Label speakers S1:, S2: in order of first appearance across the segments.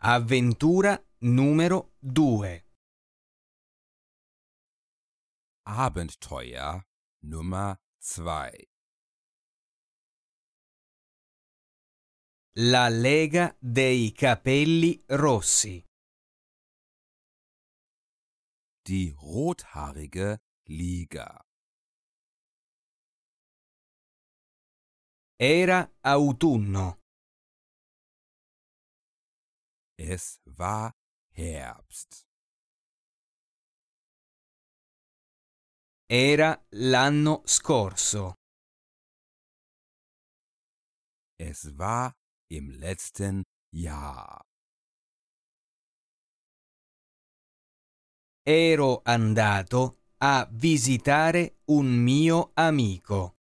S1: Avventura numero 2 Abenteuer Nummer 2 La Lega dei Capelli Rossi Die rothaarige Liga Era autunno Es war
S2: Herbst.
S1: Era l'anno scorso. Es war im letzten Jahr. Ero andato a visitare un mio amico.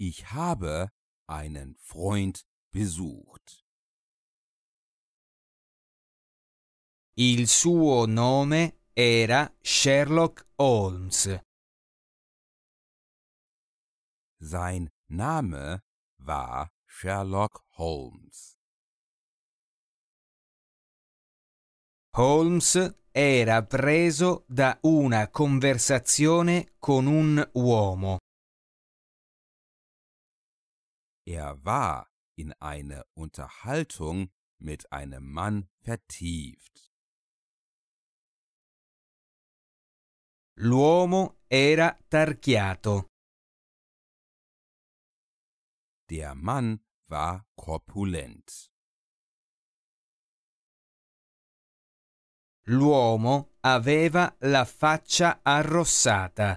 S1: Ich habe einen Freund besucht. Il suo nome era Sherlock Holmes. Sein Name war Sherlock Holmes. Holmes era preso da una conversazione con un uomo. Er war in eine Unterhaltung mit einem Mann vertieft. L'uomo era tarchiato. Der Mann war korpulent. L'uomo aveva la faccia arrossata.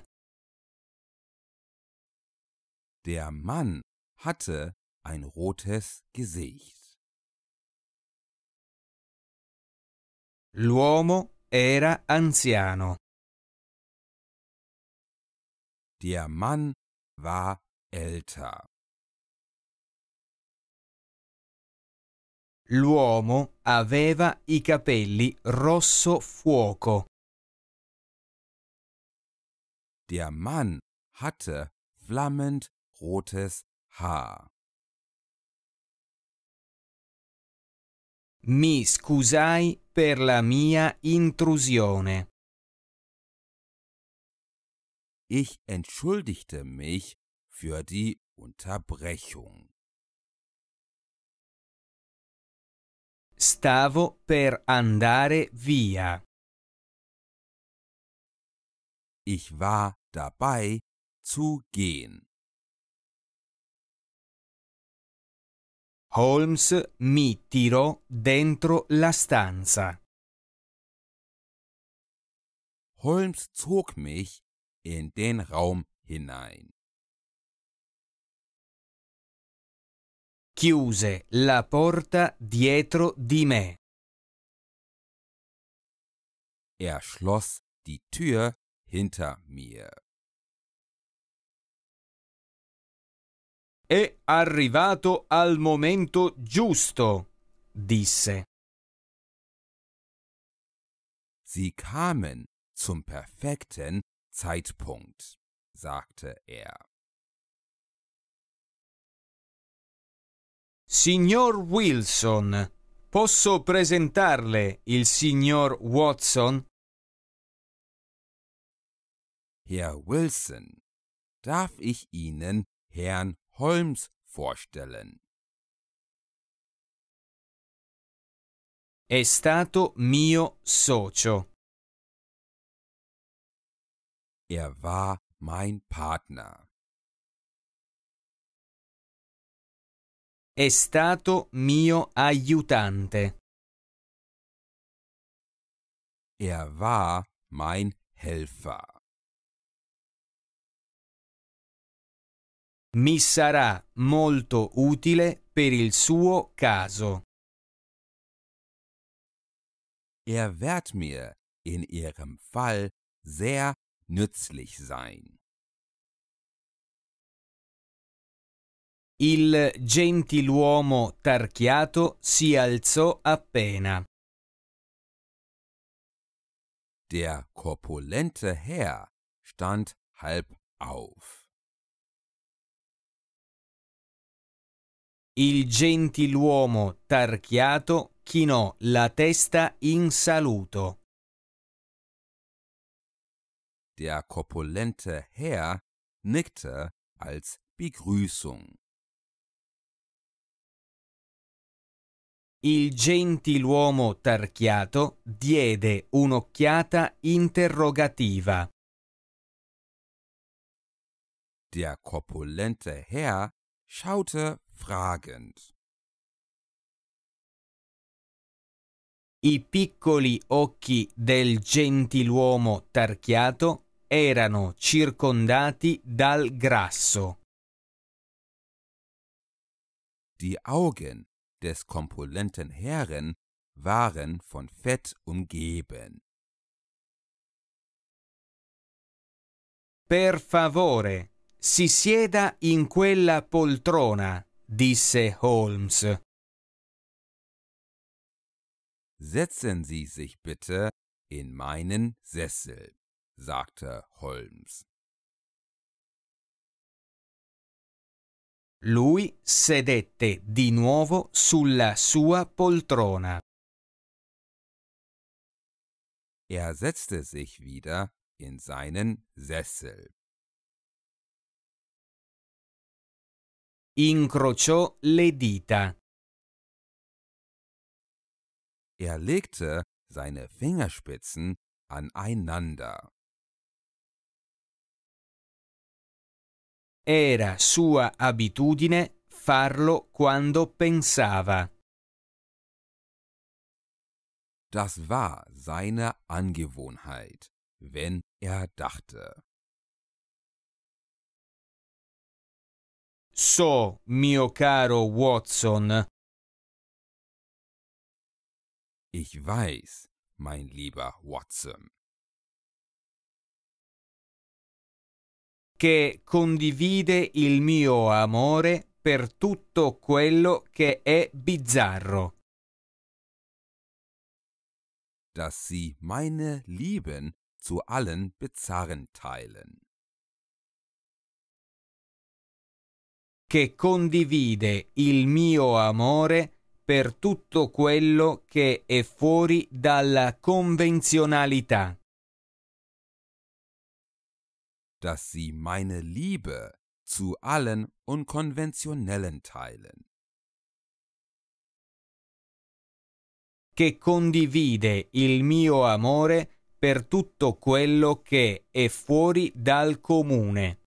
S1: Der Mann hatte ein rotes Gesicht. L'uomo era anziano. Der Mann war älter. L'uomo aveva i capelli rosso fuoco. Der Mann hatte flammend rotes Haar. Mi scusai per la mia intrusione. Ich entschuldigte mich für die Unterbrechung. Stavo per andare via. Ich war dabei zu gehen. Holmes mi tirò dentro la stanza. Holmes zog mich in den Raum hinein. Chiuse la porta dietro di me. Er schloss die Tür hinter mir. È arrivato al momento giusto, disse. Sie kamen zum perfekten Zeitpunkt, sagte er. Signor Wilson, posso presentarle il signor Watson? Herr Wilson, darf ich Ihnen Herrn Holmes vorstellen. È stato mio socio. Er war mein Partner. È stato mio aiutante. Er war mein Helfer. Mi sarà molto utile per il suo caso. Er wird mir in Ihrem Fall sehr nützlich sein. Il gentiluomo tarchiato si alzò appena. Der korpulente Herr stand halb auf. Il gentiluomo tarchiato chinò la testa in saluto. Der korpulente Herr nickte als Begrüßung. Il gentiluomo tarchiato diede un'occhiata interrogativa. Der korpulente Herr schaute fragend. I piccoli occhi del gentiluomo tarchiato erano circondati dal grasso. Die Augen des kompulenten Herren waren von Fett umgeben. Per favore, si sieda in quella poltrona. disse Holmes. Setzen Sie sich bitte in meinen Sessel, sagte Holmes. Lui sedette di nuovo sulla sua poltrona. Er setzte sich wieder in seinen Sessel. Incrociò le dita. Er legte seine Fingerspitzen aneinander. Era sua abitudine farlo quando pensava. Das war seine Angewohnheit, wenn er dachte. So, mio caro Watson. Ich weiß, mein lieber Watson. Che condivide il mio amore per tutto quello che è bizzarro. Dass sie meine Lieben zu allen Bizarren teilen. che condivide il mio amore per tutto quello che è fuori dalla convenzionalità. Dass sie meine Liebe zu allen Unkonventionellen teilen. Che condivide il mio amore per tutto quello che è fuori dal comune.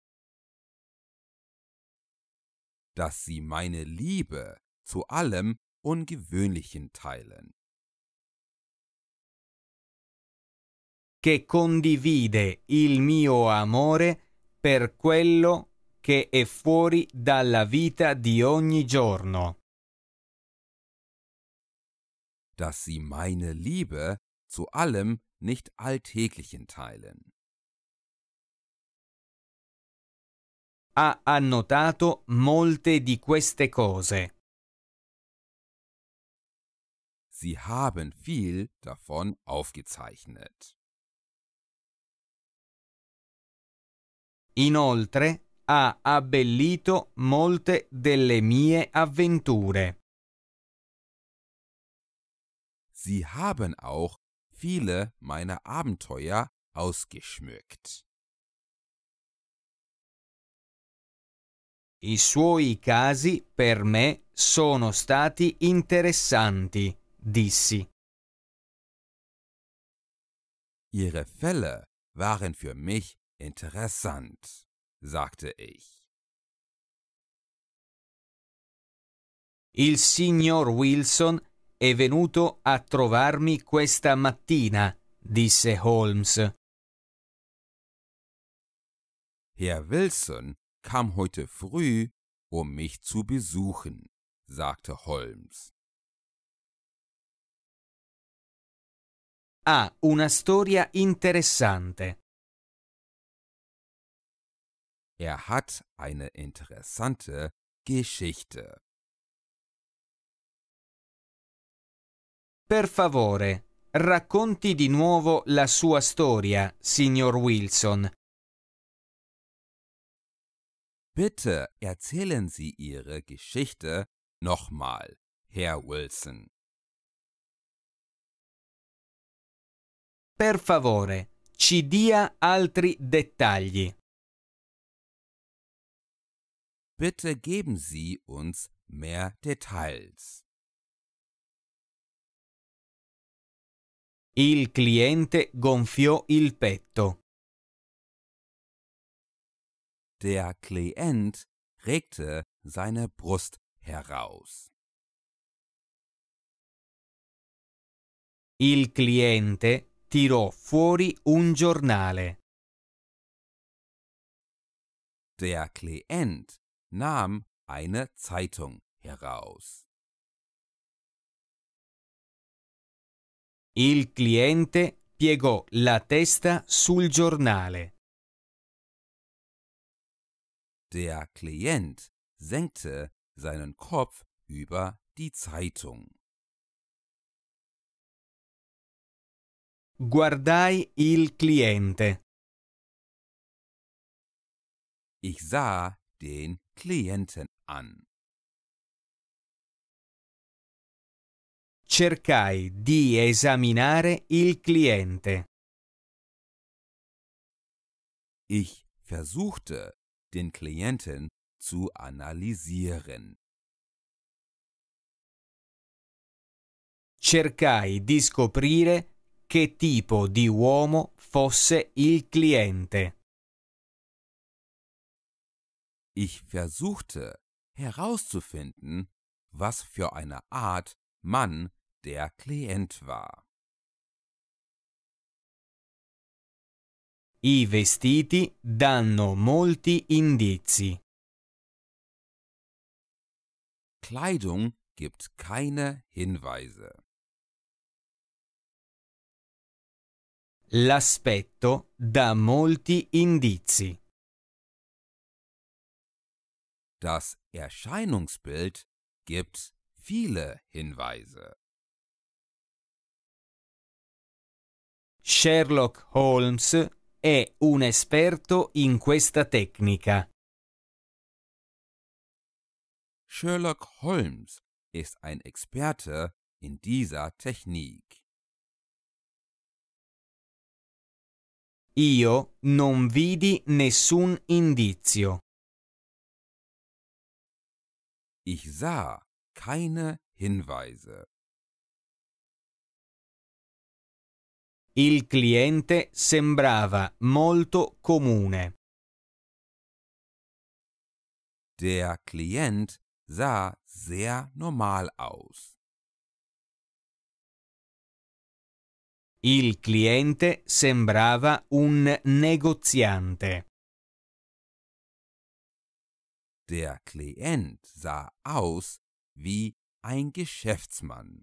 S1: dass sie meine Liebe zu allem Ungewöhnlichen teilen. Che condivide il mio amore per quello che è fuori dalla vita di ogni giorno. Dass sie meine Liebe zu allem nicht Alltäglichen teilen. ha annotato molte di queste cose. Sie haben viel davon aufgezeichnet. Inoltre ha abbellito molte delle mie avventure. Sie haben auch viele meiner Abenteuer ausgeschmückt. I suoi casi per me sono stati interessanti, dissi. Ihre Fälle waren für mich interessant, sagte ich. Il signor Wilson è venuto a trovarmi questa mattina, disse Holmes. Herr Wilson kam heute früh, um mich zu besuchen, sagte Holmes. Ha ah, una storia interessante. Er hat eine interessante Geschichte. Per favore, racconti di nuovo la sua storia, signor Wilson. Bitte erzählen Sie Ihre Geschichte nochmal, Herr Wilson. Per favore, ci dia altri dettagli. Bitte geben Sie uns mehr Details. Il cliente gonfiò il petto. Der Klient regte seine Brust heraus. Il cliente tirò fuori un giornale. Der Klient nahm eine Zeitung heraus. Il cliente piegò la testa sul giornale. Der Klient senkte seinen Kopf über die Zeitung. Guardai il cliente. Ich sah den Klienten an. Cercai di esaminare il cliente. Ich versuchte den Klienten zu analysieren. Cercai di scoprire che tipo di uomo fosse il cliente. Ich versuchte herauszufinden, was für eine Art Mann der Klient war. I vestiti danno molti indizi. Kleidung gibt keine Hinweise. L'aspetto da molti indizi. Das Erscheinungsbild gibt viele Hinweise. Sherlock Holmes è un esperto in questa tecnica. Sherlock Holmes ist ein Experte in dieser Technik. Io non vidi nessun indizio. Ich sah keine Hinweise. Il cliente sembrava molto comune. Der Klient sah sehr normal aus. Il cliente sembrava un negoziante. Der Klient sah aus wie ein Geschäftsmann.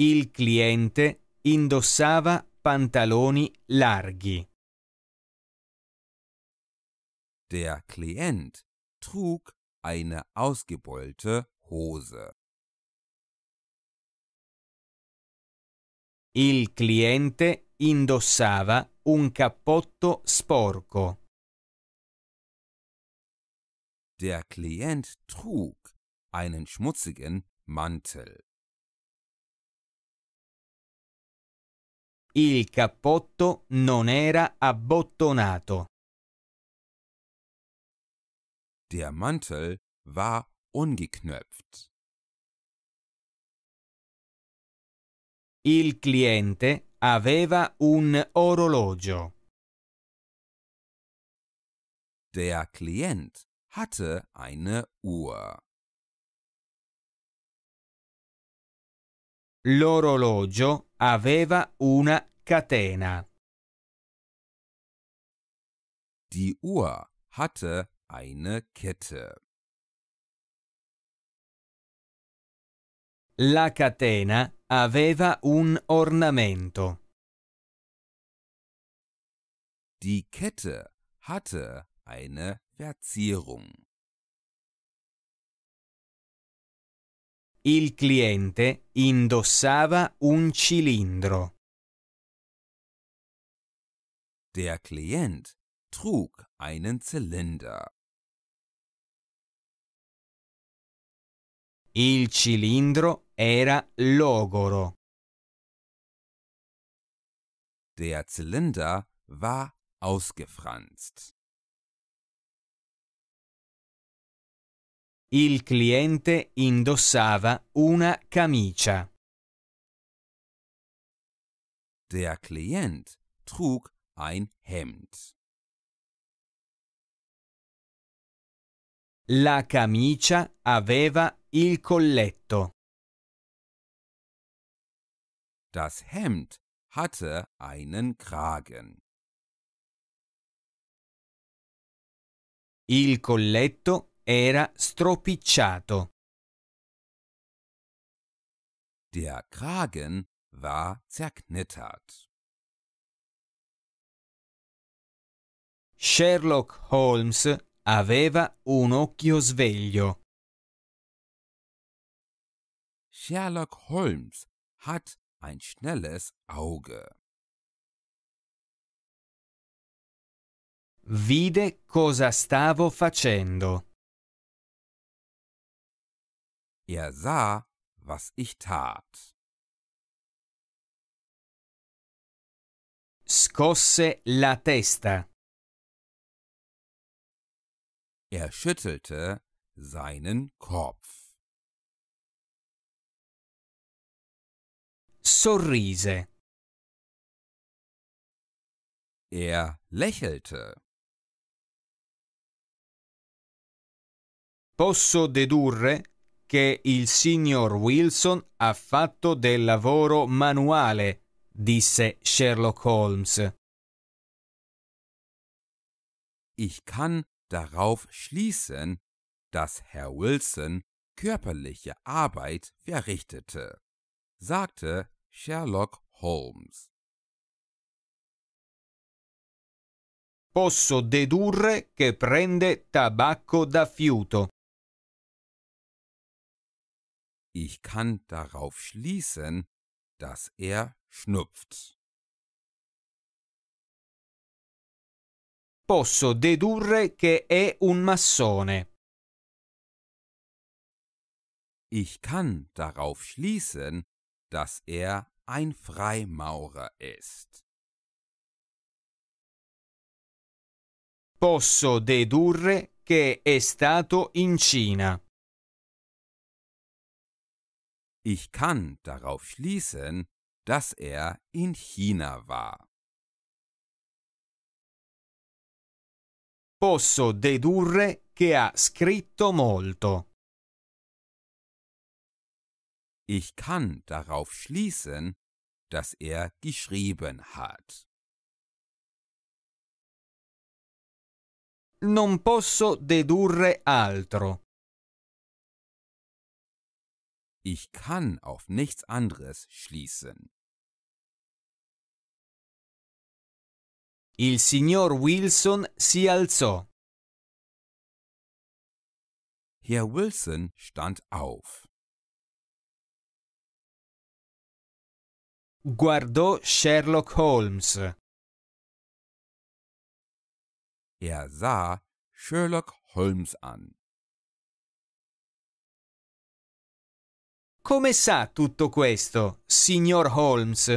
S1: Il cliente indossava pantaloni larghi. Der Klient trug eine ausgebeulte Hose. Il cliente indossava un cappotto sporco. Der Klient trug einen schmutzigen Mantel. Il cappotto non era abbottonato. Der Mantel war ungeknöpft. Il cliente aveva un orologio. Der Klient hatte eine Uhr. L'orologio aveva una catena. Die Uhr hatte eine Kette. La catena aveva un ornamento. Die Kette hatte eine Verzierung. il cliente indossava un cilindro. Der Klient trug einen Zylinder. Il cilindro era logoro. Der Zylinder war ausgefranst. Il cliente indossava una camicia. Der Klient trug ein Hemd. La camicia aveva il colletto. Das Hemd hatte einen Kragen. Il colletto era stropicciato. Der Kragen war zerknittert. Sherlock Holmes aveva un occhio sveglio. Sherlock Holmes hat ein schnelles Auge. Vide cosa stavo facendo. Er sah, was ich tat. Scosse la testa. Er schüttelte seinen Kopf. Sorrise. Er lächelte. Posso dedurre che il signor Wilson ha fatto del lavoro manuale, disse Sherlock Holmes. Ich kann darauf schließen, dass Herr Wilson körperliche Arbeit verrichtete, sagte Sherlock Holmes. Posso dedurre che prende tabacco da fiuto, ich kann darauf schließen, dass er schnupft. Posso dedurre che è un massone. Ich kann darauf schließen, dass er ein Freimaurer ist. Posso dedurre che è stato in China. Ich kann darauf schließen, dass er in China war. Posso dedurre che ha scritto molto. Ich kann darauf schließen, dass er geschrieben hat. Non posso dedurre altro. Ich kann auf nichts anderes schließen. Il signor Wilson si alzò. Herr Wilson stand auf. Guardò Sherlock Holmes. Er sah Sherlock Holmes an. Come sa tutto questo, signor Holmes?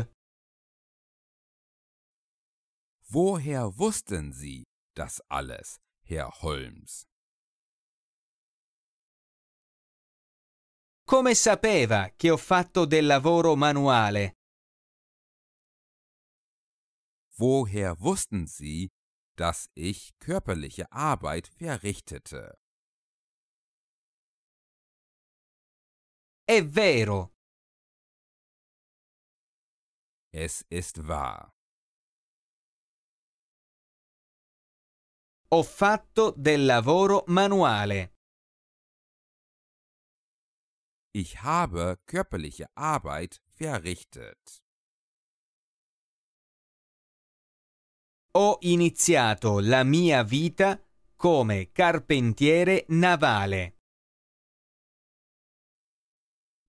S1: Woher wussten Sie das alles, Herr Holmes? Come sapeva che ho fatto del lavoro manuale? Woher wussten Sie, dass ich körperliche Arbeit verrichtete? è vero. Es ist wahr. Ho fatto del lavoro manuale. Ich habe körperliche Arbeit verrichtet. Ho iniziato la mia vita come carpentiere navale.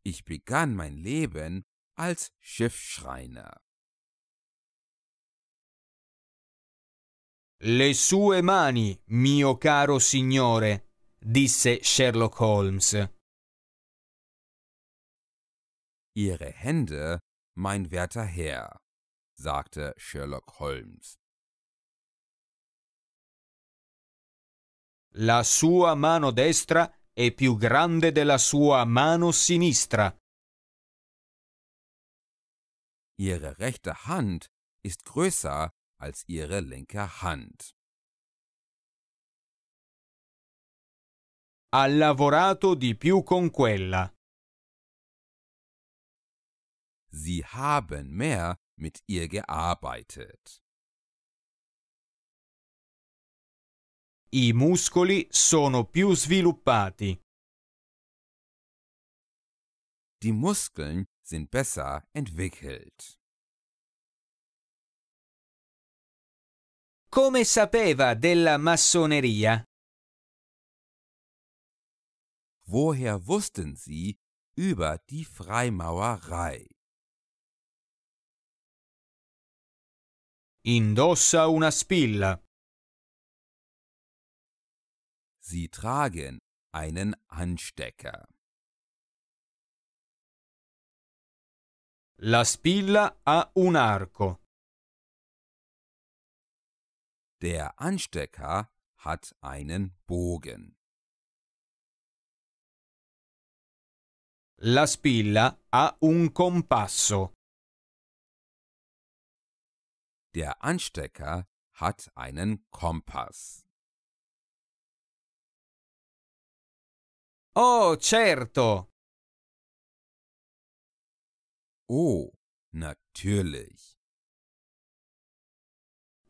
S1: Ich begann mein Leben als Schiffschreiner. Le sue mani, mio caro signore, disse Sherlock Holmes. Ihre Hände, mein werter Herr, sagte Sherlock Holmes. La sua mano destra è e più grande della sua mano sinistra. Ihre rechte Hand ist größer als ihre linke Hand. Ha lavorato di più con quella. Sie haben mehr mit ihr gearbeitet. I muscoli sono più sviluppati. Die Muskeln sind besser entwickelt. Come sapeva della massoneria? Woher wussten Sie über die Freimaurerei? Indossa una spilla. Sie tragen einen Anstecker. La spilla ha un arco. Der Anstecker hat einen Bogen. La spilla ha un compasso. Der Anstecker hat einen Kompass. Oh, certo. Oh, natürlich.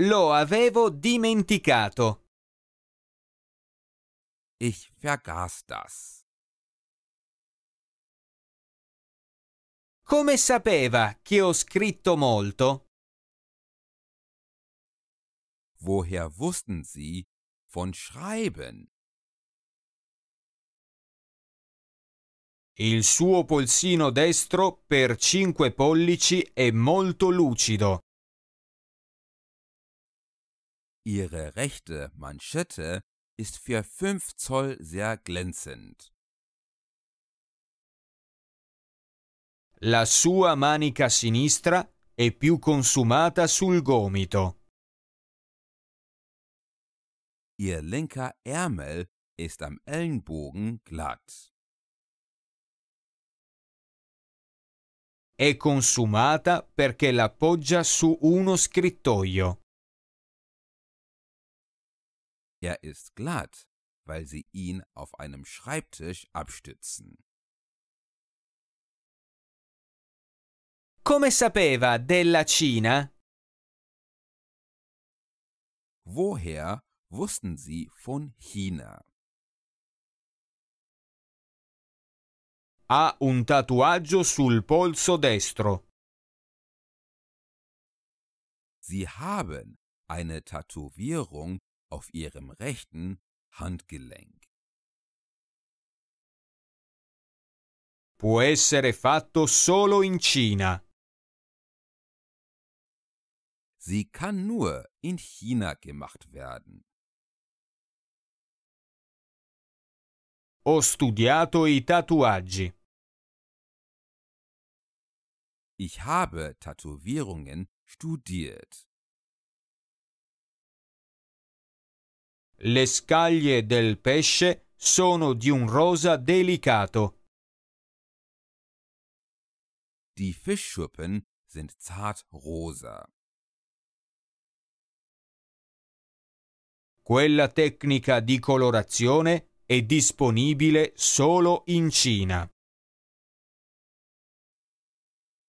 S1: Lo avevo dimenticato. Ich vergaß das. Come sapeva che ho scritto molto? Woher wussten Sie von Schreiben? Il suo polsino destro per 5 pollici è molto lucido. Ihre rechte Manschette ist für 5 Zoll sehr glänzend. La sua manica sinistra è più consumata sul gomito. Ihr linker Ärmel ist am Ellenbogen glatt. È consumata perché la su uno scrittoio. Er ist glatt, weil sie ihn auf einem Schreibtisch abstützen. Come sapeva della Cina? Woher wussten Sie von China? Ha un tatuaggio sul polso destro. Sie haben eine Tätowierung auf ihrem rechten Handgelenk. Può essere fatto solo in Cina. Sie kann nur in China gemacht werden. Ho studiato i tatuaggi. Ich habe Tätowierungen studiert. Le scaglie del pesce sono di un rosa delicato. Die Fischschuppen sind zart rosa. Quella tecnica di colorazione è disponibile solo in Cina.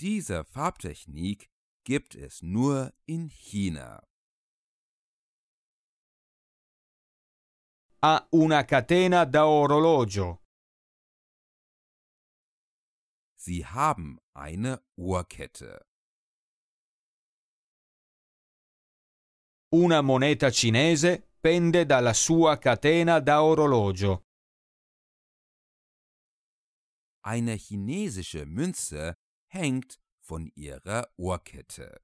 S1: Diese Farbtechnik gibt es nur in China. A una catena da orologio. Sie haben eine Uhrkette. Una moneta cinese pende dalla sua catena da orologio. Eine chinesische Münze hängt von ihrer Ohrkette.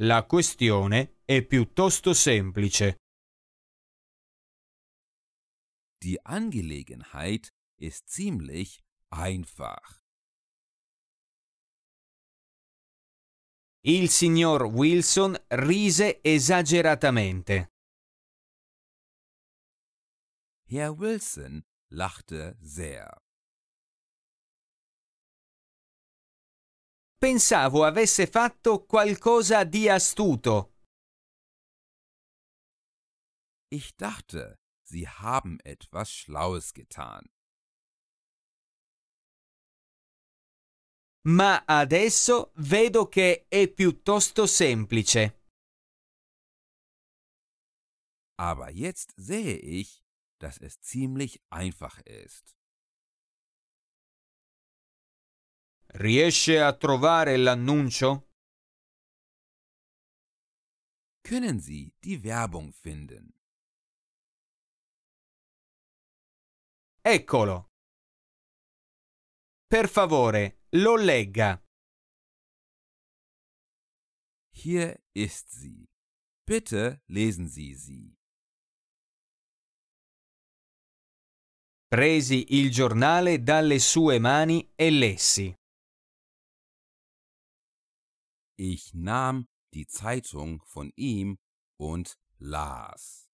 S1: La questione è piuttosto semplice. Die Angelegenheit ist ziemlich einfach. Il signor Wilson rise esageratamente. Herr Wilson lachte sehr. Pensavo avesse fatto qualcosa di astuto. Ich dachte, Sie haben etwas Schlaues getan. Ma adesso vedo che è piuttosto semplice. Aber jetzt sehe ich, dass es ziemlich einfach ist. Riesce a trovare l'annuncio? Können Sie die Werbung finden? Eccolo. Per favore, lo legga. Hier ist sie. Bitte lesen Sie sie. Presi il giornale dalle sue mani e lessi. Ich nahm die Zeitung von ihm und las.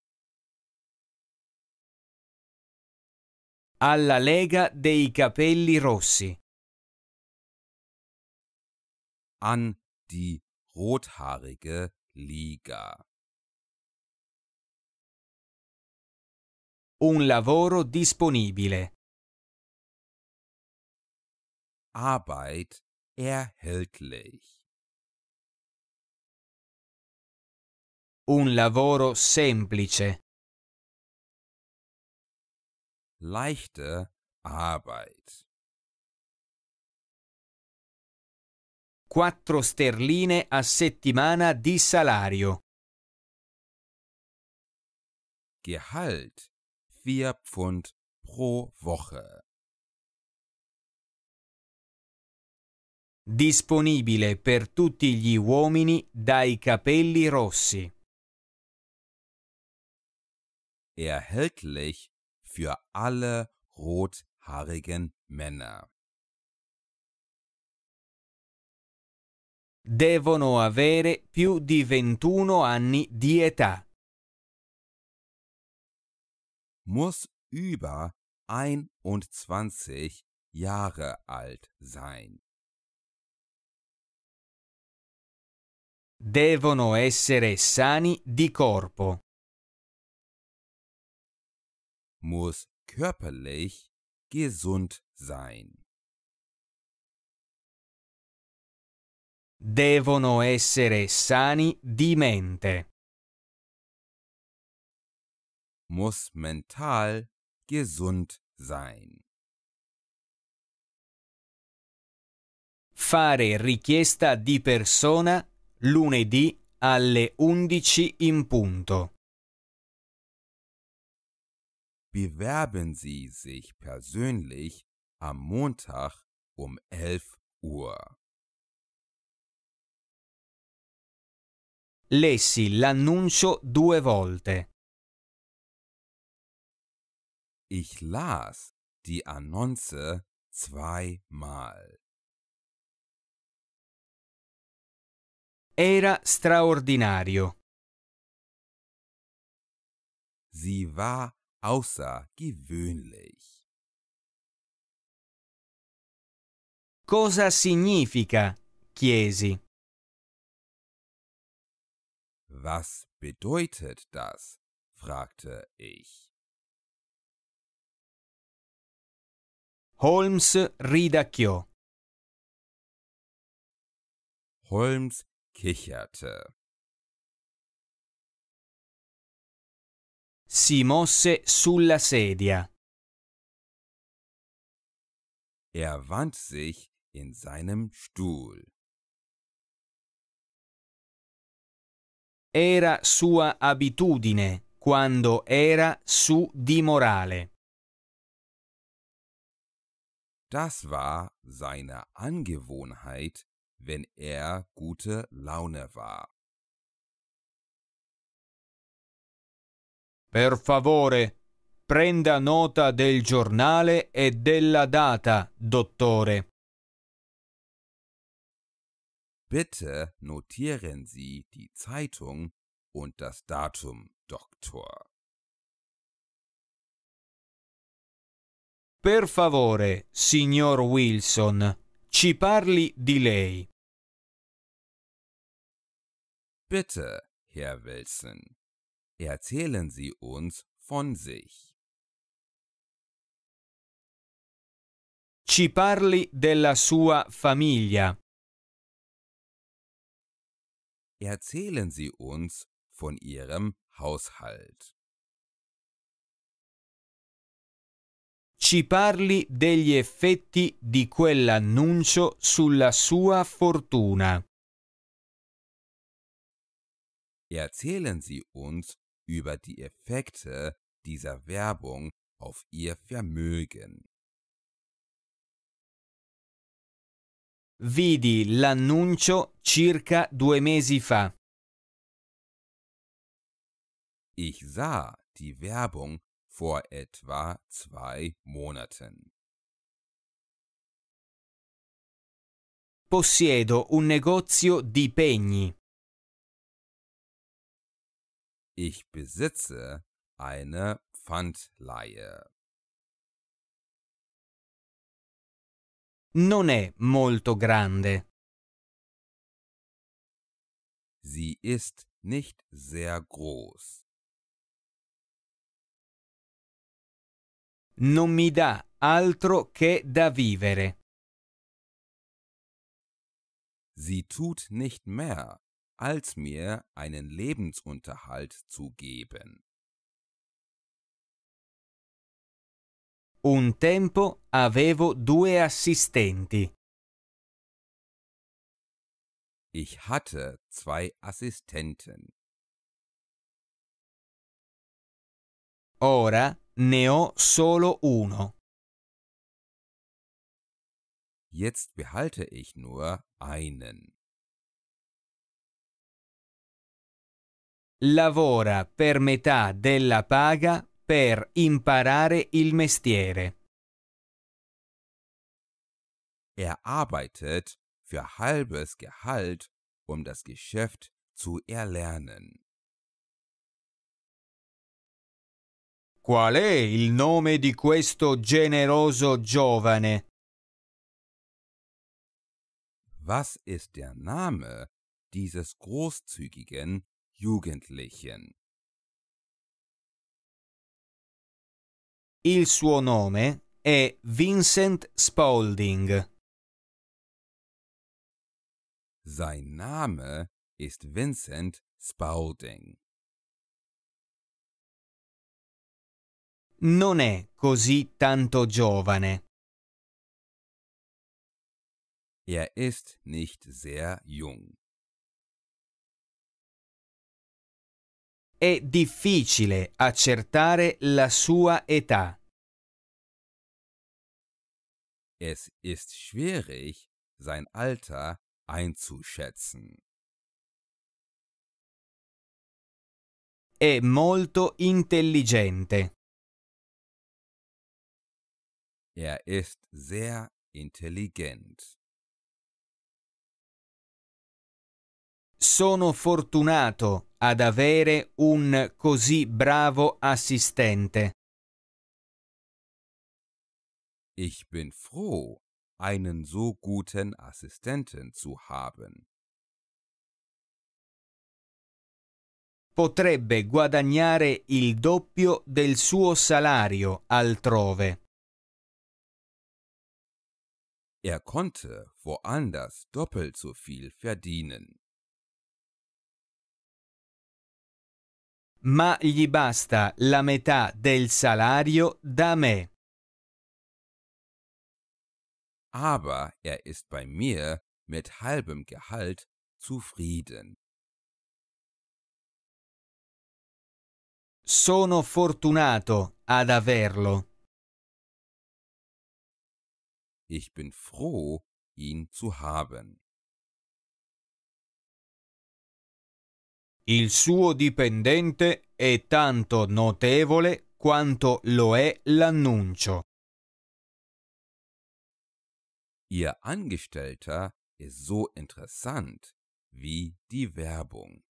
S1: Alla Lega dei Capelli Rossi. An die rothaarige Liga. Un lavoro disponibile. Arbeit erhältlich. Un lavoro semplice. Leichte Arbeit. Quattro sterline a settimana di salario. Gehalt 4 Pfund pro Woche. Disponibile per tutti gli uomini dai capelli rossi. erhältlich für alle rothaarigen Männer. Devono avere più di 21 anni di età. Muss über 21 Jahre alt sein. Devono essere sani di corpo muss körperlich gesund sein. Devono essere sani di mente. Muss mental gesund sein. Fare richiesta di persona lunedì alle 11 in punto bewerben Sie sich persönlich am Montag um 11 Uhr. Lessi l'annuncio due volte. Ich las die Annonce zweimal. Era straordinario. Sie war außergewöhnlich. Cosa significa chiesi? Was bedeutet das? fragte ich. Holmes ridacchiò. Holmes kicherte. si mosse sulla sedia. Er wand sich in seinem Stuhl. Era sua abitudine quando era su di morale. Das war seine Angewohnheit, wenn er gute Laune war. Per favore, prenda nota del giornale e della data, dottore. Bitte notieren Sie die Zeitung und das Datum, Doktor. Per favore, signor Wilson, ci parli di lei. Bitte, Herr Wilson, erzählen Sie uns von sich. Ci parli della sua famiglia. Erzählen Sie uns von Ihrem Haushalt. Ci parli degli effetti di quell'annuncio sulla sua fortuna. Erzählen Sie uns über die Effekte dieser Werbung auf ihr Vermögen. Vidi l'annuncio circa due mesi fa. Ich sah die Werbung vor etwa zwei Monaten. Possiedo un negozio di pegni. Ich besitze eine Pfandleihe. Non è molto grande. Sie ist nicht sehr groß. Non mi dà altro che da vivere. Sie tut nicht mehr als mir einen Lebensunterhalt zu geben. Un tempo avevo due assistenti. Ich hatte zwei Assistenten. Ora ne ho solo uno. Jetzt behalte ich nur einen. lavora per metà della paga per imparare il mestiere. Er arbeitet für halbes Gehalt, um das Geschäft zu erlernen. Qual è il nome di questo generoso giovane? Was ist der Name dieses großzügigen Jugendlichen. Il suo nome è Vincent Spaulding. Sein Name ist Vincent Spaulding. Non è così tanto giovane. Er ist nicht sehr jung. è difficile accertare la sua età. Es ist schwierig, sein Alter einzuschätzen. È molto intelligente. Er ist sehr intelligent. Sono fortunato ad avere un così bravo assistente. Ich bin froh, einen so guten Assistenten zu haben. Potrebbe guadagnare il doppio del suo salario altrove. Er konnte woanders doppelt so viel verdienen. ma gli basta la metà del salario da me. Aber er ist bei mir mit halbem Gehalt zufrieden. Sono fortunato ad averlo. Ich bin froh, ihn zu haben. Il suo dipendente è tanto notevole quanto lo è l'annuncio. Ihr Angestellter ist so interessant wie die Werbung.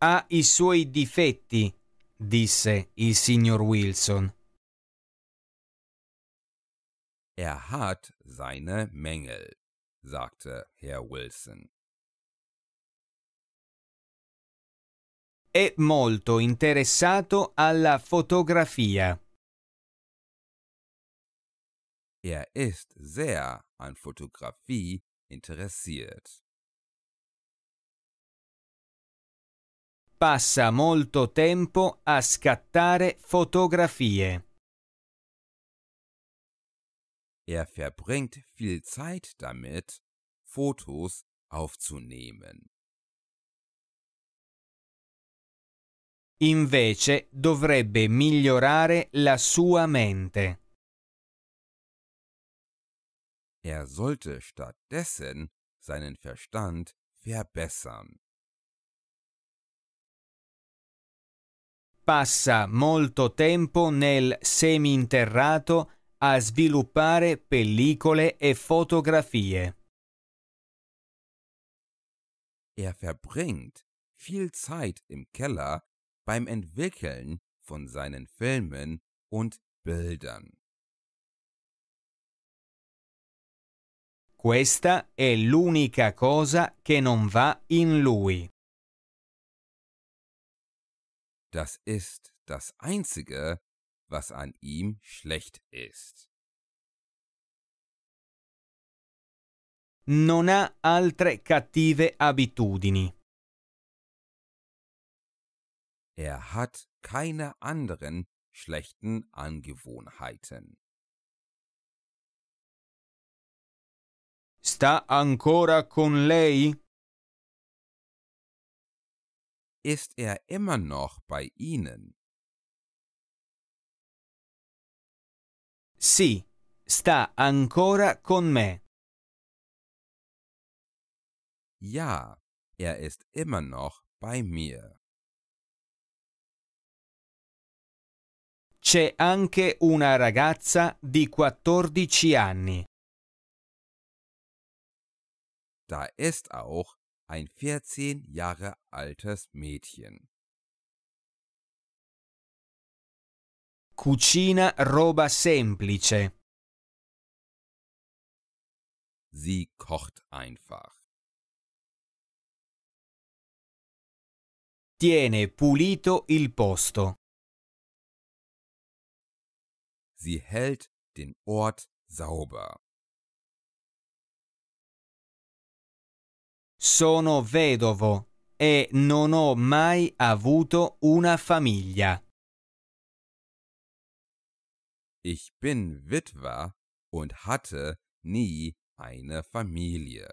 S1: Ha i suoi difetti, disse il signor Wilson. Er hat seine Mängel. sagte Herr Wilson. È molto interessato alla fotografia. Er ist sehr an Fotografie interessiert. Passa molto tempo a scattare fotografie. Er verbringt viel Zeit damit, Fotos aufzunehmen. Invece dovrebbe migliorare la sua mente. Er sollte stattdessen seinen Verstand verbessern. Passa molto tempo nel seminterrato a sviluppare pellicole e fotografie. Er verbringt viel Zeit im Keller beim Entwickeln von seinen Filmen und Bildern. Questa è l'unica cosa che non va in lui. Das ist das Einzige, was an ihm schlecht ist. Non ha altre cattive abitudini. Er hat keine anderen schlechten Angewohnheiten. Sta ancora con lei? Ist er immer noch bei Ihnen? Sì, sta ancora con me. Ja, er ist immer noch bei mir. C'è anche una ragazza di 14 anni. Da ist auch ein 14 Jahre altes Mädchen. Cucina roba semplice. Sie kocht einfach. Tiene pulito il posto. Sie hält den Ort sauber. Sono vedovo e non ho mai avuto una famiglia. Ich bin Witwer und hatte nie eine Familie.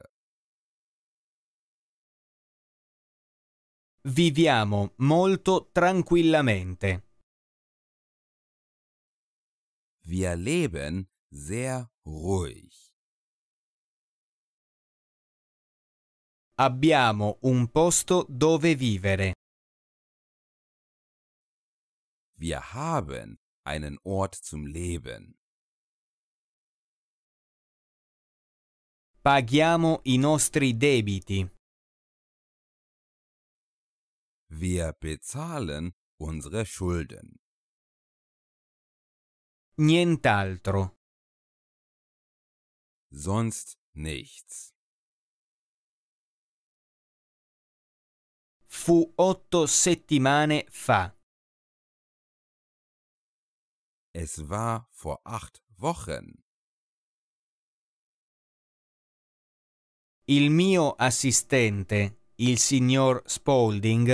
S1: Viviamo molto tranquillamente. Wir leben sehr ruhig. Abbiamo un posto dove vivere. Wir haben einen Ort zum Leben. Paghiamo i nostri debiti. Wir bezahlen unsere Schulden. Nient'altro. Sonst nichts. Fu otto settimane fa. Es war vor acht Wochen. Il mio assistente, il signor Spaulding,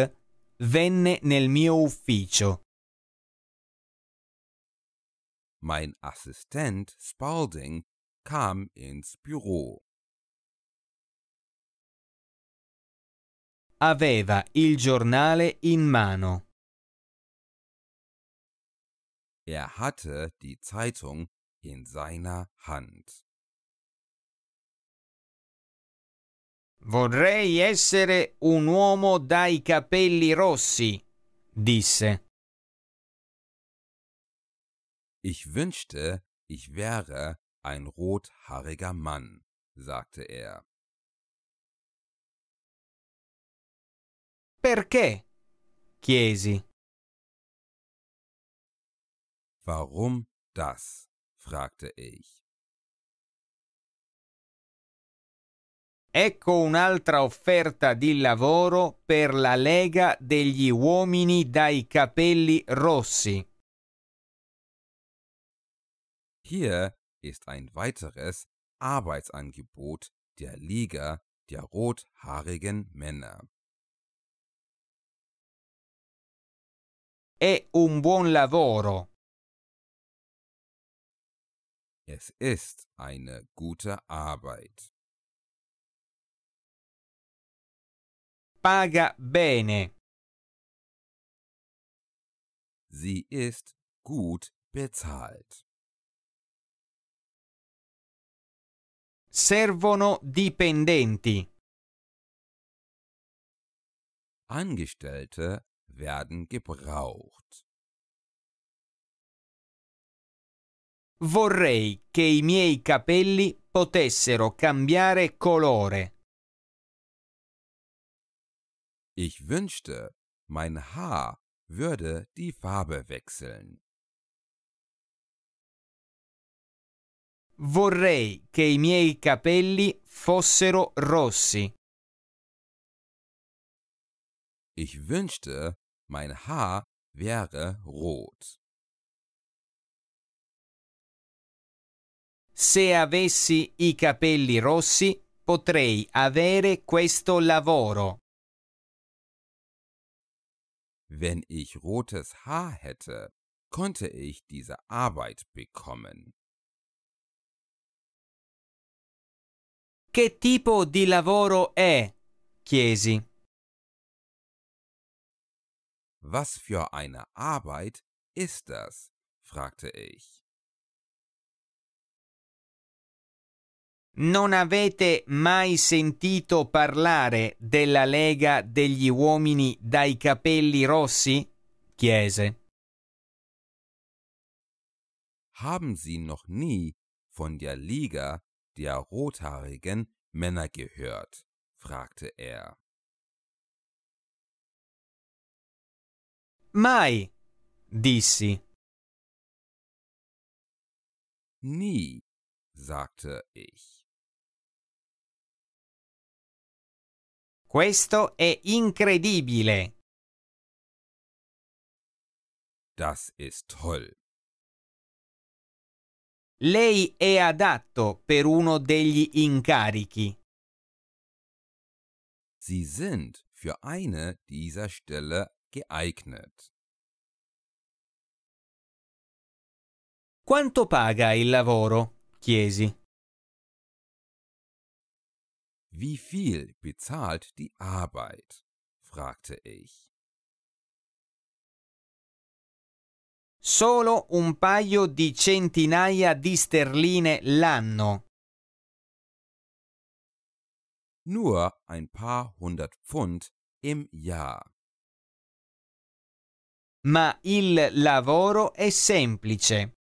S1: venne nel mio ufficio. Mein Assistent Spaulding kam ins Büro. Aveva il giornale in mano. Er hatte die Zeitung in seiner Hand. Vorrei essere un uomo dai capelli rossi, disse. Ich wünschte, ich wäre ein rothaariger Mann, sagte er. Perché? chiesi. Warum das? fragte ich. Ecco un'altra offerta di lavoro per la Lega degli uomini dai capelli rossi. Hier ist ein weiteres Arbeitsangebot der Liga der rothaarigen Männer. È un buon lavoro. Es ist eine gute Arbeit. Paga bene. Sie ist gut bezahlt. Servono dipendenti. Angestellte werden gebraucht. Vorrei che i miei capelli potessero cambiare colore. Ich wünschte, mein Haar würde die Farbe wechseln. Vorrei che i miei capelli fossero rossi. Ich wünschte, mein Haar wäre rot. Se avessi i capelli rossi, potrei avere questo lavoro. Wenn ich rotes Haar hätte, konnte ich diese Arbeit bekommen. Che tipo di lavoro è? chiesi. Was für eine Arbeit ist das? fragte ich. Non avete mai sentito parlare della Lega degli uomini dai capelli rossi? chiese. Haben Sie noch nie von der Liga der rothaarigen Männer gehört? fragte er. Mai, dissi. Nie, sagte ich. Questo è incredibile. Das ist toll. Lei è adatto per uno degli incarichi. Sie sind für eine dieser Stelle geeignet. Quanto paga il lavoro? chiesi. Wie viel bezahlt die Arbeit? fragte ich. Solo un paio di centinaia di sterline l'anno. Nur ein paar hundert Pfund im Jahr. Ma il lavoro è semplice.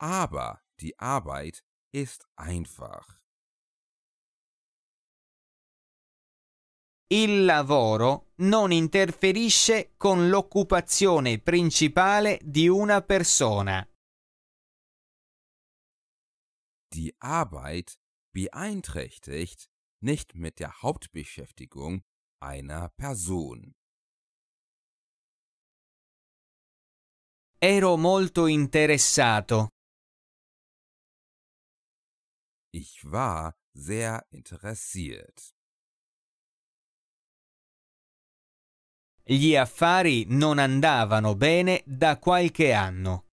S1: Aber die Arbeit ist einfach. il lavoro non interferisce con l'occupazione principale di una persona. Die Arbeit beeinträchtigt nicht mit der Hauptbeschäftigung einer Person. Ero molto interessato. Ich war sehr interessiert. Gli affari non andavano bene da qualche anno.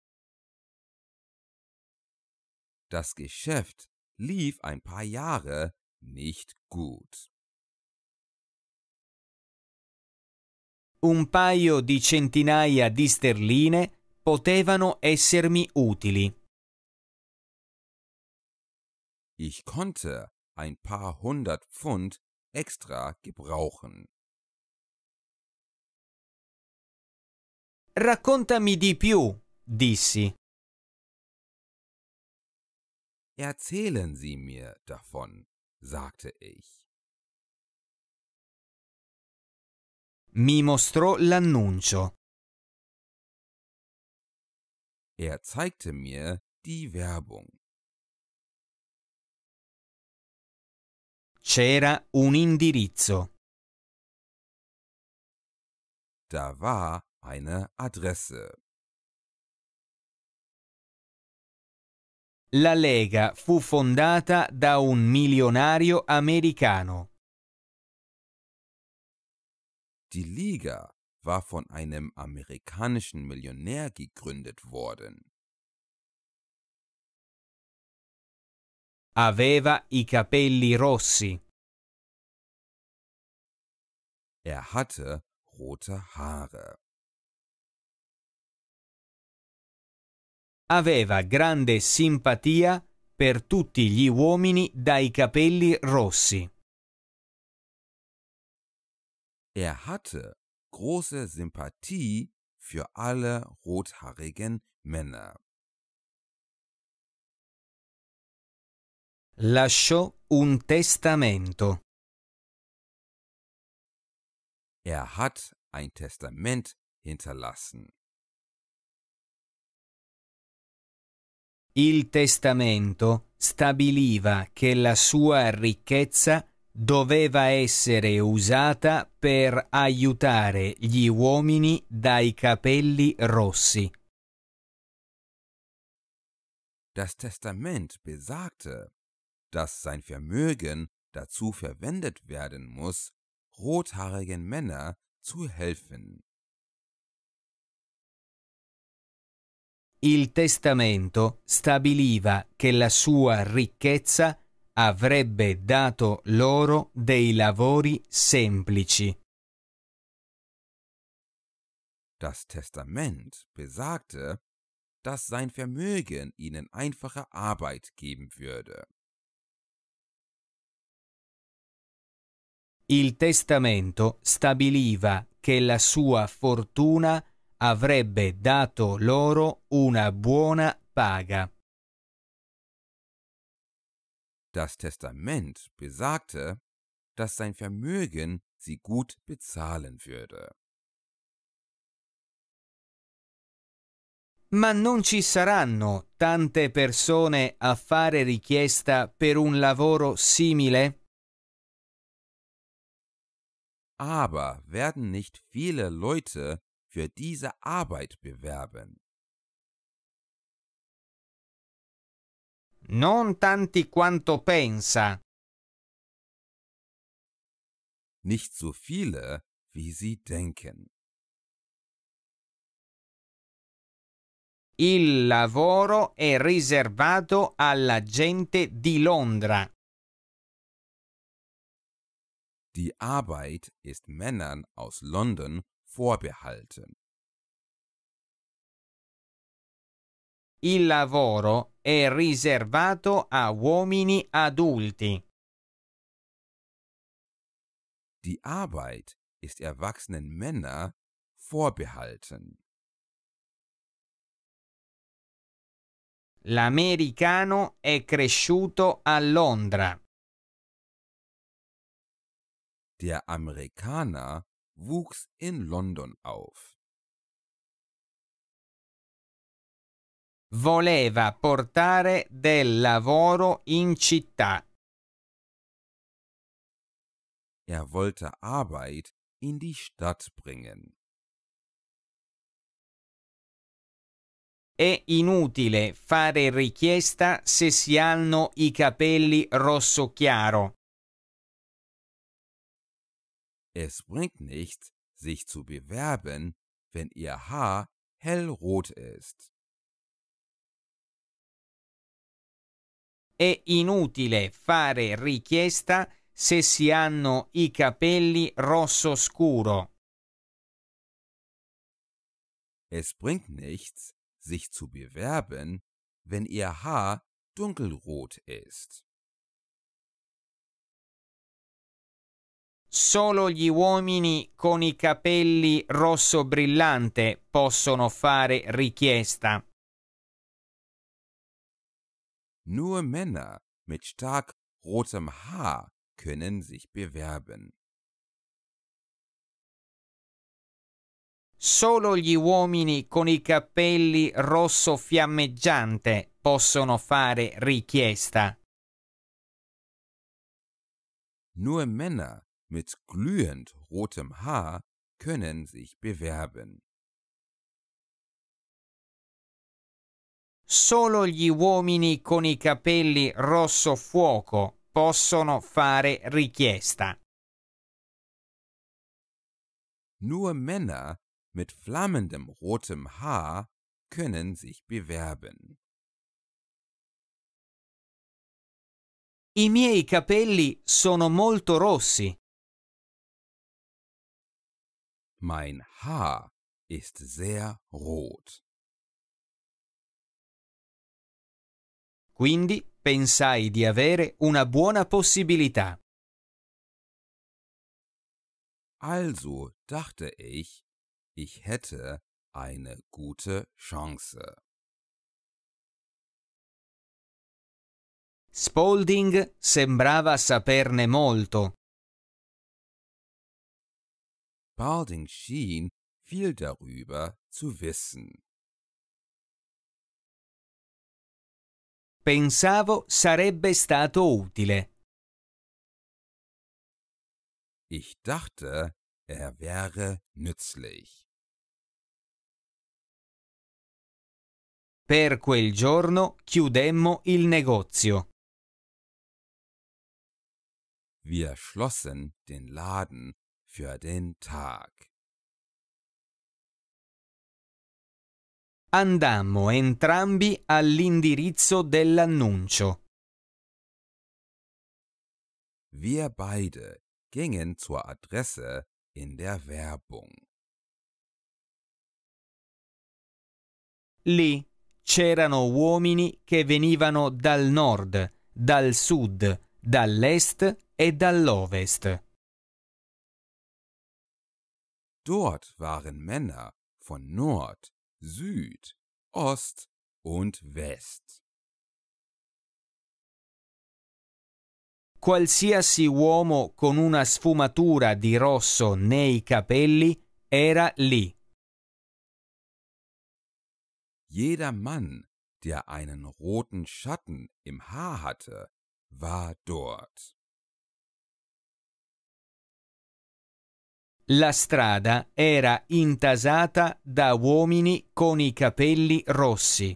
S1: Das Geschäft lief ein paar Jahre nicht gut. Un paio di centinaia di sterline potevano essermi utili. Ich konnte ein paar hundert Pfund extra gebrauchen. Raccontami di più, dissi. Erzählen Sie mir davon, sagte ich. Mi mostrò l'annuncio. Er zeigte mir die Werbung. C'era un indirizzo. Da war eine Adresse. La Lega fu fondata da un milionario americano. Die Liga war von einem amerikanischen Millionär gegründet worden. Aveva i capelli rossi. Er hatte rote Haare. aveva grande simpatia per tutti gli uomini dai capelli rossi. Er hatte große Sympathie für alle rothaarigen Männer. Lasciò un testamento. Er hat ein Testament hinterlassen. Il testamento stabiliva che la sua ricchezza doveva essere usata per aiutare gli uomini dai capelli rossi. Das Testament besagte, dass sein Vermögen dazu verwendet werden muss, rothaarigen Männer zu helfen. il testamento stabiliva che la sua ricchezza avrebbe dato loro dei lavori semplici. Das Testament besagte, dass sein Vermögen ihnen einfache Arbeit geben würde. Il testamento stabiliva che la sua fortuna avrebbe dato loro una buona paga. Das Testament besagte, dass sein Vermögen sie gut bezahlen würde. Ma non ci saranno tante persone a fare richiesta per un lavoro simile? Aber werden nicht viele Leute für diese Arbeit bewerben. Non tanti quanto pensa. Nicht so viele, wie sie denken. Il lavoro è riservato alla gente di Londra. Die Arbeit ist Männern aus London vorbehalten. Il lavoro è riservato a uomini adulti. Die Arbeit ist erwachsenen Männer vorbehalten. L'americano è cresciuto a Londra. Der Amerikaner wuchs in London auf. Voleva portare del lavoro in città. Er wollte Arbeit in die Stadt bringen. È inutile fare richiesta se si hanno i capelli rosso chiaro. Es bringt nichts, sich zu bewerben, wenn ihr Haar hellrot ist. È inutile fare richiesta se si hanno i capelli rosso scuro. Es bringt nichts, sich zu bewerben, wenn ihr Haar dunkelrot ist. Solo gli uomini con i capelli rosso brillante possono fare richiesta. Nur Männer mit stark rotem Haar können sich bewerben. Solo gli uomini con i capelli rosso fiammeggiante possono fare richiesta. Nur Männer mit glühend rotem Haar können sich bewerben. Solo gli uomini con i capelli rosso fuoco possono fare richiesta. Nur Männer mit flammendem rotem Haar können sich bewerben. I miei capelli sono molto rossi. Mein Haar ist sehr rot. Quindi pensai di avere una buona possibilità. Also dachte ich, ich hätte eine gute Chance. Spalding sembrava saperne molto. Balding schien viel darüber zu wissen. Pensavo sarebbe stato utile. Ich dachte, er wäre nützlich. Per quel giorno chiudemmo il negozio. Wir schlossen den Laden für den Tag. Andammo entrambi all'indirizzo dell'annuncio. Wir beide gingen zur Adresse in der Werbung. Lì c'erano uomini che venivano dal nord, dal sud, dall'est e dall'ovest. Dort waren Männer von Nord, Süd, Ost und West. Qualsiasi uomo con una sfumatura di rosso nei capelli era lì. Jeder Mann, der einen roten Schatten im Haar hatte, war dort. La strada era intasata da uomini con i capelli rossi.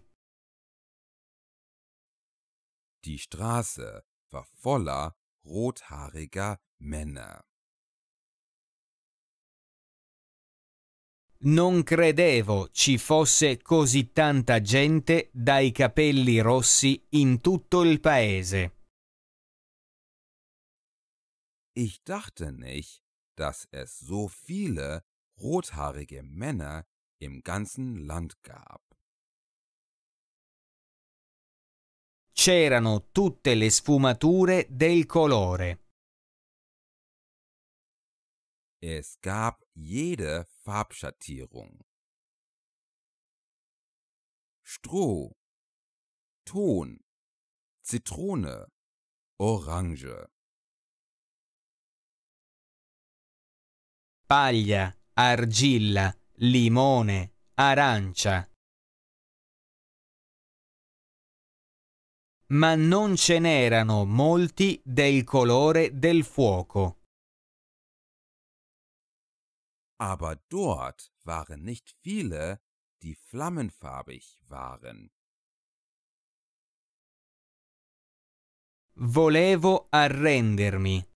S1: Die Straße war voller rothaariger Männer. Non credevo ci fosse così tanta gente dai capelli rossi in tutto il paese. Ich dachte nicht, dass es so viele rothaarige Männer im ganzen Land gab. C'erano tutte le sfumature del colore. Es gab jede Farbschattierung. Stroh, Ton, Zitrone, Orange. paglia, argilla, limone, arancia. Ma non ce n'erano molti del colore del fuoco. Aber dort waren nicht viele, die flammenfarbig waren. Volevo arrendermi.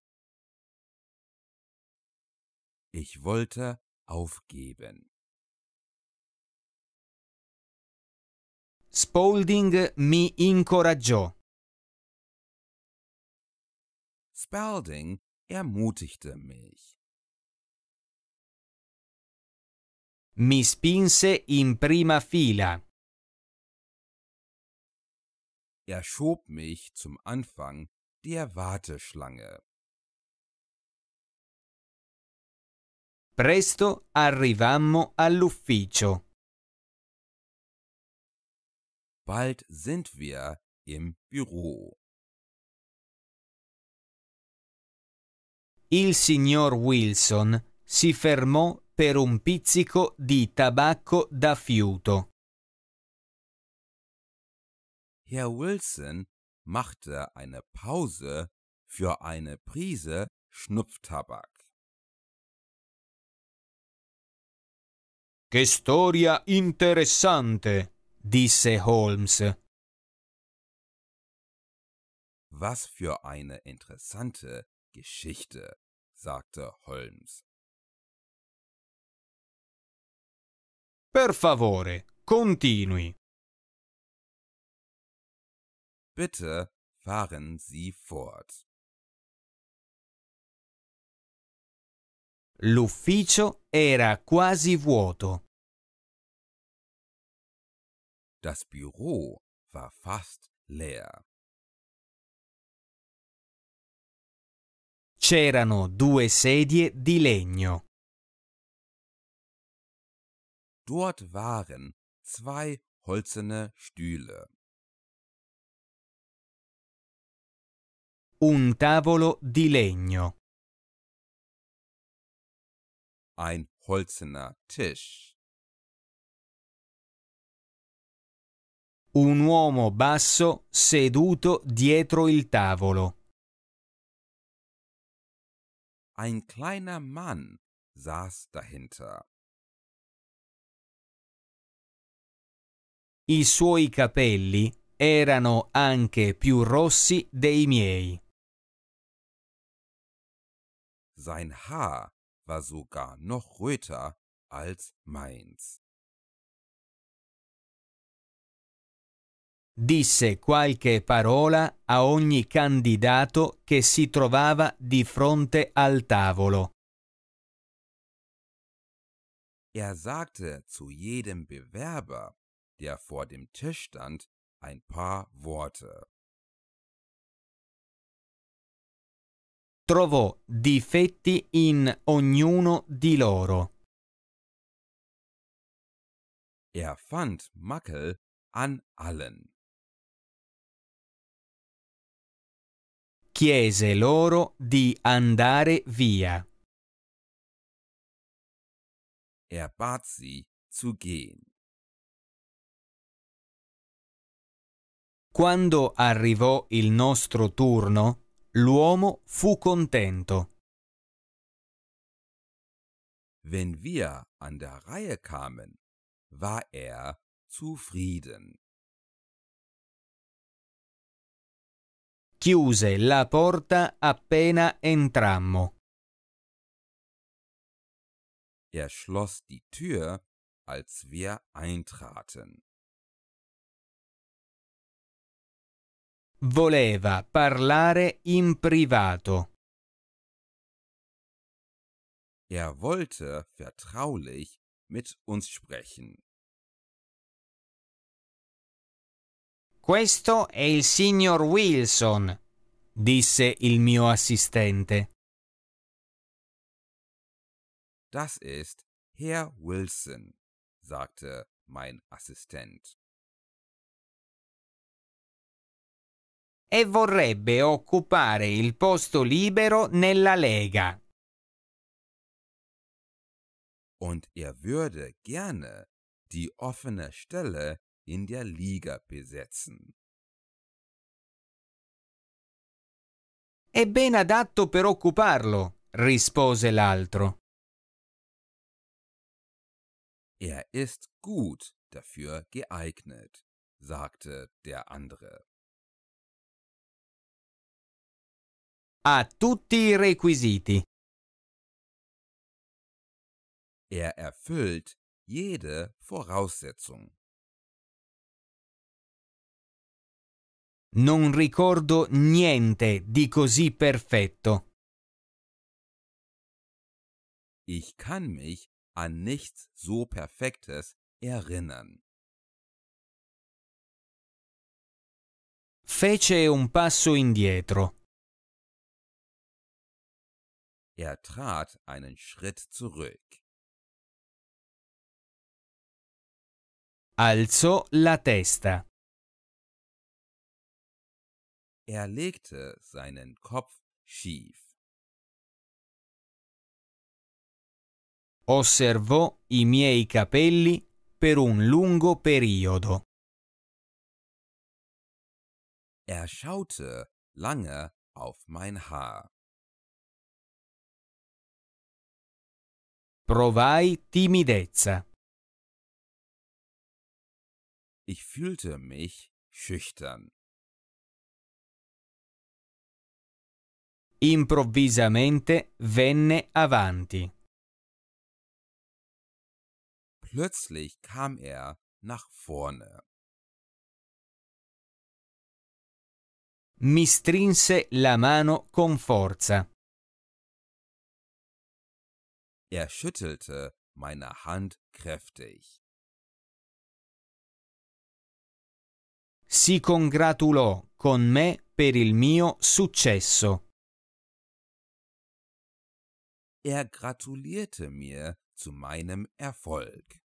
S1: Ich wollte aufgeben. Spalding mi incoraggiò. Spalding ermutigte mich. Mi spinse in prima fila. Er schob mich zum Anfang der Warteschlange. Presto arrivammo all'ufficio. Bald sind wir im Büro. Il signor Wilson si fermò per un pizzico di tabacco da fiuto. Herr Wilson machte eine Pause für eine Prise Schnupftabak. Che storia interessante, disse Holmes. Was für eine interessante Geschichte, sagte Holmes. Per favore, continui. Bitte fahren Sie fort. L'ufficio era quasi vuoto. Das Büro war fast leer. C'erano due sedie di legno. Dort waren zwei holzene Stühle. Un tavolo di legno ein holzener Tisch. Un uomo basso seduto dietro il tavolo. Ein kleiner Mann saß dahinter. I suoi capelli erano anche più rossi dei miei. Sein Haar war sogar noch röter als meins. Disse qualche parola a ogni candidato che si trovava di fronte al tavolo. Er sagte zu jedem Bewerber, der vor dem Tisch stand, ein paar Worte. trovò difetti in ognuno di loro. Er fand Makel an allen. Chiese loro di andare via. Er bat sie zu gehen. Quando arrivò il nostro turno, L'uomo fu contento. Wenn wir an der Reihe kamen, war er zufrieden. Chiuse la porta appena entrammo. Er schloss die Tür, als wir eintraten. Voleva parlare in privato. Er wollte vertraulich mit uns sprechen. Questo è il signor Wilson, disse il mio assistente. Das ist Herr Wilson, sagte mein Assistent. e vorrebbe occupare il posto libero nella Lega. Und er würde gerne die offene Stelle in der Liga besetzen. È ben adatto per occuparlo, rispose l'altro. Er ist gut dafür geeignet, sagte der andere. ha tutti i requisiti. Er erfüllt jede Voraussetzung. Non ricordo niente di così perfetto. Ich kann mich an nichts so Perfektes erinnern. Fece un passo indietro. Er trat einen Schritt zurück. Alzò la testa. Er legte seinen Kopf schief. Osservò i miei capelli per un lungo periodo. Er schaute lange auf mein Haar. Provai timidezza. Ich fühlte mich schüchtern. Improvvisamente venne avanti. Plötzlich kam er nach vorne. Mi strinse la mano con forza. Er schüttelte meine Hand kräftig. Si congratulò con me per il mio successo. Er gratulierte mir zu meinem Erfolg.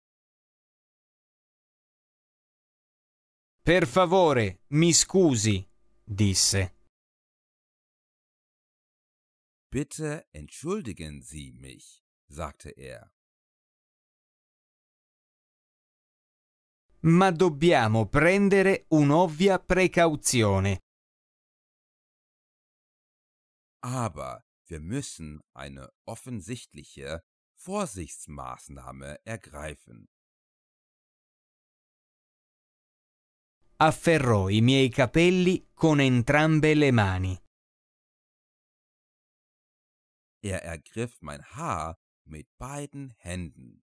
S1: Per favore, mi scusi, disse. Bitte entschuldigen Sie mich, sagte er. Ma dobbiamo prendere un'ovvia precauzione. Aber wir müssen eine offensichtliche Vorsichtsmaßnahme ergreifen. Afferrò i miei capelli con entrambe le mani. Er ergriff mein Haar mit beiden Händen.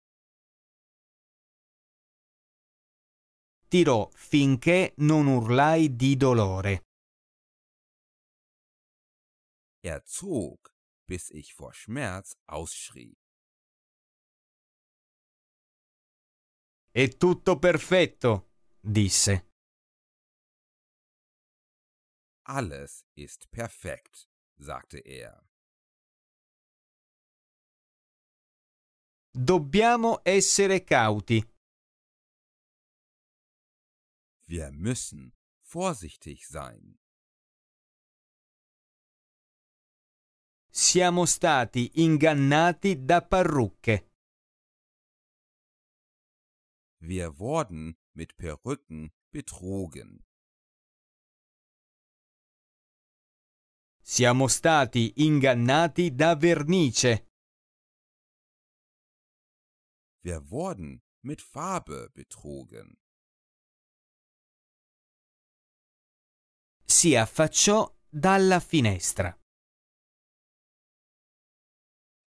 S1: Tiro finché non urlai di dolore. Er zog, bis ich vor Schmerz ausschrie. È tutto perfetto, disse. Alles ist perfekt, sagte er. Dobbiamo essere cauti. Wir müssen vorsichtig sein. Siamo stati ingannati da parrucche. Wir wurden mit Perücken betrogen. Siamo stati ingannati da vernice. Wir wurden mit Farbe betrogen. Si affacciò dalla finestra.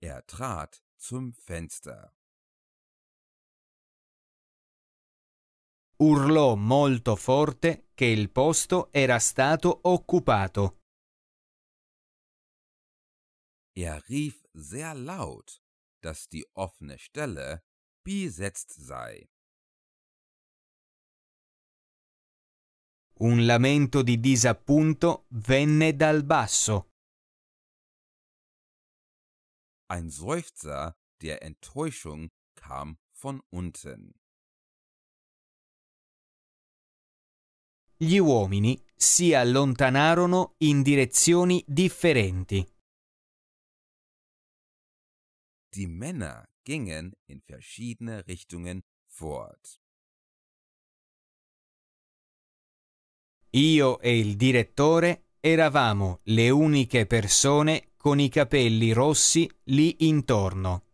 S1: Er trat zum Fenster. Urlò molto forte che il posto era stato occupato. Er rief sehr laut, dass die offene Stelle besetzt sei. Un lamento di disappunto venne dal basso. Ein Seufzer der Enttäuschung kam von unten. Gli uomini si allontanarono in direzioni differenti. Die Männer gingen in verschiedene Richtungen fort. Io e il direttore eravamo le uniche persone con i capelli rossi lì intorno.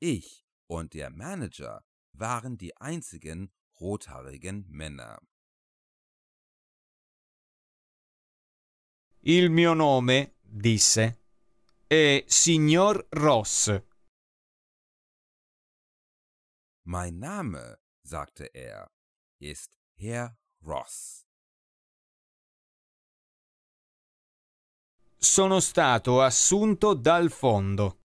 S1: Ich und der Manager waren die einzigen rothaarigen Männer. Il mio nome, disse, e Signor Ross. Mein Name, sagte er, ist Herr Ross. Sono stato assunto dal fondo.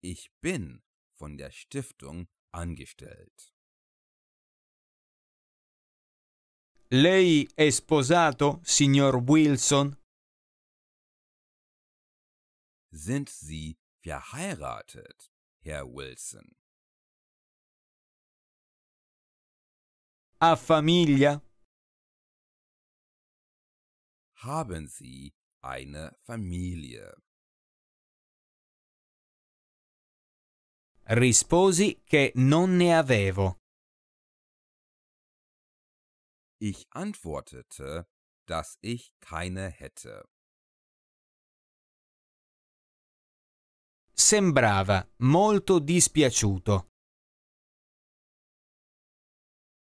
S1: Ich bin von der Stiftung angestellt. Lei è sposato, signor Wilson? Sind Sie verheiratet, Herr Wilson? A Familia. Haben Sie eine Familie? Risposi che non ne avevo. Ich antwortete, dass ich keine hätte. sembrava molto dispiaciuto.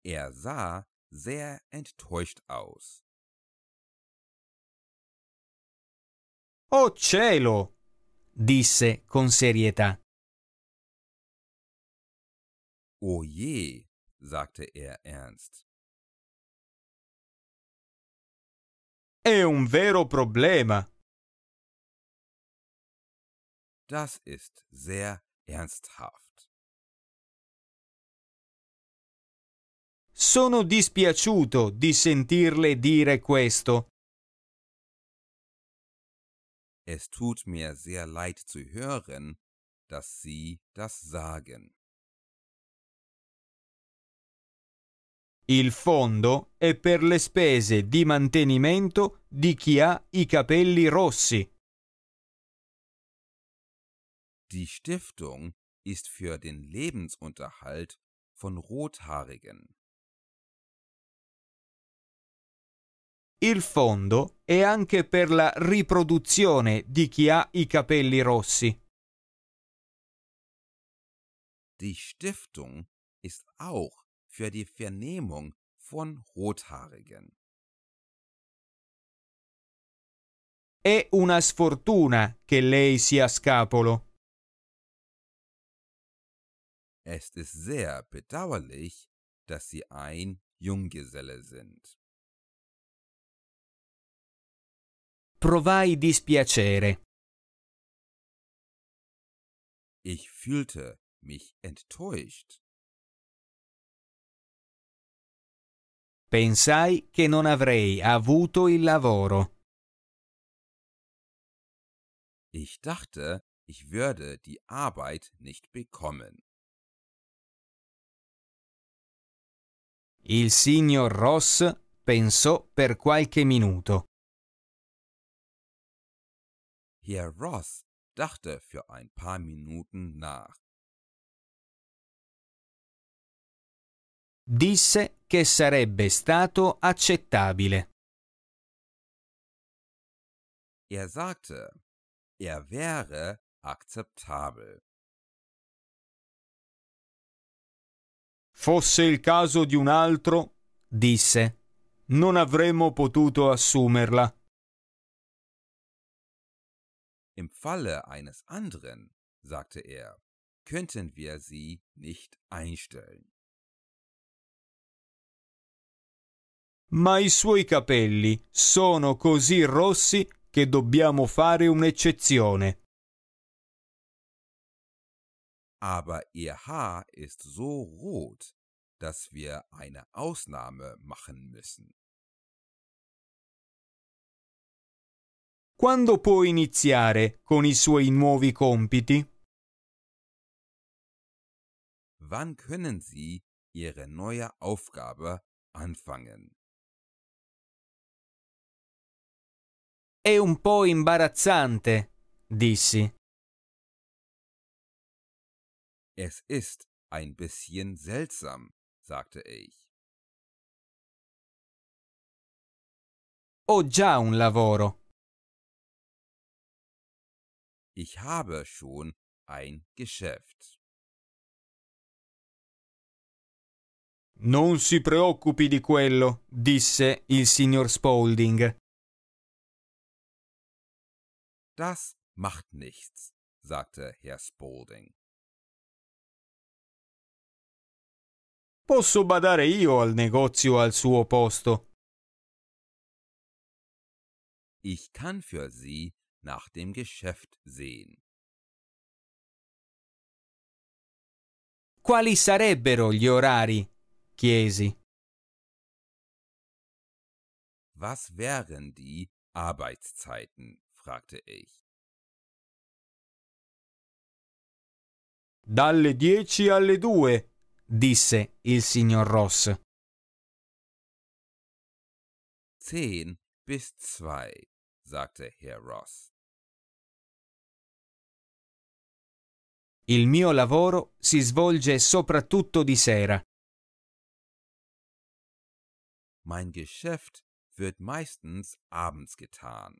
S1: Er sah sehr enttäuscht aus. Oh cielo! disse con serietà. Oh je, sagte er ernst. È un vero problema, Das ist sehr ernsthaft. Sono dispiaciuto di sentirle dire questo. Es tut mir sehr leid zu hören, dass Sie das sagen. Il fondo è per le spese di mantenimento di chi ha i capelli rossi. Die Stiftung ist für den Lebensunterhalt von Rothaarigen. Il fondo è anche per la riproduzione di chi ha i capelli rossi. Die Stiftung ist auch für die Vernehmung von Rothaarigen. È una sfortuna che lei sia scapolo. Es ist sehr bedauerlich, dass Sie ein Junggeselle sind. Provai dispiacere. Ich fühlte mich enttäuscht. Pensai che non avrei avuto il lavoro. Ich dachte, ich würde die Arbeit nicht bekommen. Il signor Ross pensò per qualche minuto. Herr Ross dachte für ein paar Minuten nach. Disse che sarebbe stato accettabile. Er sagte, er wäre akzeptabel. Fosse il caso di un altro, disse, non avremmo potuto assumerla. Im Falle eines anderen, sagte er, könnten wir sie nicht einstellen. Ma i suoi capelli sono così rossi che dobbiamo fare un'eccezione. aber ihr Haar ist so rot, dass wir eine Ausnahme machen müssen. Quando può iniziare con i suoi nuovi compiti? Wann können Sie Ihre neue Aufgabe anfangen? È un po' imbarazzante, dissi. Es ist ein bisschen seltsam, sagte ich. Ho già un lavoro. Ich habe schon ein Geschäft. Non si preoccupi di quello, disse il signor Spaulding. Das macht nichts, sagte Herr Spaulding. Posso badare io al negozio al suo posto. Ich kann für Sie nach dem Geschäft sehen. Quali sarebbero gli orari? chiesi. Was wären die Arbeitszeiten? fragte ich. Dalle 10 alle 2, disse il signor Ross. 10 bis zwei, sagte Herr Ross. Il mio lavoro si svolge soprattutto di sera. Mein Geschäft wird meistens abends getan.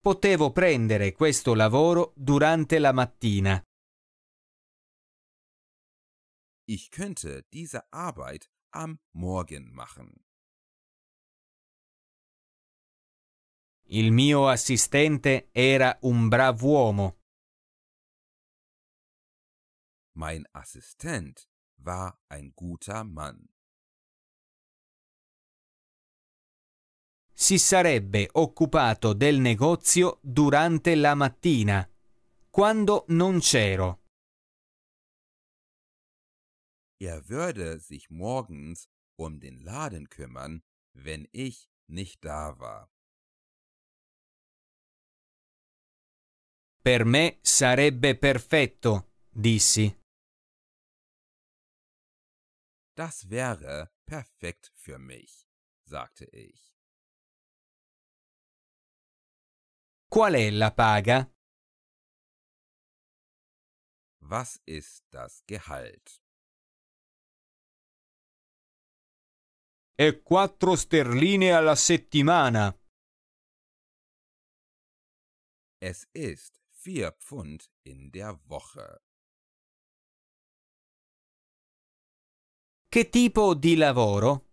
S1: Potevo prendere questo lavoro durante la mattina. ich könnte diese Arbeit am Morgen machen. Il mio assistente era un brav'uomo. Mein Assistent war ein guter Mann. Si sarebbe occupato del negozio durante la mattina, quando non c'ero er würde sich morgens um den Laden kümmern, wenn ich nicht da war. Per me sarebbe perfetto, dissi. Das wäre perfekt für mich, sagte ich. Qual è la paga? Was ist das Gehalt? e 4 sterline alla settimana. Es ist 4 Pfund in der Woche. Che tipo di lavoro?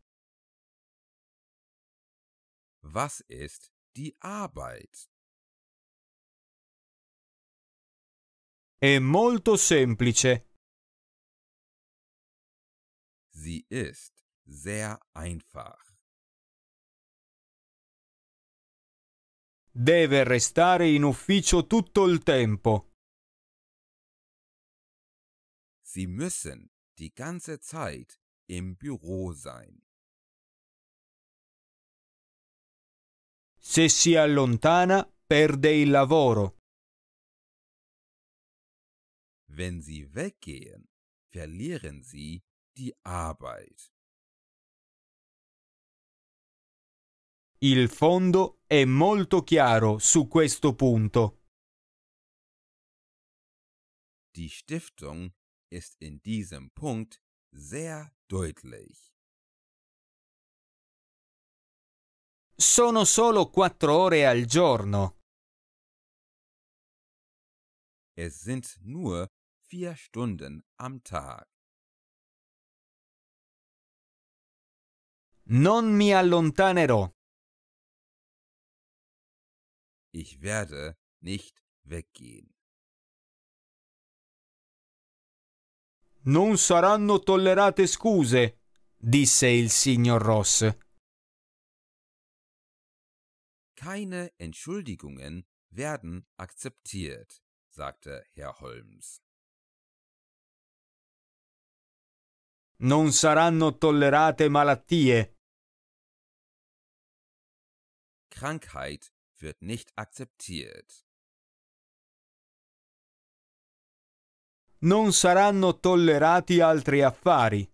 S1: Was ist die Arbeit? È molto semplice. Sie ist sehr einfach. Deve restare in ufficio tutto il tempo. Sie müssen die ganze Zeit im Büro sein. Se si allontana, perde il lavoro. Wenn sie weggehen, verlieren sie die Arbeit. Il fondo è molto chiaro su questo punto. Die Stiftung ist in diesem Punkt sehr deutlich. Sono solo quattro ore al giorno. Es sind nur vier Stunden am Tag. Non mi allontanerò. Ich werde nicht weggehen. Non saranno tollerate scuse, disse il signor Ross. Keine Entschuldigungen werden akzeptiert, sagte Herr Holmes. Non saranno tollerate malattie. Krankheit wird nicht akzeptiert. Non saranno tollerati altri affari.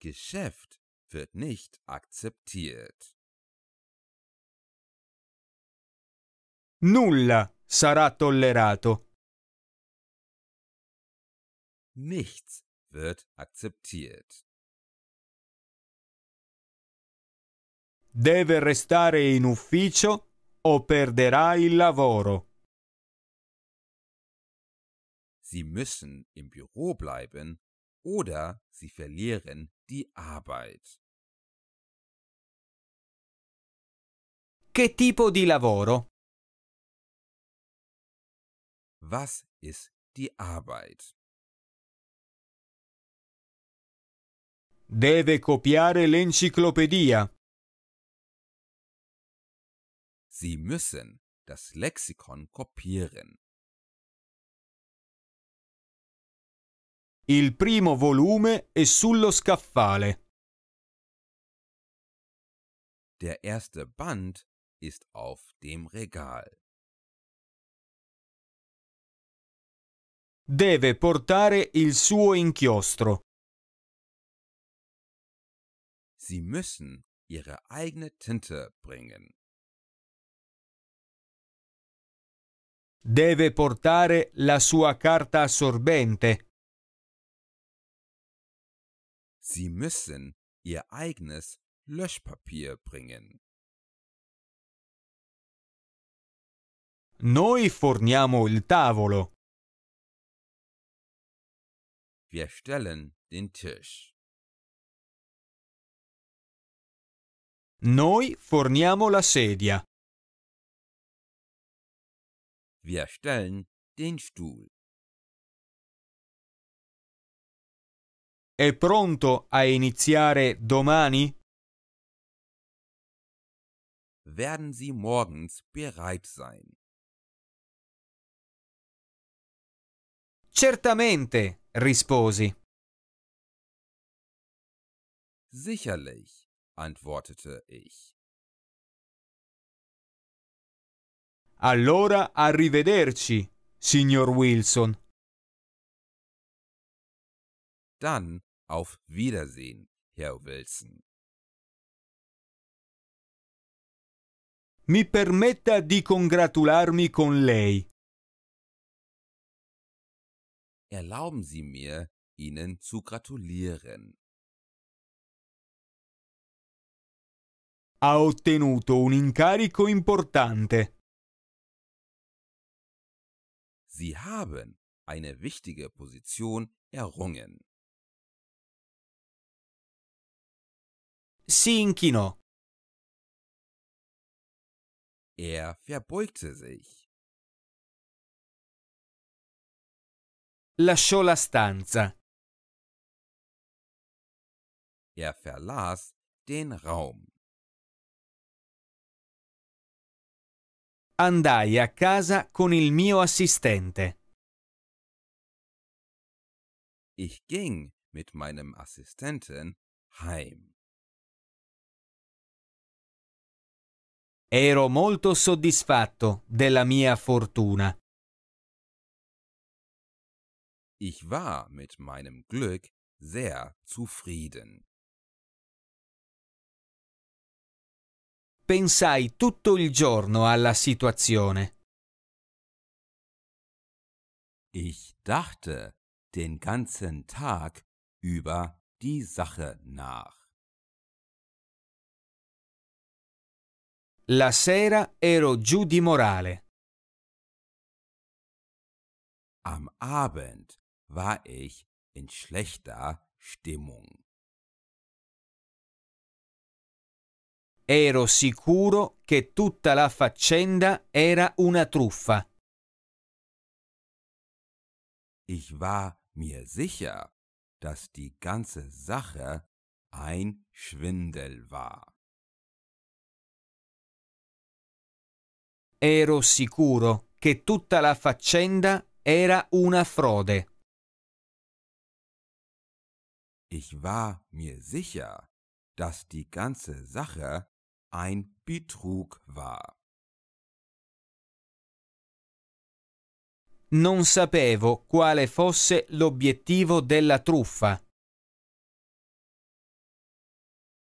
S1: Geschäft wird nicht akzeptiert. Nulla sarà tollerato. Nichts wird akzeptiert. deve restare in ufficio o perderà il lavoro. Sie müssen im Büro bleiben oder sie verlieren die Arbeit. Che tipo di lavoro? Was ist die Arbeit? Deve copiare l'enciclopedia. Sie müssen das Lexikon kopieren. Il primo volume è sullo scaffale. Der erste Band ist auf dem Regal. Deve portare il suo inchiostro. Sie müssen ihre eigene Tinte bringen. Deve portare la sua carta assorbente. Sie müssen ihr eigenes Löschpapier bringen. Noi forniamo il tavolo. Wir stellen den Tisch. Noi forniamo la sedia. Wir stellen den Stuhl. È pronto a iniziare domani? Werden Sie morgens bereit sein? Certamente, risposi. Sicherlich, antwortete ich. Allora arrivederci, signor Wilson. Dann auf Wiedersehen, Herr Wilson. Mi permetta di congratularmi con lei. Erlauben Sie mir, Ihnen zu gratulieren. Ha ottenuto un incarico importante. Sie haben eine wichtige Position errungen. Sinkino. Er verbeugte sich. Lasciò la stanza. Er verlas den Raum. Andai a casa con il mio assistente. Ich ging mit meinem Assistenten heim. Ero molto soddisfatto della mia fortuna. Ich war mit meinem Glück sehr zufrieden. pensai tutto il giorno alla situazione. Ich dachte den ganzen Tag über die Sache nach. La sera ero giù di morale. Am Abend war ich in schlechter Stimmung. Ero sicuro che tutta la faccenda era una truffa. Ich war mir sicher, dass die ganze Sache ein Schwindel war. Ero sicuro che tutta la faccenda era una frode. Ich war mir sicher, dass die ganze Sache ein Betrug war. Non sapevo quale fosse l'obiettivo della truffa.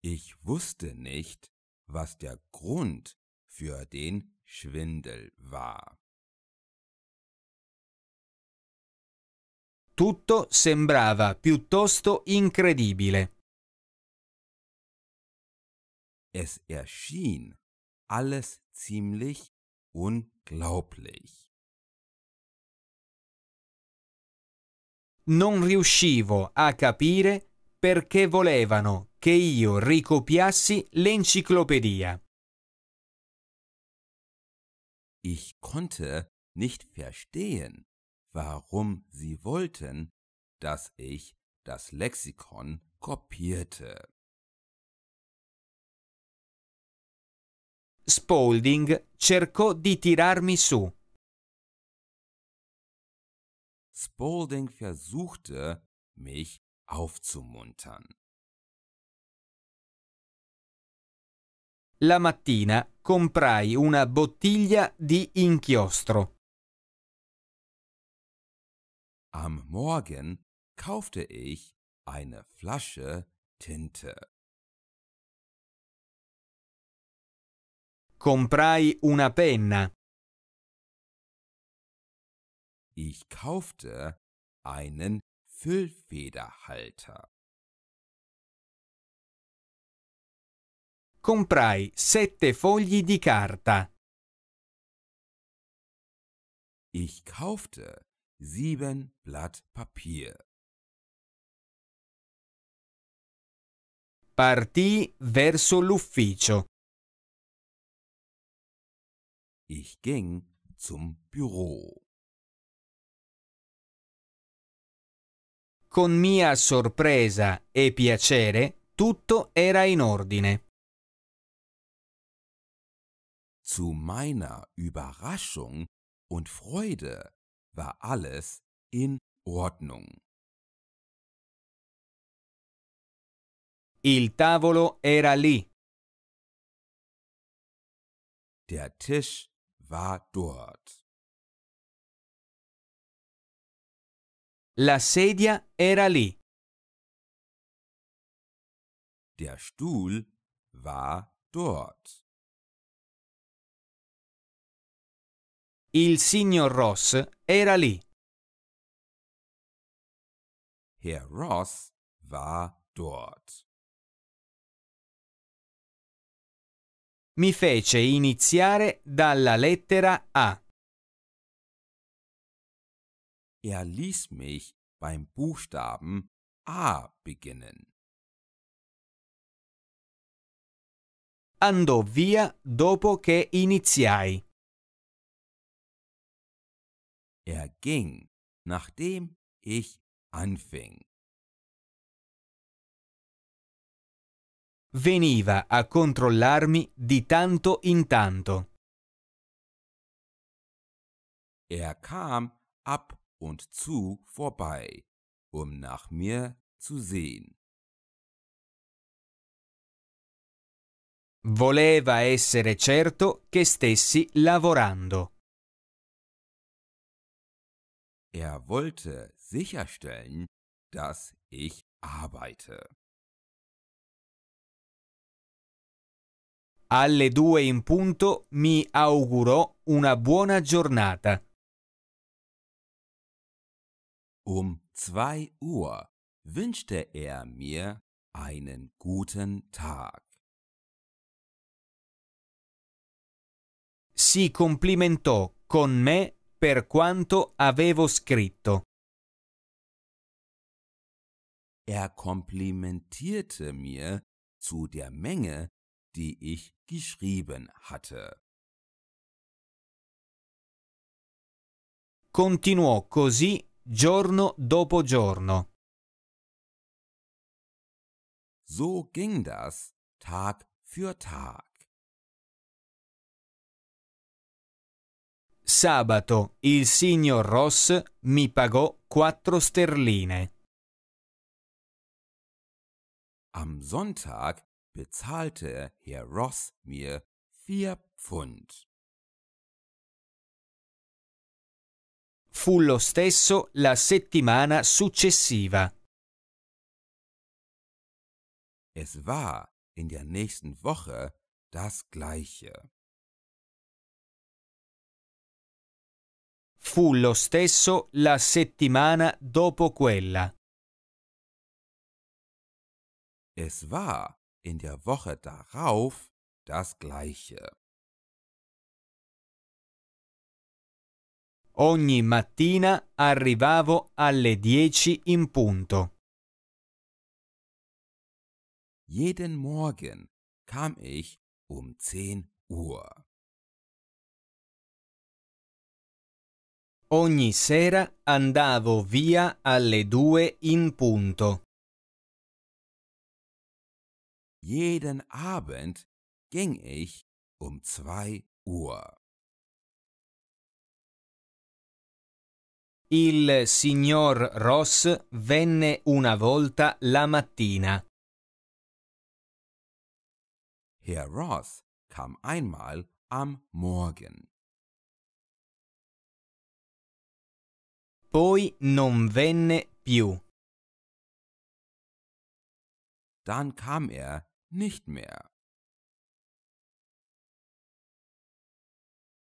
S1: Ich wusste nicht, was der Grund für den Schwindel war. Tutto sembrava piuttosto incredibile. Es erschien alles ziemlich unglaublich. Non riuscivo a capire perché volevano che io ricopiassi l'enciclopedia. Ich konnte nicht verstehen, warum sie wollten, dass ich das Lexikon kopierte. Spaulding cercò di tirarmi su. Spaulding versuchte, mich aufzumuntern. La mattina comprai una bottiglia di inchiostro. Am Morgen kaufte ich eine Flasche Tinte. Comprai una penna. Ich kaufte einen Füllfederhalter. Comprai sette fogli di carta. Ich kaufte sieben Blatt Papier. Partì verso l'ufficio. Ich ging zum Büro. Con mia sorpresa e piacere, tutto era in ordine. Zu meiner Überraschung und Freude war alles in Ordnung. Il tavolo era lì. Der Tisch war dort. La sedia era lì. Der Stuhl war dort. Il signor Ross era lì. Herr Ross war dort. mi fece iniziare dalla lettera A. Er ließ mich beim Buchstaben A beginnen. Andò via dopo che iniziai. Er ging, nachdem ich anfing. veniva a controllarmi di tanto in tanto. Er kam ab und zu vorbei, um nach mir zu sehen. Voleva essere certo che stessi lavorando. Er wollte sicherstellen, dass ich arbeite. alle due in punto mi augurò una buona giornata. Um zwei Uhr wünschte er mir einen guten Tag. Si complimentò con me per quanto avevo scritto. Er komplimentierte mir zu der Menge, die ich geschrieben hatte. Continuò così giorno dopo giorno. So ging das Tag für Tag. Sabato il signor Ross mi pagò quattro sterline. Am Sonntag bezahlte Herr Ross mir vier Pfund. Fu lo stesso la settimana successiva. Es war in der nächsten Woche das gleiche. Fu lo stesso la settimana dopo quella. Es war in der Woche darauf das gleiche. Ogni mattina arrivavo alle 10 in punto. Jeden Morgen kam ich um 10 Uhr. Ogni sera andavo via alle 2 in punto. Jeden Abend ging ich um zwei Uhr. Il signor Ross venne una volta la mattina. Herr Ross kam einmal am Morgen. Poi non venne più. Dann kam er nicht mehr.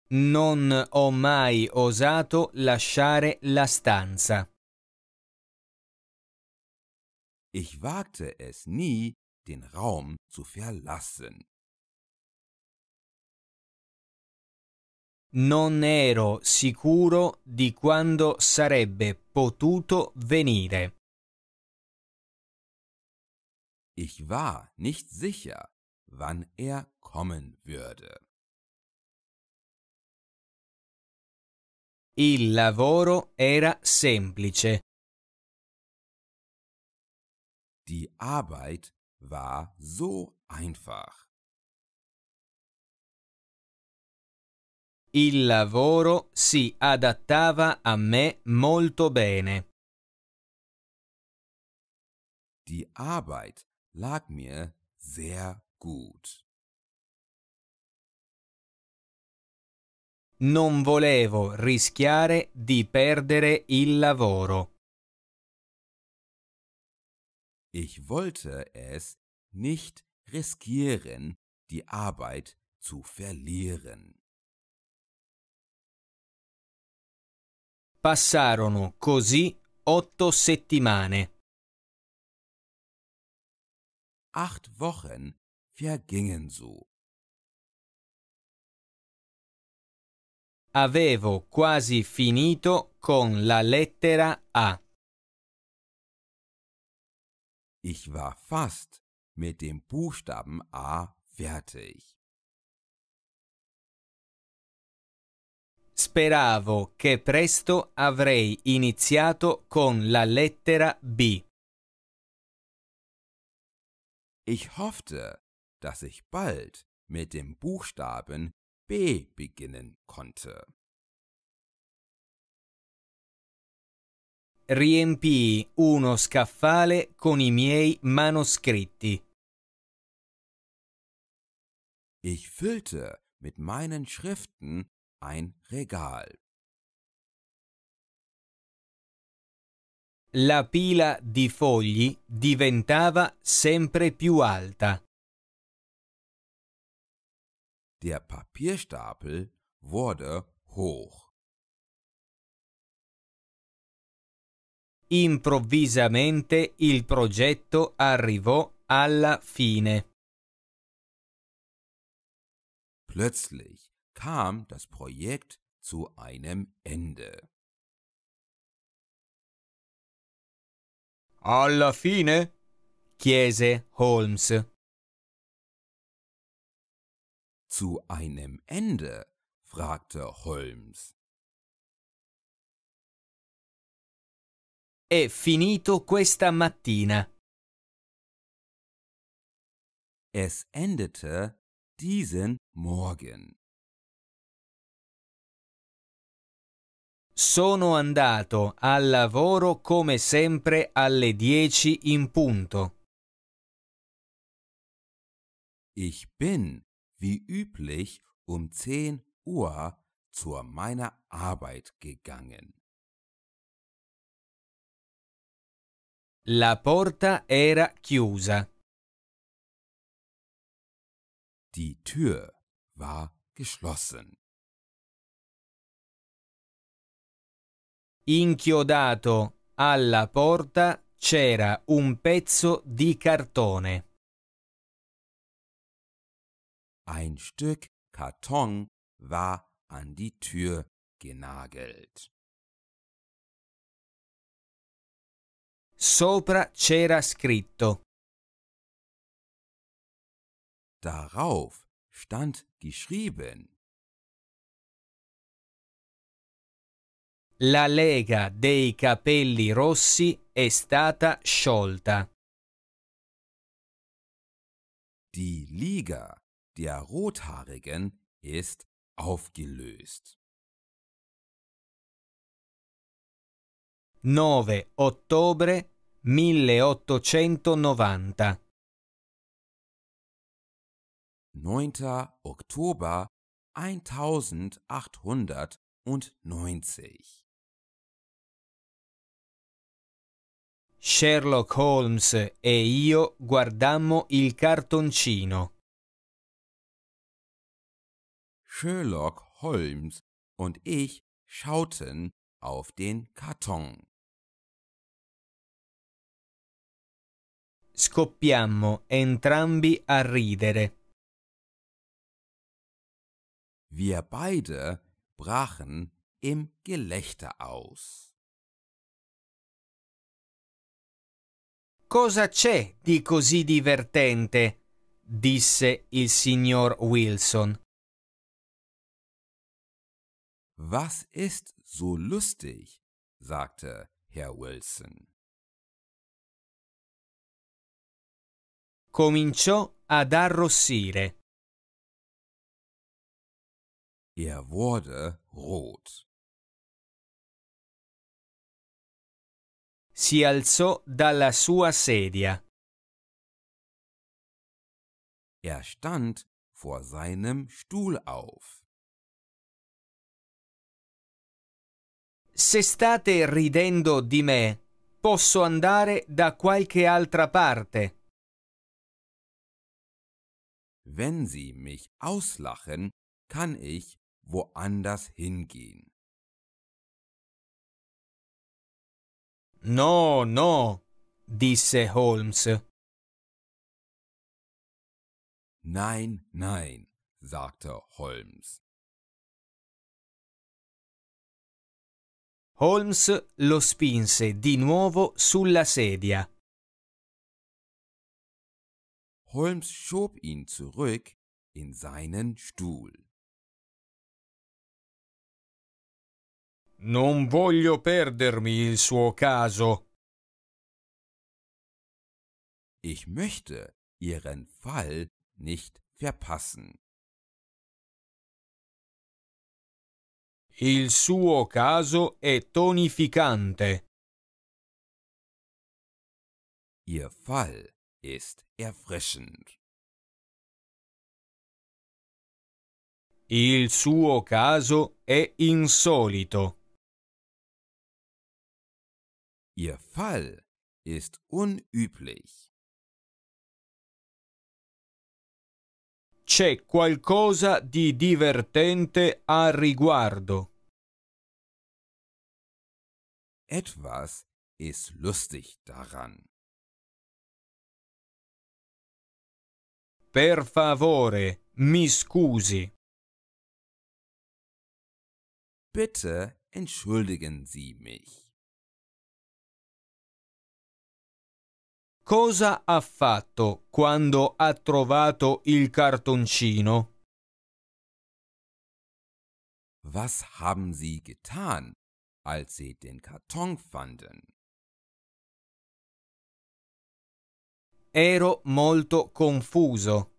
S1: Non ho mai osato lasciare la stanza. Ich wagte es nie, den Raum zu verlassen. Non ero sicuro di quando sarebbe potuto venire. Ich war nicht sicher, wann er kommen würde. Il lavoro era semplice. Die Arbeit war so einfach. Il lavoro si adattava a me molto bene. Die Arbeit lag mir sehr gut. Non volevo rischiare di perdere il lavoro. Ich wollte es nicht riskieren, die Arbeit zu verlieren. Passarono così otto settimane acht Wochen vergingen so. Avevo quasi finito con la lettera A. Ich war fast mit dem Buchstaben A fertig. Speravo che presto avrei iniziato con la lettera B. Ich hoffte, dass ich bald mit dem Buchstaben B beginnen konnte. Riempii uno scaffale con i miei manoscritti. Ich füllte mit meinen Schriften ein Regal. La pila di fogli diventava sempre più alta. Der Papierstapel wurde hoch. Improvvisamente il progetto arrivò alla fine. Plötzlich kam das Projekt zu einem Ende. Alla fine? chiese Holmes. Zu einem Ende? fragte Holmes. È finito questa mattina. Es endete diesen Morgen. Sono andato al lavoro come sempre alle 10 in punto. Ich bin, wie üblich, um 10 Uhr zu meiner Arbeit gegangen. La porta era chiusa. Die Tür war geschlossen. Inchiodato alla porta c'era un pezzo di cartone. Ein Stück Karton war an die Tür genagelt. Sopra c'era scritto. Darauf stand geschrieben. La Lega dei Capelli Rossi è stata sciolta. Die Liga der Rothaarigen ist aufgelöst. 9 ottobre 1890 9. Oktober 1890 Sherlock Holmes e io guardammo il cartoncino. Sherlock Holmes und ich schauten auf den Karton. Scoppiammo entrambi a ridere. Wir beide brachen im Gelächter aus. Cosa c'è di così divertente? disse il signor Wilson. Was ist so lustig? sagte Herr Wilson. Cominciò ad arrossire. Er wurde rot. si alzò dalla sua sedia. Er stand vor seinem Stuhl auf. Se state ridendo di me, posso andare da qualche altra parte. Wenn Sie mich auslachen, kann ich woanders hingehen. No, no, disse Holmes. Nein, nein, sagte Holmes. Holmes lo spinse di nuovo sulla sedia. Holmes schob ihn zurück in seinen Stuhl. Non voglio perdermi il suo caso. Ich möchte Ihren Fall nicht verpassen. Il suo caso è tonificante. Ihr Fall ist erfrischend. Il suo caso è insolito. Ihr Fall ist unüblich. C'è qualcosa di divertente a riguardo. Etwas ist lustig daran. Per favore, mi scusi. Bitte entschuldigen Sie mich. cosa ha fatto quando ha trovato il cartoncino? Was haben Sie getan, als Sie den Karton fanden? Ero molto confuso.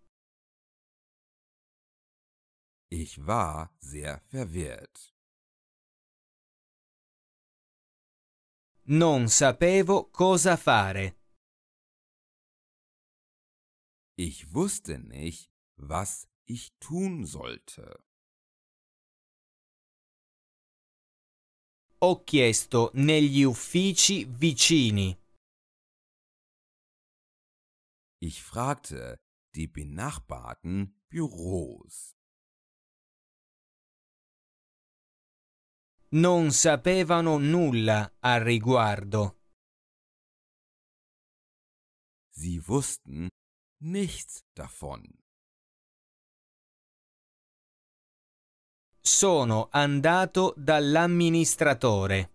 S1: Ich war sehr verwirrt. Non sapevo cosa fare. Ich wusste nicht, was ich tun sollte. Ho chiesto negli uffici vicini. Ich fragte die benachbarten Büros. Non sapevano nulla al riguardo. Sie wussten nichts davon. Sono andato dall'amministratore.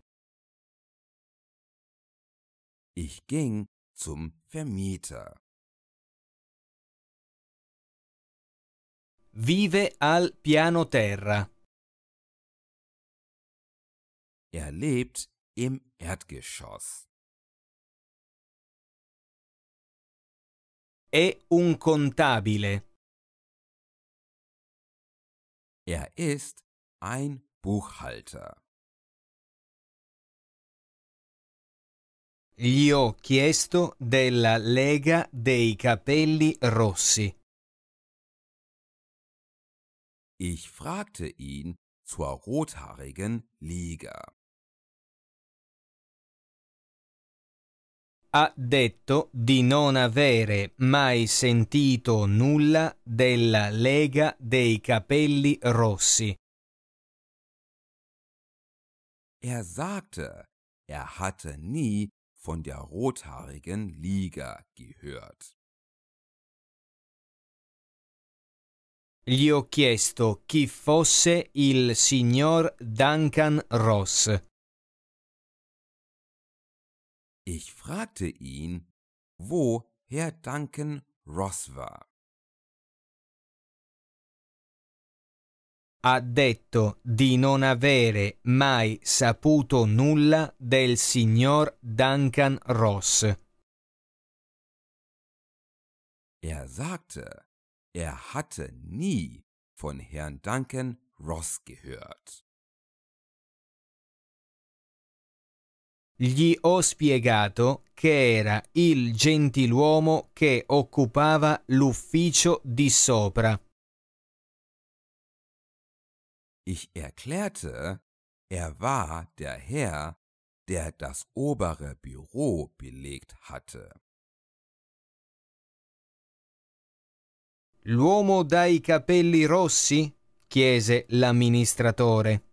S1: Ich ging zum Vermieter. Vive al piano terra. Er lebt im Erdgeschoss. È un contabile. Er ist ein Buchhalter. Gli ho chiesto della Lega dei Capelli Rossi. Ich fragte ihn zur rothaarigen Liga. ha detto di non avere mai sentito nulla della Lega dei Capelli Rossi. Er sagte, er hatte nie von der rothaarigen Liga gehört. Gli ho chiesto chi fosse il signor Duncan Ross. Ich fragte ihn, wo Herr Duncan Ross war. Ha detto di non avere mai saputo nulla del signor Duncan Ross. Er sagte, er hatte nie von Herrn Duncan Ross gehört. gli ho spiegato che era il gentiluomo che occupava l'ufficio di sopra. Ich erklärte, er war der Herr, der das obere Büro belegt hatte. L'uomo dai capelli rossi? chiese l'amministratore.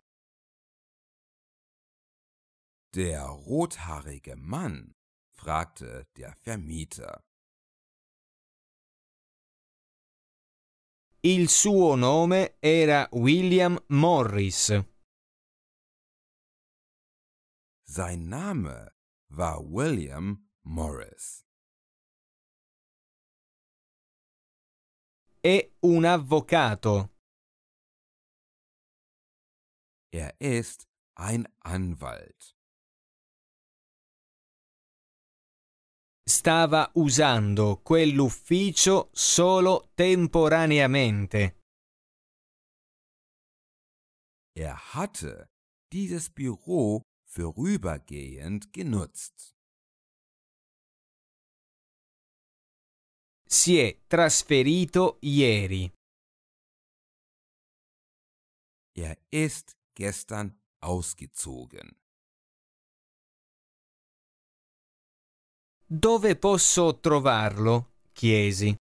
S1: Der rothaarige Mann? fragte der Vermieter. Il suo nome era William Morris. Sein Name war William Morris. E un avvocato. Er ist ein Anwalt. stava usando quell'ufficio solo temporaneamente. Er hatte dieses Büro vorübergehend genutzt. Si è trasferito ieri. Er ist gestern ausgezogen. Dove posso trovarlo? chiesi.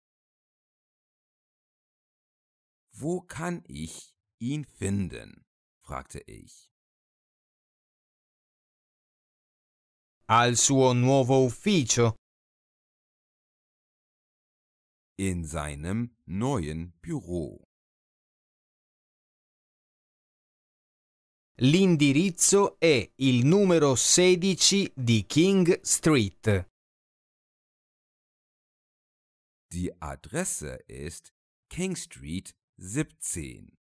S1: Wo kann ich ihn finden? fragte ich. Al suo nuovo ufficio. In seinem neuen Büro. L'indirizzo è il numero 16 di King Street. Die Adresse ist King Street 17.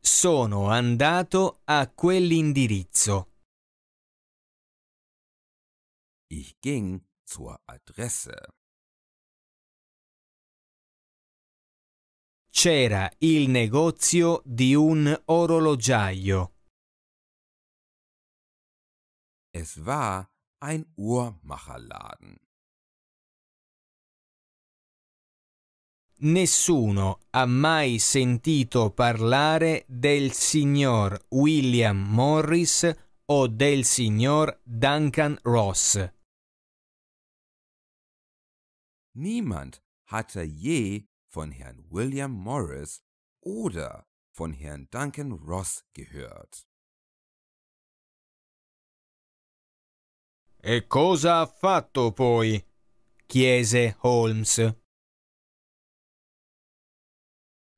S1: Sono andato a quell'indirizzo. Ich ging zur Adresse. C'era il negozio di un orologiaio. Es war ein Uhrmacherladen. Nessuno ha mai sentito parlare del signor William Morris o del signor Duncan Ross. Niemand hatte je von Herrn William Morris oder von Herrn Duncan Ross gehört. E cosa ha fatto poi? chiese Holmes.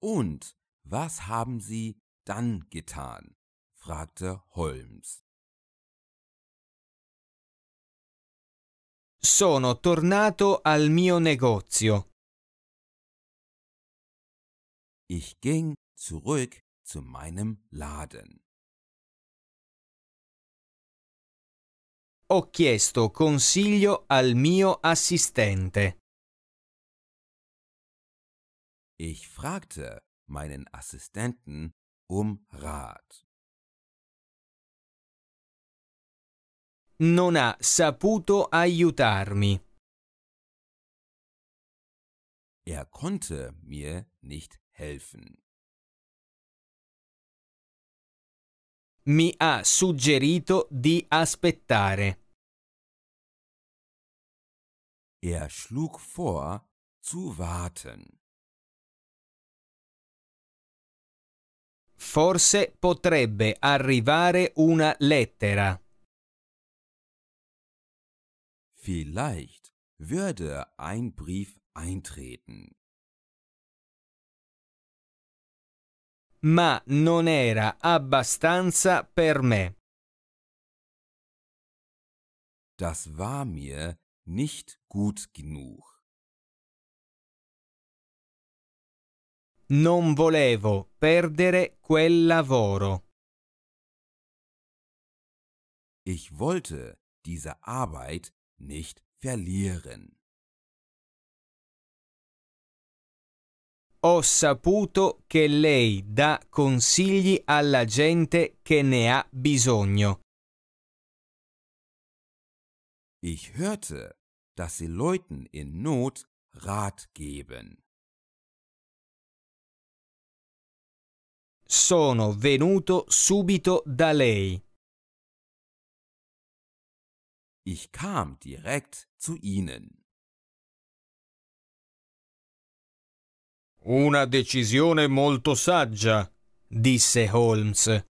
S1: Und was haben Sie dann getan? fragte Holmes. Sono tornato al mio negozio. Ich ging zurück zu meinem Laden. Ho chiesto consiglio al mio assistente. Ich fragte meinen Assistenten um Rat. Non ha saputo aiutarmi. Er konnte mir nicht helfen. mi ha suggerito di aspettare. Er schlug vor, zu warten. Forse potrebbe arrivare una lettera. Vielleicht würde ein Brief eintreten. ma non era abbastanza per me. Das war mir nicht gut genug. Non volevo perdere quel lavoro. Ich wollte diese Arbeit nicht verlieren. Ho saputo che lei dà consigli alla gente che ne ha bisogno. Ich hörte, dass sie Leuten in Not Rat geben. Sono venuto subito da lei. Ich kam direkt zu ihnen. Una decisione molto saggia, disse Holmes.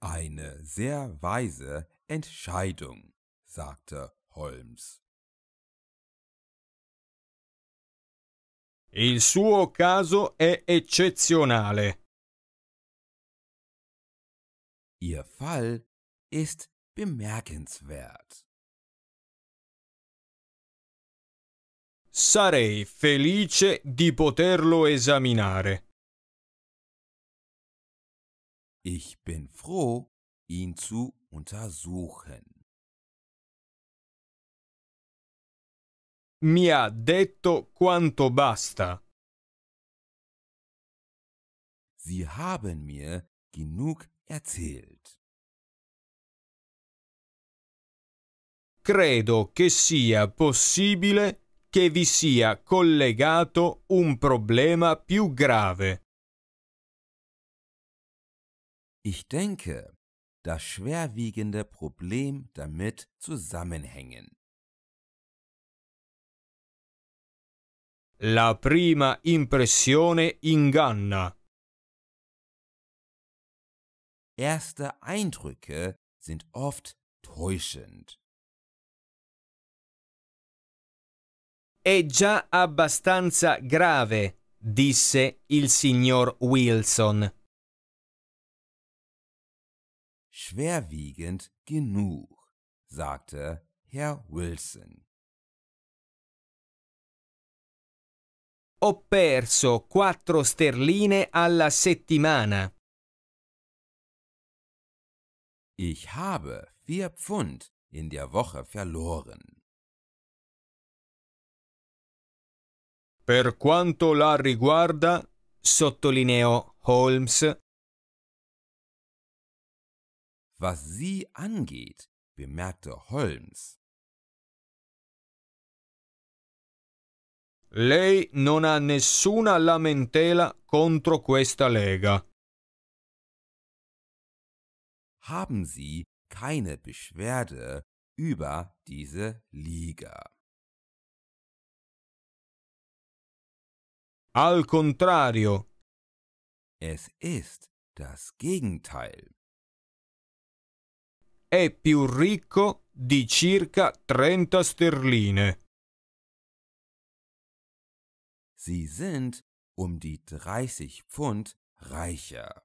S1: Eine sehr weise Entscheidung, sagte Holmes. Il suo caso è eccezionale. Ihr Fall ist bemerkenswert. Sarei felice di poterlo esaminare. Ich bin froh, ihn zu untersuchen. Mi ha detto quanto basta. Sie haben mir genug erzählt. Credo che sia possibile che vi sia collegato un problema più grave. Ich denke, das schwerwiegende Problem damit zusammenhängen. La prima impressione inganna. Erste Eindrücke sind oft täuschend. è già abbastanza grave, disse il signor Wilson. Schwerwiegend genug, sagte Herr Wilson. Ho perso quattro sterline alla settimana. Ich habe vier Pfund in der Woche verloren. Per quanto la riguarda, sottolineò Holmes, was sie angeht, bemerkte Holmes. Lei non ha nessuna lamentela contro questa Lega. Haben Sie keine Beschwerde über diese Liga? Al contrario. Es ist das Gegenteil. È più ricco di circa 30 sterline. Sie sind um die 30 Pfund reicher.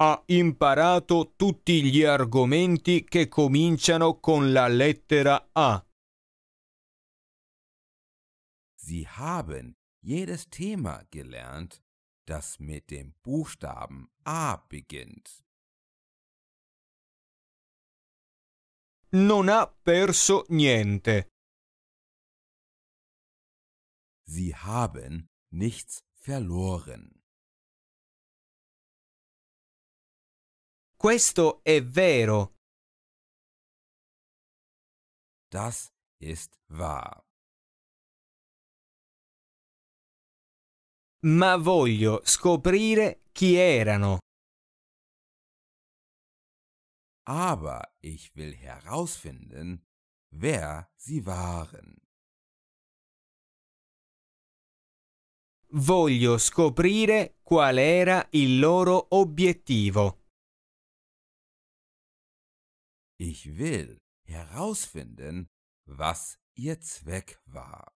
S1: Ha imparato tutti gli argomenti che cominciano con la lettera A. Sie haben jedes Thema gelernt, das mit dem Buchstaben A beginnt. Non ha perso niente. Sie haben nichts verloren. Questo è vero. Das ist wahr. ma voglio scoprire chi erano. Aber ich will herausfinden, wer sie waren. Voglio scoprire qual era il loro obiettivo. Ich will herausfinden, was ihr Zweck war.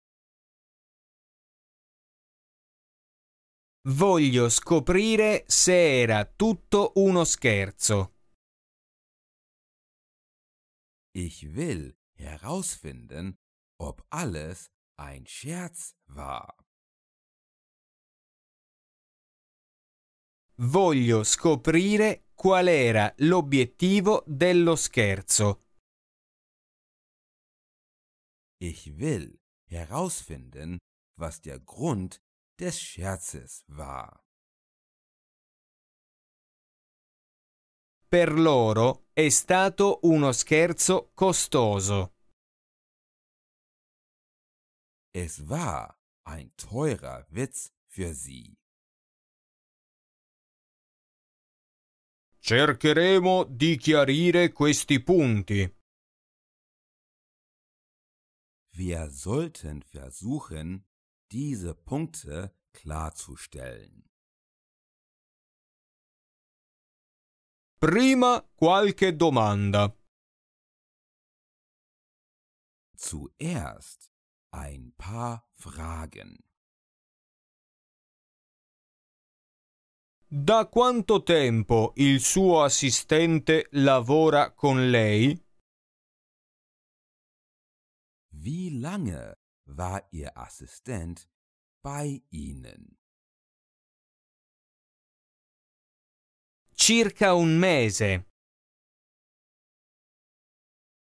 S1: Voglio scoprire se era tutto uno scherzo. Ich will herausfinden, ob alles ein Scherz war. Voglio scoprire qual era l'obiettivo dello scherzo. Ich will herausfinden, was der Grund des Scherzes war. Per loro è stato uno scherzo costoso. Es war ein teurer Witz für sie. Cercheremo di chiarire questi punti. Wir sollten versuchen, diese Punkte klarzustellen. Prima qualche domanda. Zuerst ein paar Fragen. Da quanto tempo il suo assistente lavora con lei? Wie lange war ihr Assistent bei ihnen. Circa un mese.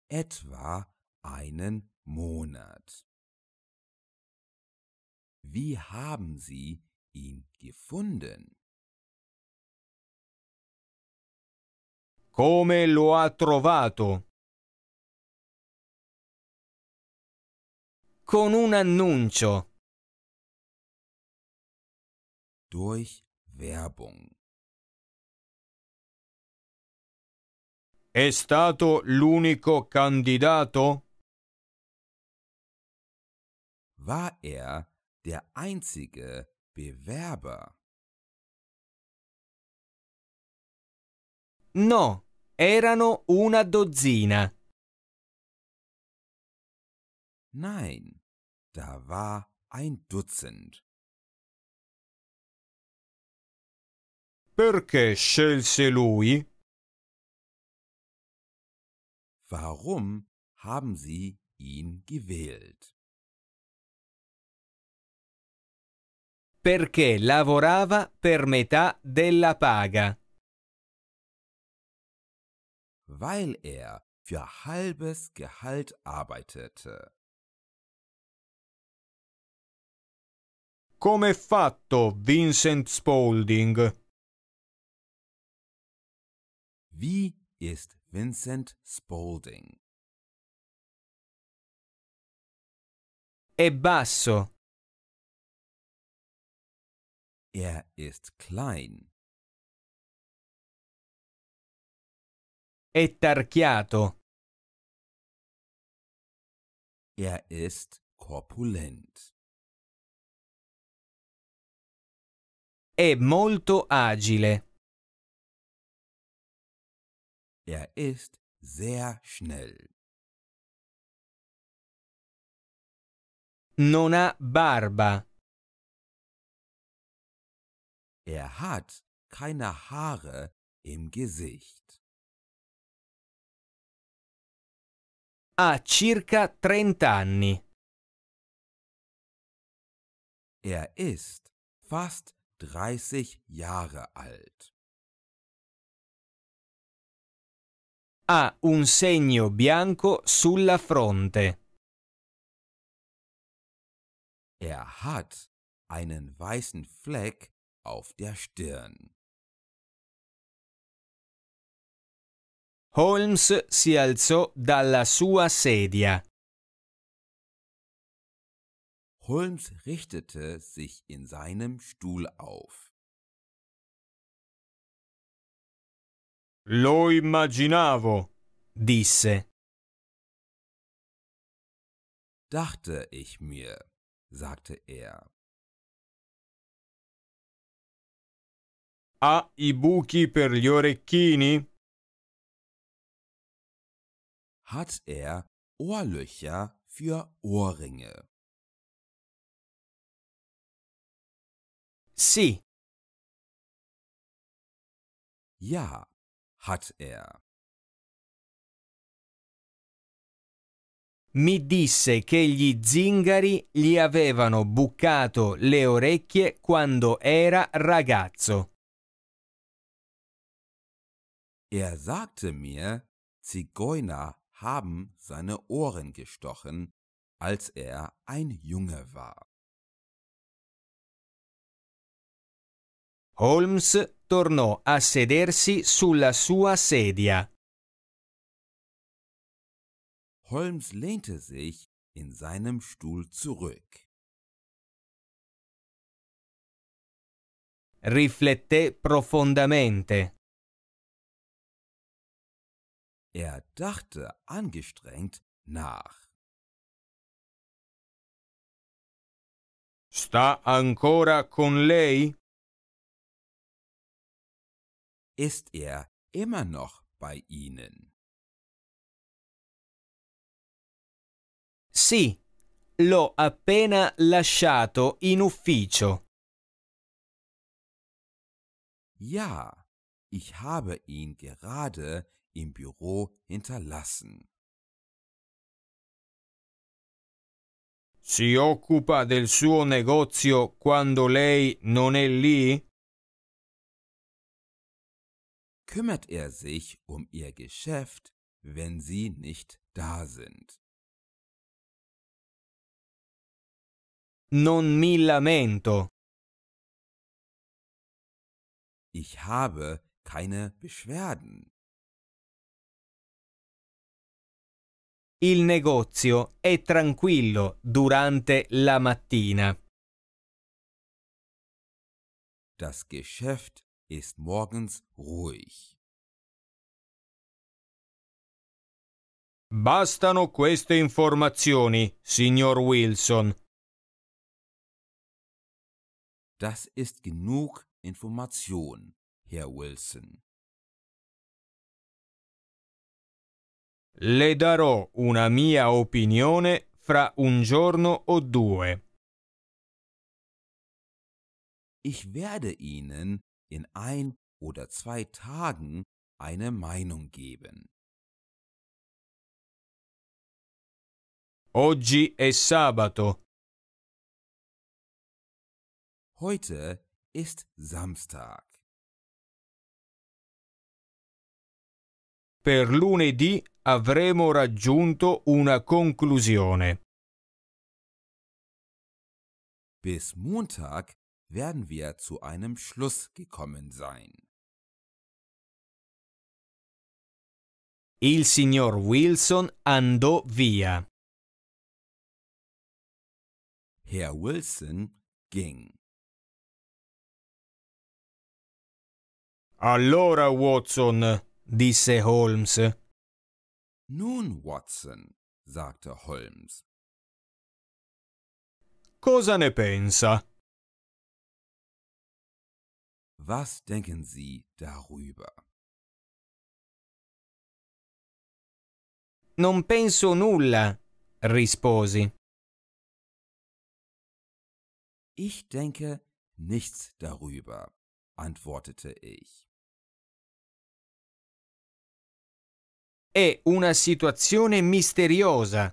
S1: Etwa einen Monat. Wie haben Sie ihn gefunden? Come lo ha trovato? con un annuncio. Durch Werbung. È stato l'unico candidato? War er der einzige Bewerber? No, erano una dozzina. Nein, da war ein Dutzend. Perché scelse lui? Warum haben Sie ihn gewählt? Perché lavorava per metà della paga. Weil er für halbes Gehalt arbeitete. Come fatto Vincent Spaulding? Wie ist Vincent Spaulding? È basso. Er ist klein. È tarchiato. Er ist korpulent. È molto agile. Er ist sehr schnell. Non ha barba. Er hat keine Haare im Gesicht. Ha circa 30 anni. Er ist fast 30 Jahre alt. Ha un segno bianco sulla fronte. Er hat einen weißen Fleck auf der Stirn. Holmes si alzò dalla sua sedia. Holmes richtete sich in seinem Stuhl auf. Lo immaginavo, disse. Dachte ich mir, sagte er. Ha i buchi per gli orecchini? Hat er Ohrlöcher für Ohrringe? Sì. Ja, hat er. Mi disse che gli zingari gli avevano bucato le orecchie quando era ragazzo. Er sagte mir, Zigeuner haben seine Ohren gestochen, als er ein Junge war. Holmes tornò a sedersi sulla sua sedia. Holmes lehnte sich in seinem Stuhl zurück. Riflette profondamente. Er dachte angestrengt nach. Sta ancora con lei? ist er immer noch bei ihnen. Sì, l'ho appena lasciato in ufficio. Ja, ich habe ihn gerade im Büro hinterlassen. Si occupa del suo negozio quando lei non è lì? kümmert er sich um ihr Geschäft, wenn sie nicht da sind. Non mi lamento. Ich habe keine Beschwerden. Il negozio è tranquillo durante la mattina. Das Geschäft ist morgens ruhig. Bastano queste informazioni, signor Wilson. Das ist genug Information, Herr Wilson. Le darò una mia opinione fra un giorno o due. Ich werde Ihnen in ein oder zwei Tagen eine Meinung geben. Oggi è sabato. Heute ist Samstag. Per lunedì avremo raggiunto una conclusione. Bis Montag werden wir zu einem Schluss gekommen sein. Il signor Wilson andò via. Herr Wilson ging. Allora, Watson, disse Holmes. Nun, Watson, sagte Holmes. Cosa ne pensa? Was denken Sie darüber? Non penso nulla, risposi. Ich denke nichts darüber, antwortete ich. È una situazione misteriosa.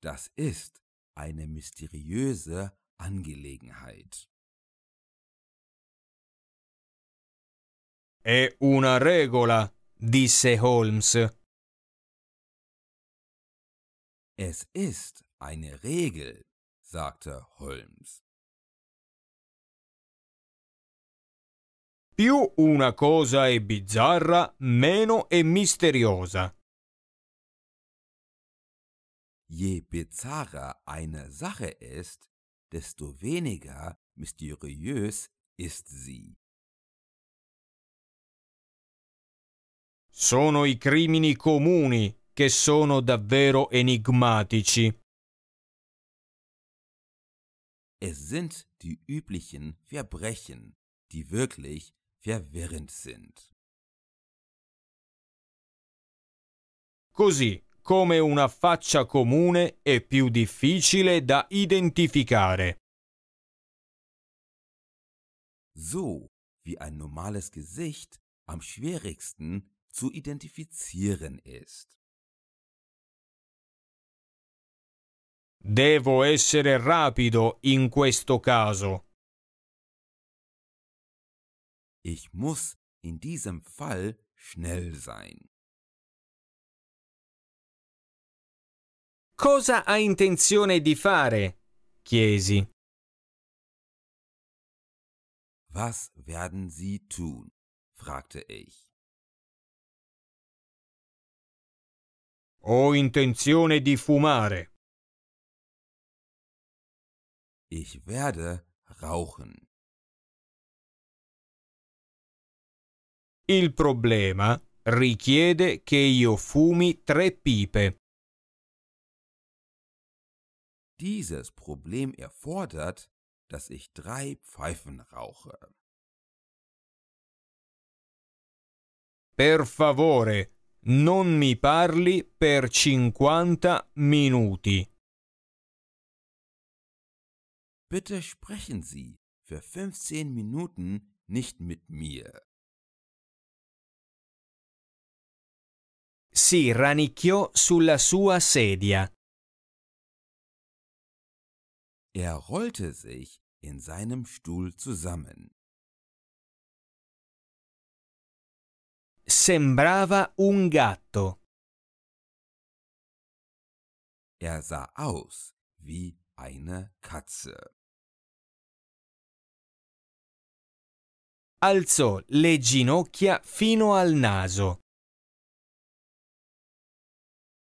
S1: Das ist eine mysteriöse Angelegenheit. È una regola, disse Holmes. Es ist eine Regel, sagte
S2: Holmes.
S1: Più una cosa è bizzarra, meno è misteriosa. Je bizarrer eine Sache ist, desto weniger mysteriös ist sie. Sono i crimini comuni che sono davvero enigmatici. Es sind die üblichen Verbrechen, die wirklich verwirrend sind. Così come una faccia comune è più difficile da identificare. So wie ein normales Gesicht am schwierigsten zu identifizieren ist. Devo essere rapido in questo caso. Ich muss in diesem Fall schnell sein. Cosa ha intenzione di fare? chiesi. Was werden Sie tun?
S2: fragte ich.
S1: Ho intenzione di fumare. Ich werde rauchen. Il problema richiede che io fumi tre pipe. Dieses Problem erfordert, dass ich drei Pfeifen rauche. Per favore, Non mi parli per 50 minuti. Bitte sprechen Sie für 15 Minuten nicht mit mir. Si ranicchiò sulla sua sedia. Er rollte sich in seinem Stuhl zusammen. Sembrava un gatto. Er sah aus wie eine Katze. Alzò le ginocchia fino al naso.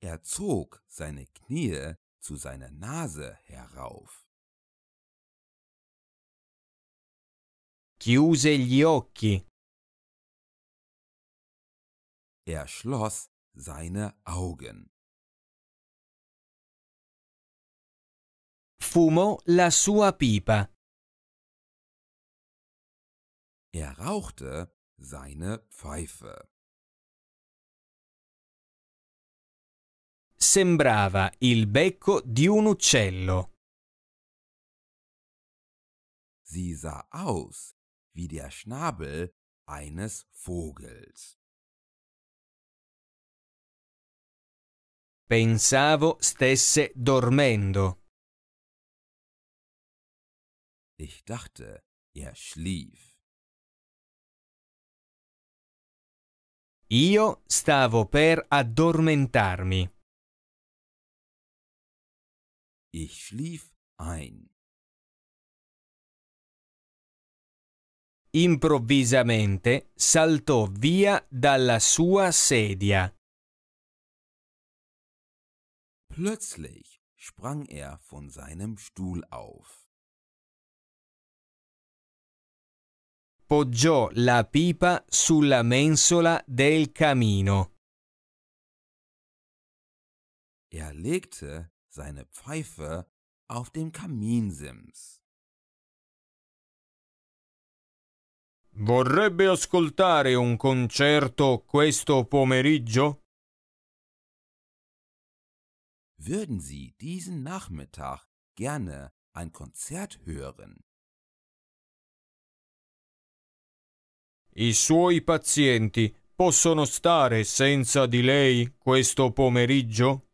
S1: Er zog seine Knie zu seiner Nase herauf. Chiuse gli occhi. Er schloss seine Augen. Fumo la sua pipa. Er rauchte seine Pfeife. Sembrava il becco di un uccello. Sie sah aus wie der Schnabel eines Vogels. Pensavo stesse dormendo. Ich dachte, er schlief. Io stavo per addormentarmi. Ich schlief ein. Improvvisamente saltò via dalla sua sedia. Plötzlich sprang er von seinem Stuhl auf. Poggiò la pipa sulla mensola del camino. Er legte seine Pfeife auf den Kaminsims. Vorrebbe ascoltare un concerto questo pomeriggio? würden Sie diesen Nachmittag gerne ein Konzert hören? I suoi pazienti possono stare senza di lei questo pomeriggio?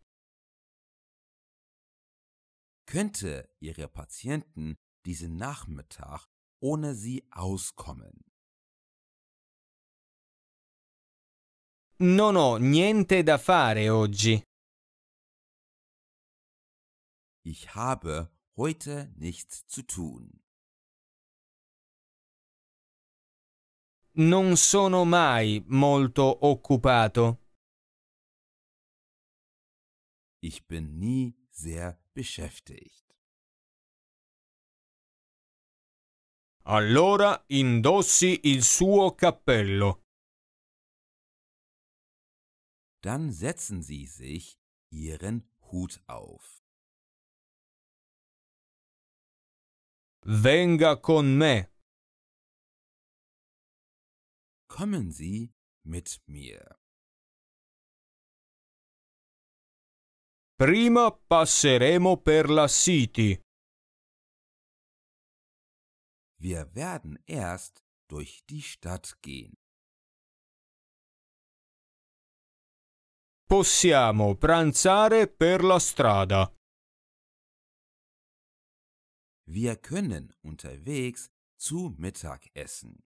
S1: Könnte Ihre Patienten diesen Nachmittag ohne Sie auskommen? Non ho niente da fare oggi. Ich habe heute nichts zu tun. Non sono mai molto occupato. Ich bin nie sehr
S2: beschäftigt.
S1: Allora indossi il suo cappello. Dann setzen Sie sich Ihren Hut auf. Venga con me. Kommen Sie mit mir. Prima passeremo per la city. Wir werden erst durch die Stadt gehen. Possiamo pranzare per la strada. Wir können unterwegs zu Mittag essen.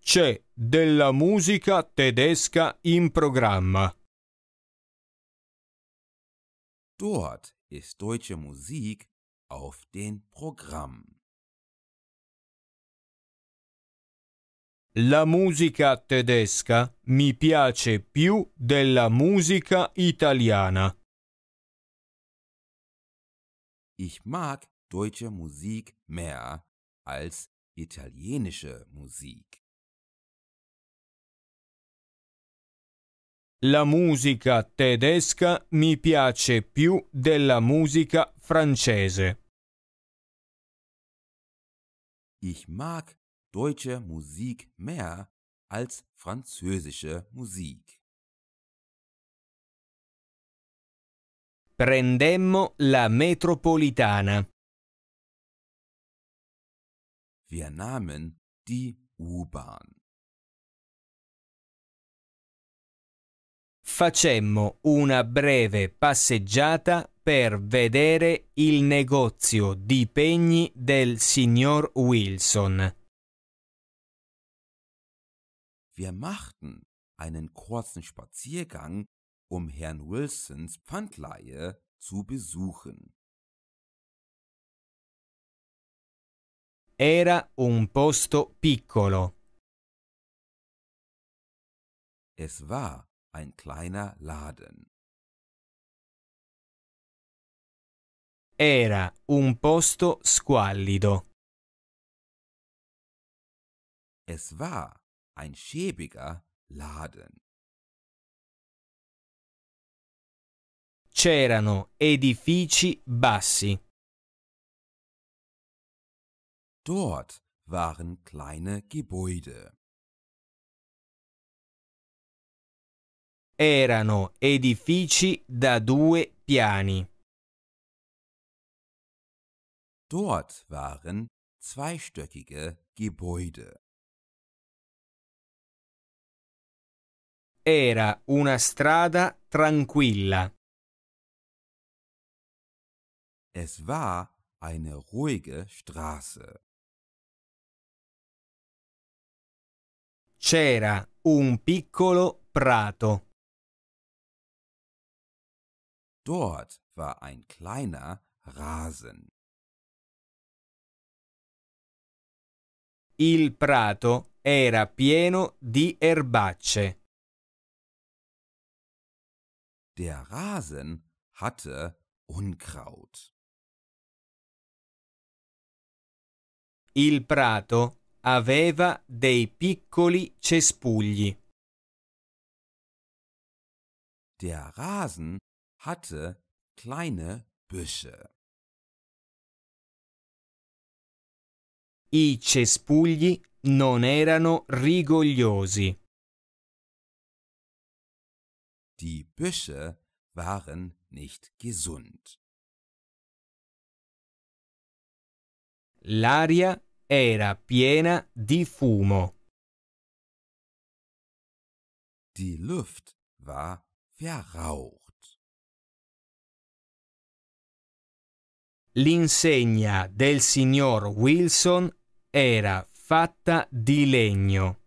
S1: C'è della musica tedesca in programma. Dort ist deutsche Musik auf dem Programm. La musica tedesca mi piace più della musica italiana. Ich mag deutsche Musik mehr als italienische Musik. La musica tedesca mi piace più della musica francese. Ich mag deutsche Musik mehr als französische Musik. Prendemmo la metropolitana. Wir nahmen die U-Bahn. Facemmo una breve passeggiata per vedere il negozio di pegni del signor Wilson. Wir machten einen kurzen Spaziergang um Herrn Wilsons Pfandleihe zu besuchen. Era un posto piccolo. Es war ein kleiner Laden. Era un posto squallido. Es war ein schäbiger Laden. c'erano edifici bassi. Dort waren kleine Gebäude. Erano edifici da due piani. Dort waren zweistöckige Gebäude. Era una strada tranquilla. Es war eine ruhige Straße. C'era un piccolo prato. Dort war ein kleiner Rasen. Il prato era pieno di erbacce. Der Rasen hatte Unkraut. Il prato aveva dei piccoli cespugli. Der Rasen hatte kleine Büsche. I cespugli non erano rigogliosi. Die Büsche waren nicht gesund. L'aria era piena di fumo. Die Luft war verraucht. L'insegna del signor Wilson era fatta di legno.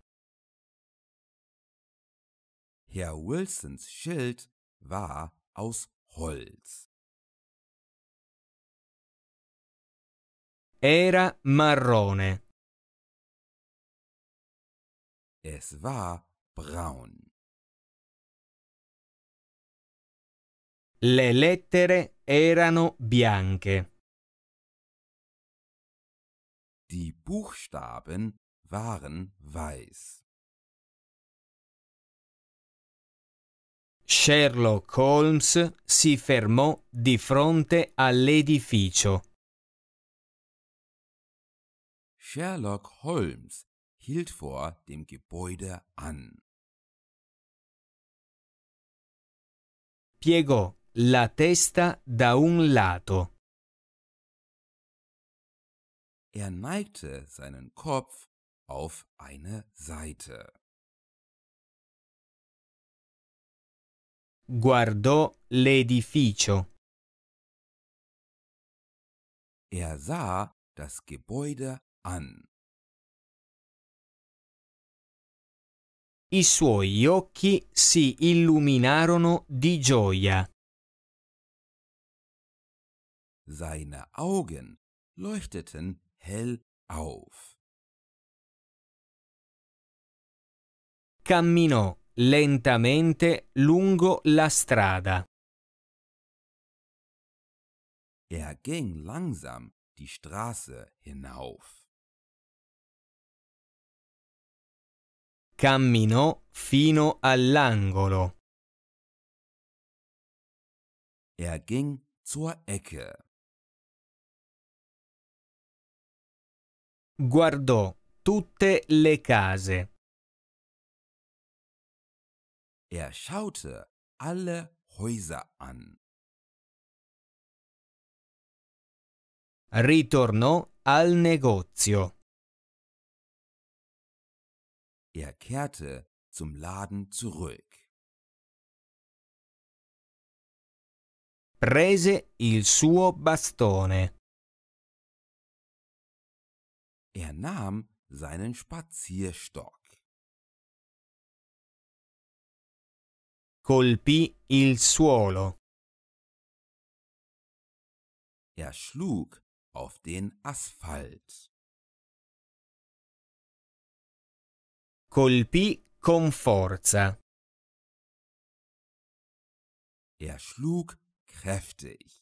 S1: Herr Wilsons Schild war aus Holz. era marrone. Es war braun. Le lettere erano bianche. Die Buchstaben waren weiß. Sherlock Holmes si fermò di fronte all'edificio. Sherlock Holmes hielt vor dem Gebäude an. Piegò la testa da un lato. Er neigte seinen Kopf auf eine Seite. Guardò l'edificio. Er sah das Gebäude an. I suoi occhi si illuminarono di gioia. Seine Augen leuchteten hell auf. Camminò lentamente lungo la strada. Er ging langsam die Straße hinauf. camminò fino all'angolo. Er ging zur Ecke. Guardò tutte le case. Er schaute alle Häuser an. Ritornò al negozio. Er kehrte zum Laden zurück. Prese il suo bastone. Er nahm seinen Spazierstock. Colpì il suolo. Er schlug auf den Asphalt. colpì con forza. Er schlug kräftig.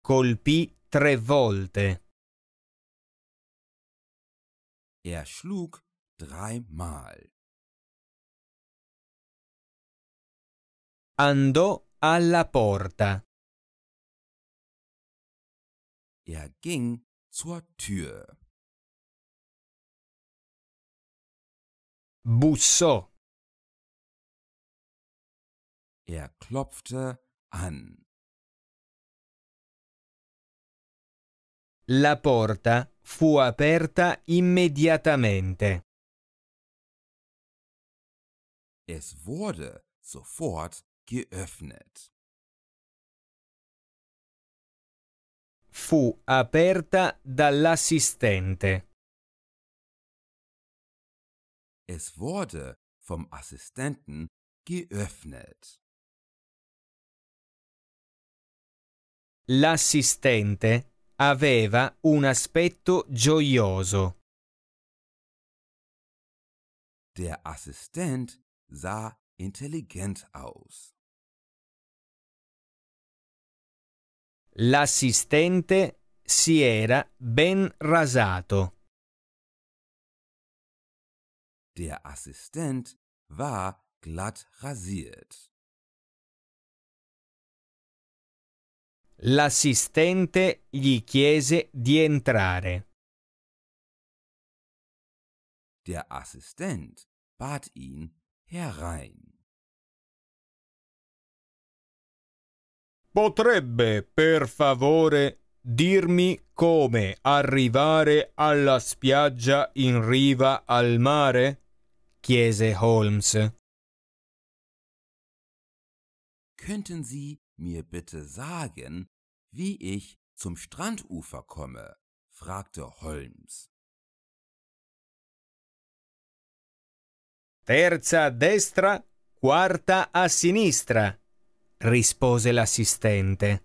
S1: Colpì tre volte. Er schlug dreimal. Andò alla porta. Er ging zur Tür. Bussò. Er klopfte an. La porta fu aperta immediatamente. Es wurde sofort geöffnet. Fu aperta dall'assistente. Es wurde vom Assistenten geöffnet. L'assistente aveva un aspetto gioioso. Der Assistent sah intelligent aus. L'assistente si era ben rasato. Der Assistent war glatt rasiert. L'assistente gli chiese di entrare. Der Assistent bat ihn herein. Potrebbe, per favore, dirmi come arrivare alla spiaggia in riva al mare? chiese Holmes. Könnten Sie mir bitte sagen, wie ich zum Strandufer komme? fragte Holmes. Terza a destra, quarta a sinistra, rispose l'assistente.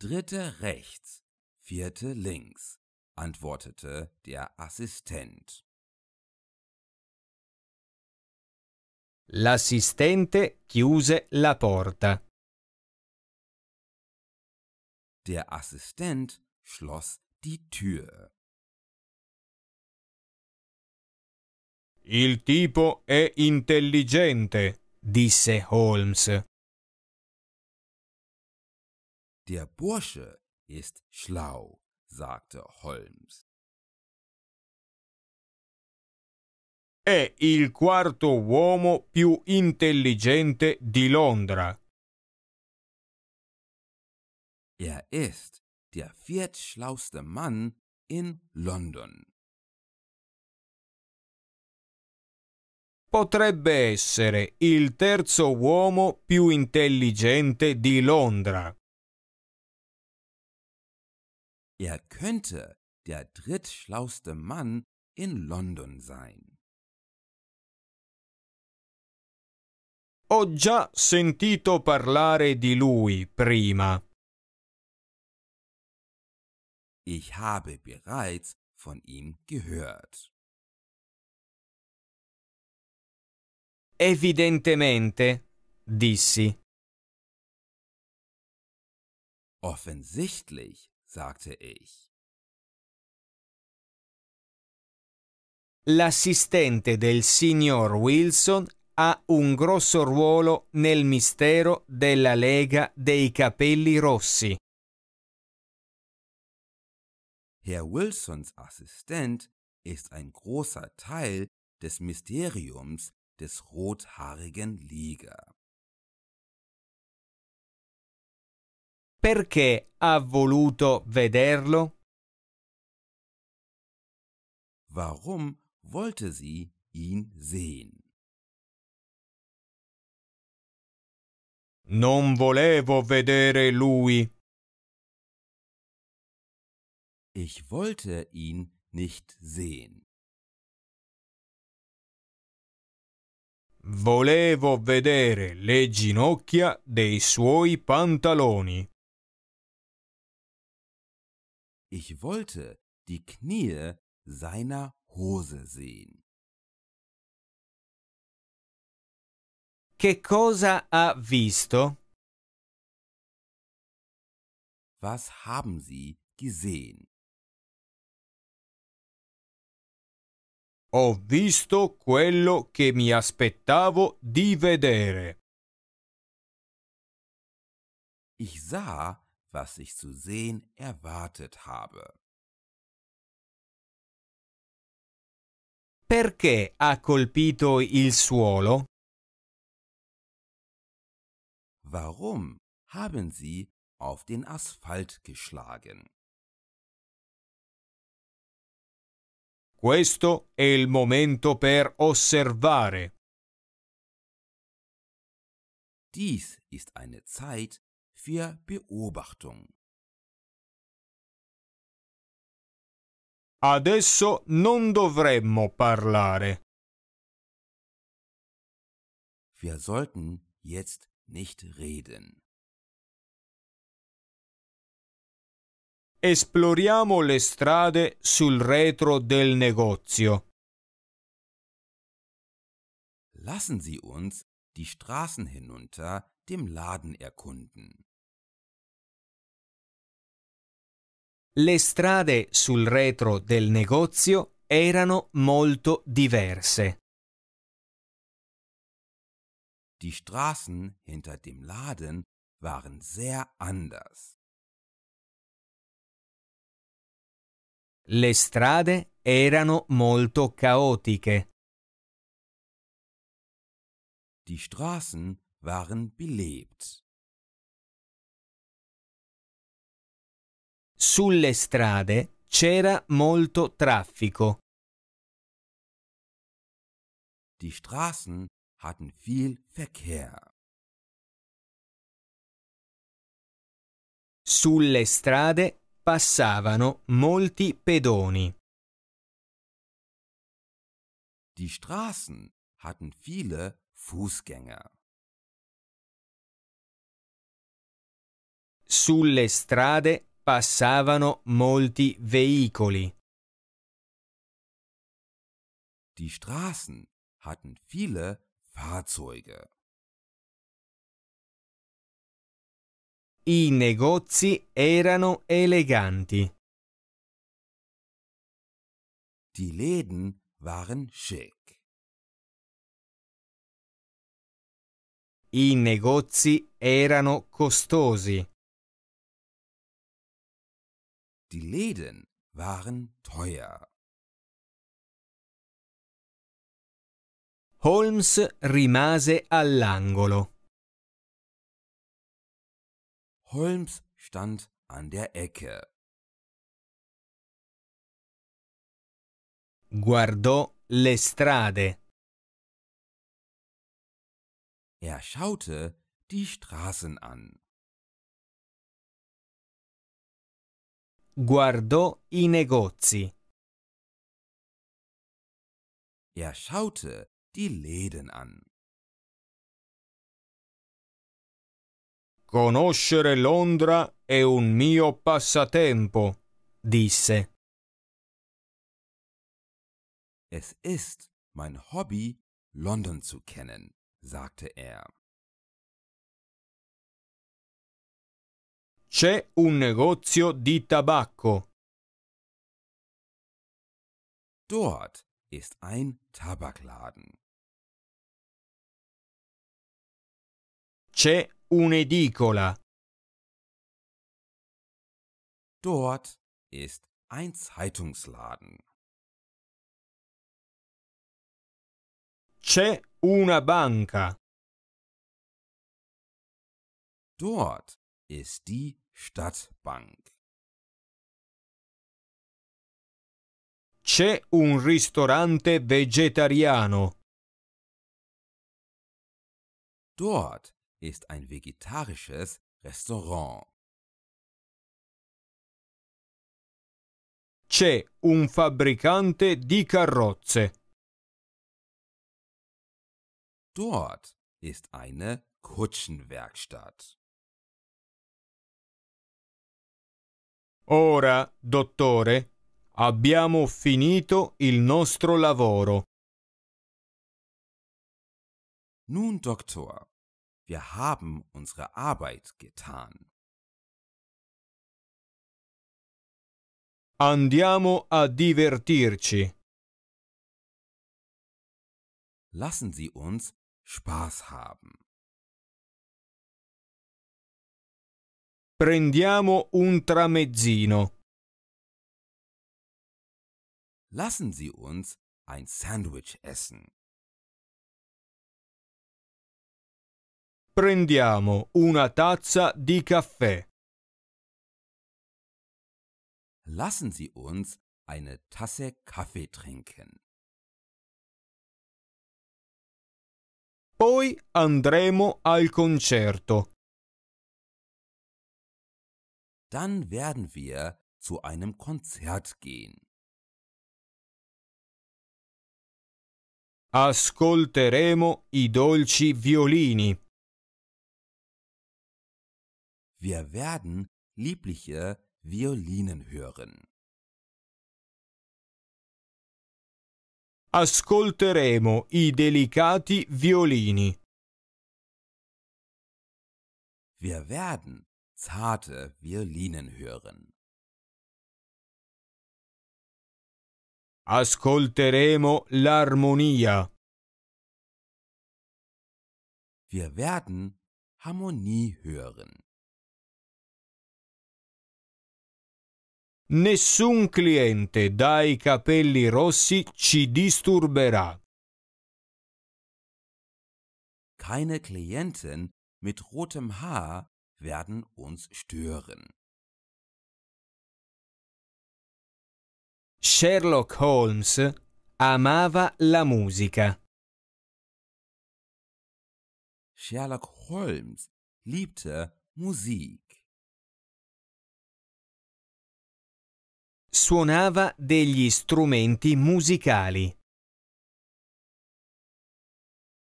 S1: Dritte rechts, vierte links, antwortete der Assistent. L'assistente chiuse la porta. Der Assistent schloss die Tür. Il tipo è intelligente, disse Holmes. Der Bursche ist schlau, sagte Holmes. È il quarto uomo più intelligente di Londra. Er ist der viertschlauste Mann in London. Potrebbe essere il terzo uomo più intelligente di Londra. Er könnte der drittschlauste Mann in London sein. Ho già sentito parlare di lui prima. Ich habe bereits von ihm gehört. Evidentemente, dissi. Offensichtlich, sagte ich. L'assistente del signor Wilson ha un grosso ruolo nel mistero della Lega dei Capelli Rossi. Herr Wilsons Assistent ist ein großer Teil des Mysteriums des rothaarigen Liga. perché ha voluto vederlo? Warum wollte sie ihn sehen? Non volevo vedere lui. Ich wollte ihn nicht sehen. Volevo vedere le ginocchia dei suoi pantaloni. Ich wollte die Knie seiner Hose sehen. Che cosa ha visto? Was haben Sie gesehen? Ho visto quello che mi aspettavo di vedere. Ich sah, was ich zu sehen erwartet habe. Perché ha colpito il suolo? Warum haben Sie auf den Asphalt geschlagen? Questo è il momento per osservare. Dies ist eine Zeit, für Beobachtung. Adesso non dovremmo parlare. Wir sollten jetzt nicht reden. Esploriamo le strade sul retro del negozio. Lassen Sie uns die Straßen hinunter dem Laden erkunden. Le strade sul retro del negozio erano molto diverse. Die Straßen hinter dem Laden waren sehr anders. Le strade erano molto caotiche. Die Straßen waren belebt. Sulle strade c'era molto traffico. Die Straßen hatten viel Verkehr. Sulle strade passavano molti pedoni. Die Straßen hatten viele Fußgänger. Sulle strade passavano molti veicoli. Die Straßen hatten viele Fahrzeuge. I negozi erano eleganti. Die Läden waren schick. I negozi erano costosi. Die Läden waren teuer. Holmes rimase all'angolo. Holmes stand an der Ecke. Guardò le strade. Er schaute die Straßen an. guardò i negozi. Er schaute die Läden an. Conoscere Londra è un mio passatempo, disse. Es ist mein Hobby, London zu kennen, sagte er. C'è un negozio di tabacco. Dort ist ein Tabakladen. C'è un'edicola. Dort ist ein Zeitungsladen. C'è una banca. Dort ist die Stadtbank. C'è un ristorante vegetariano. Dort ist ein vegetarisches Restaurant. C'è un fabbricante di carrozze. Dort ist eine Kutschenwerkstatt. Ora, dottore, abbiamo finito il nostro lavoro. Nun, Doktor, wir haben unsere Arbeit getan. Andiamo a divertirci. Lassen Sie uns Spaß haben. Prendiamo un tramezzino. Lassen Sie uns ein Sandwich essen. Prendiamo una tazza di caffè. Lassen Sie uns eine Tasse Kaffee trinken. Poi andremo al concerto dann werden wir zu einem Konzert gehen. Ascolteremo i dolci violini. Wir werden liebliche Violinen hören. Ascolteremo i delicati violini. Wir werden zarte Violinen hören. Ascolteremo l'armonia. Wir werden Harmonie hören. Nessun cliente dai capelli rossi ci disturberà. Keine Klientin mit rotem Haar werden uns stören. Sherlock Holmes amava la musica. Sherlock Holmes liebte Musik. Suonava degli strumenti musicali.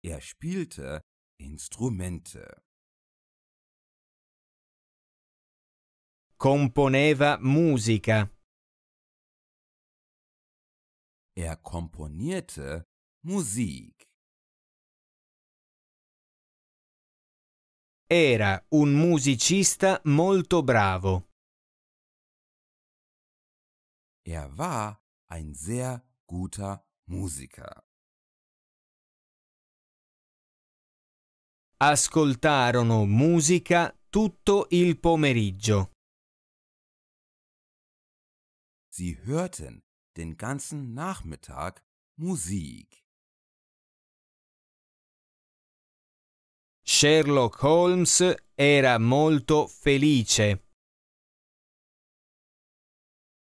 S1: Er spielte Instrumente. componeva musica. Er komponierte Musik. Era un musicista molto bravo. Er war ein sehr guter Musiker. Ascoltarono musica tutto il pomeriggio. Sie hörten den ganzen Nachmittag Musik. Sherlock Holmes era molto felice.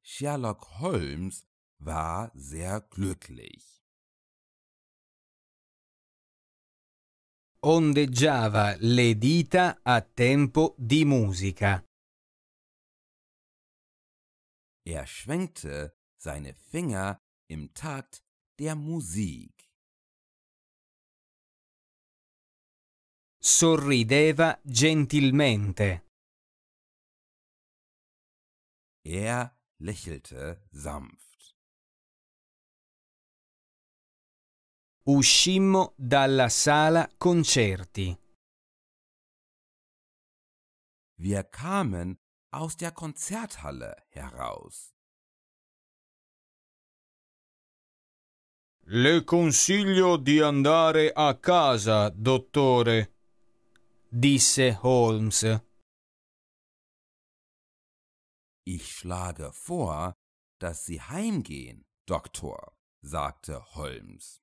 S1: Sherlock Holmes war sehr glücklich. Ondeggiava le dita a tempo di musica. Er schwenkte seine Finger im Takt der Musik. Sorrideva gentilmente. Er lächelte sanft. Uscimmo dalla sala concerti. Wir kamen aus der Konzerthalle heraus. Le consiglio di andare a casa, dottore, disse Holmes. Ich schlage vor, dass Sie heimgehen, Doktor, sagte Holmes.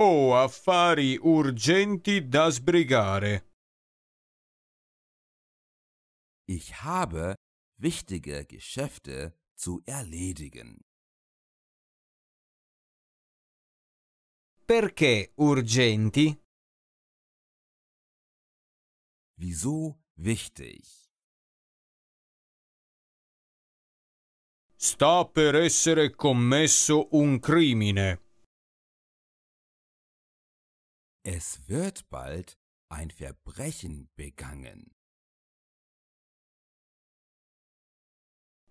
S1: O oh, affari urgenti da sbrigare, ich habe wichtige Geschäfte zu erledigen. Perché urgenti? Wieso wichtig? Sta per essere commesso un crimine. Es wird bald ein Verbrechen begangen.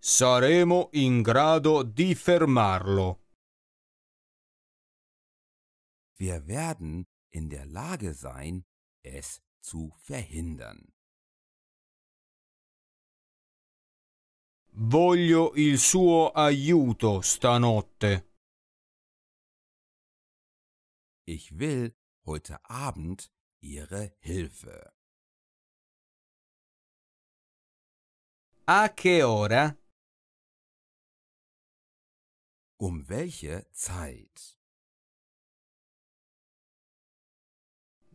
S1: saremo in grado di fermarlo. Wir werden in der Lage sein, es zu verhindern. Voglio il suo aiuto stanotte. Ich will heute Abend Ihre Hilfe. A che ora? Um welche Zeit?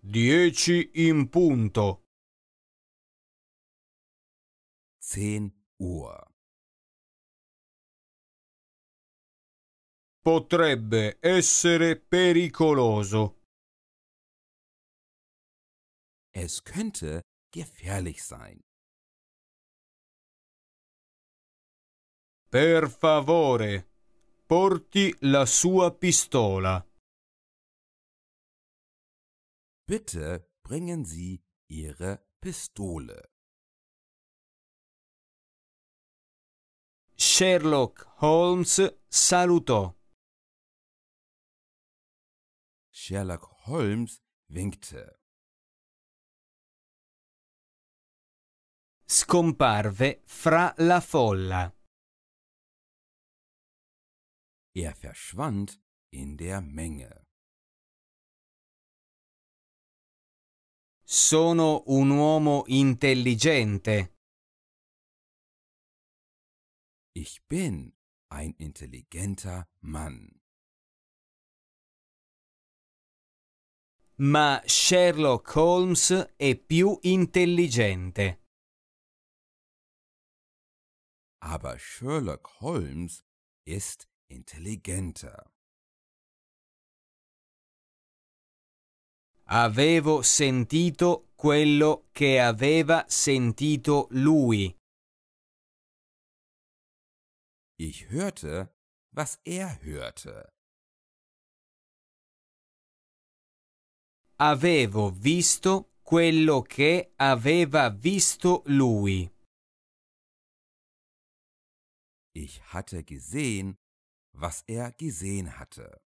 S1: Dieci in punto. Zehn Uhr. Potrebbe essere pericoloso. Es könnte gefährlich sein. Per favore. porti la sua pistola. Bitte bringen Sie Ihre Pistole. Sherlock Holmes salutò. Sherlock Holmes winkte. Scomparve fra la folla. Er verschwand in der Menge. Sono un uomo intelligente. Ich bin ein intelligenter Mann. Ma Sherlock Holmes è più intelligente. Aber Sherlock Holmes ist intelligenter. Avevo sentito quello che aveva sentito lui. Ich hörte, was er hörte. Avevo visto quello che aveva visto lui. Ich hatte gesehen, was er gesehen hatte.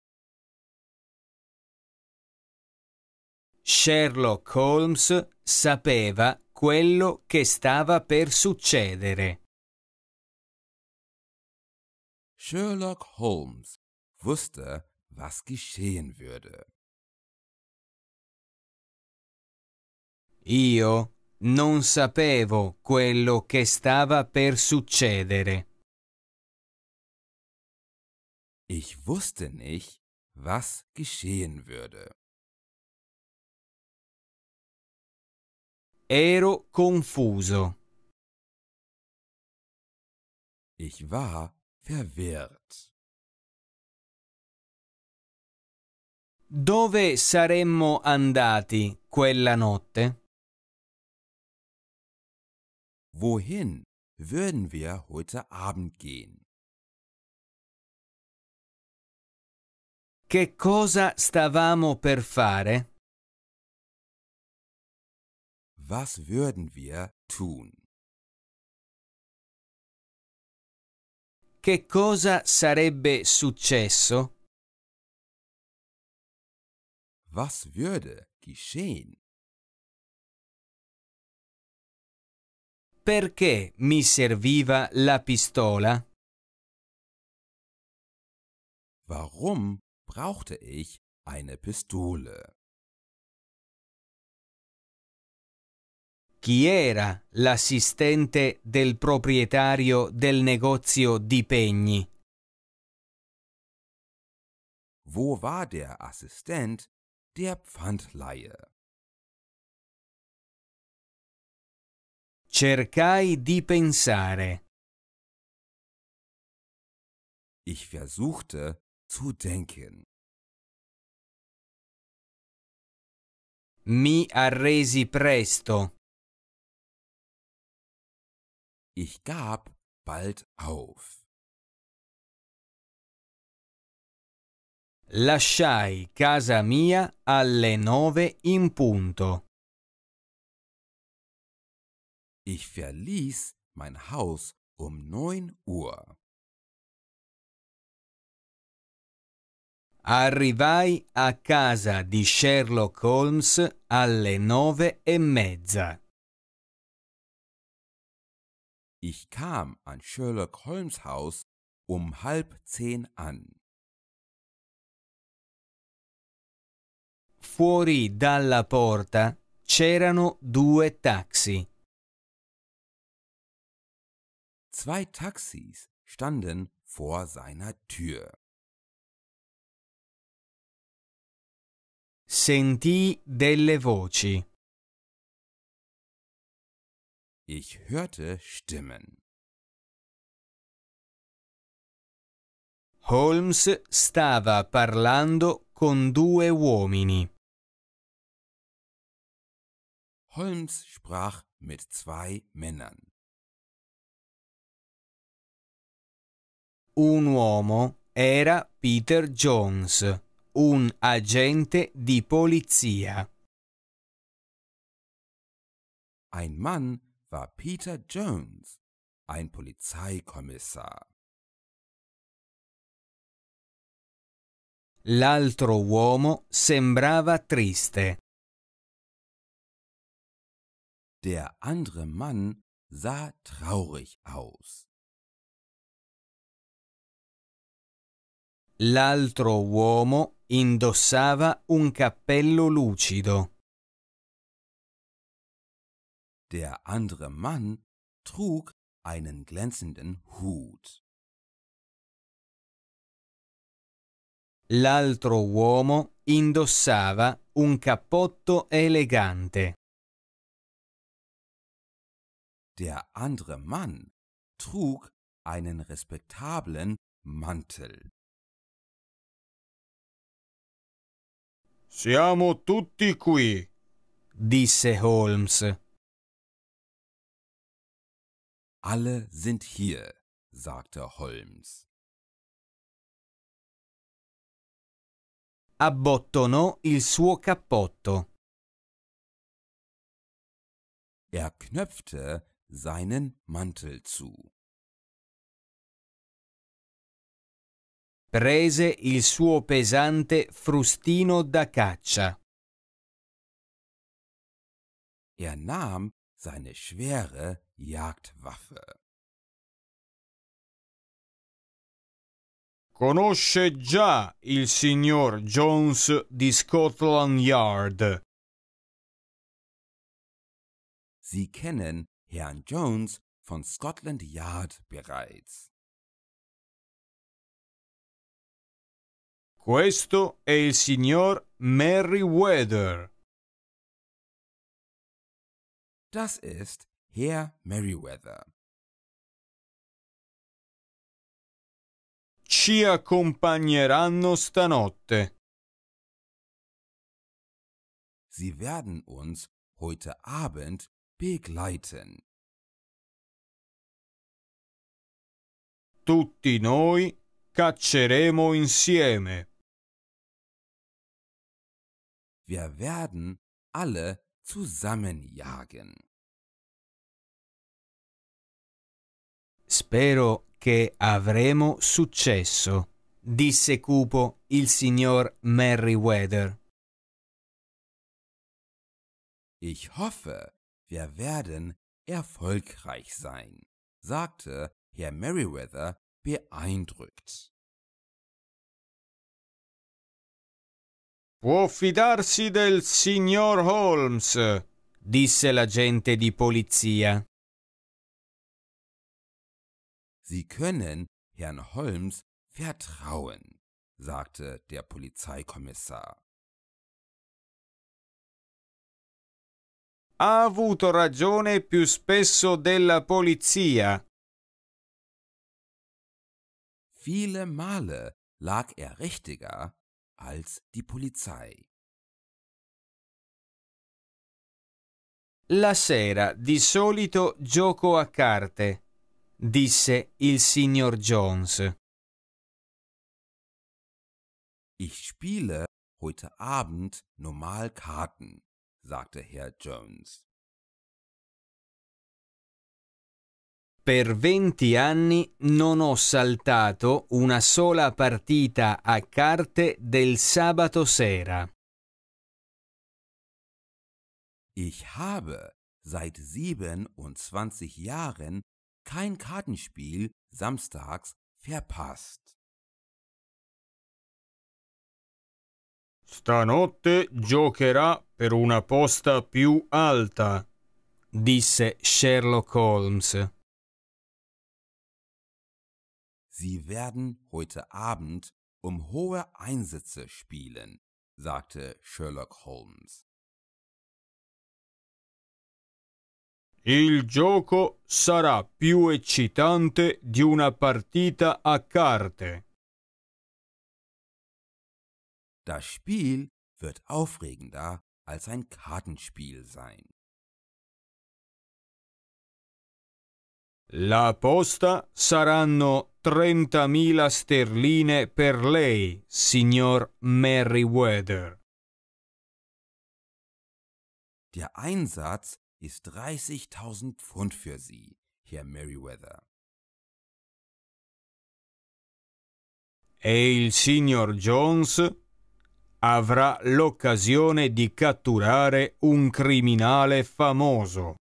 S1: Sherlock Holmes sapeva quello che stava per succedere. Sherlock Holmes wusste, was geschehen würde. Io non sapevo quello che stava per succedere. Ich wusste nicht, was geschehen würde. Ero confuso. Ich war verwirrt. Dove saremmo andati quella notte? Wohin würden wir heute Abend gehen? Che cosa stavamo per fare? Was würden wir tun? Che cosa sarebbe successo? Was würde geschehen? Perché mi serviva la pistola? Warum brauchte ich eine Pistole. Chi era l'assistente del proprietario del negozio di Pegni? Wo war der Assistent der Pfandleihe? Cercai di pensare. Ich versuchte zu denken. Mi arresi presto. Ich gab bald auf. Lasciai casa mia alle nove in punto. Ich verließ mein Haus um neun Uhr. Arrivai a casa di Sherlock Holmes alle nove e mezza. Ich kam an Sherlock Holmes Haus um halb zehn an. Fuori dalla porta c'erano due taxi. Zwei Taxis standen vor seiner Tür. Sentì delle voci. Ich hörte Stimmen. Holmes stava parlando con due uomini. Holmes sprach mit zwei Männern. Un uomo era Peter Jones un agente di polizia. Ein Mann war Peter Jones, ein Polizeikommissar. L'altro uomo sembrava triste. Der andere Mann sah traurig aus. L'altro uomo indossava un cappello lucido. Der andere Mann trug einen glänzenden Hut. L'altro uomo indossava un cappotto elegante. Der andere Mann trug einen respektablen Mantel. Siamo tutti qui, disse Holmes. Alle sind hier, sagte Holmes. Abbottonò il suo cappotto. Er knöpfte seinen Mantel zu. prese il suo pesante frustino da caccia. Er nahm seine schwere Jagdwaffe. Conosce già il signor Jones di Scotland Yard. Sie kennen Herrn Jones von Scotland Yard bereits. Questo è il signor Merriweather. Das ist Herr Merriweather. Ci accompagneranno stanotte. Sie werden uns heute Abend begleiten. Tutti noi cacceremo insieme. wir werden alle zusammenjagen. Spero che avremo successo, disse cupo il signor Merryweather. Ich hoffe, wir werden erfolgreich sein, sagte Herr Merryweather beeindruckt. Può fidarsi del signor Holmes, disse l'agente di polizia. Sie können Herrn Holmes vertrauen, sagte der Polizeikommissar. Ha avuto ragione più spesso della polizia. Viele Male lag er richtiger als die Polizei. La sera di solito gioco a carte, disse il signor Jones. Ich spiele heute Abend normal Karten, sagte Herr Jones. Per 20 anni non ho saltato una sola partita a carte del sabato sera. Ich habe seit 27 Jahren kein Kartenspiel samstags verpasst. Stanotte giocherà per una posta più alta, disse Sherlock Holmes. Sie werden heute Abend um hohe Einsätze spielen, sagte Sherlock Holmes. Il gioco sarà più eccitante di una partita a carte. Das Spiel wird aufregender als ein Kartenspiel sein. La posta saranno 30.000 sterline per lei, signor Merriweather. Der Einsatz ist 30.000 Pfund für Sie, Herr Merriweather. E il signor Jones avrà l'occasione di catturare un criminale famoso.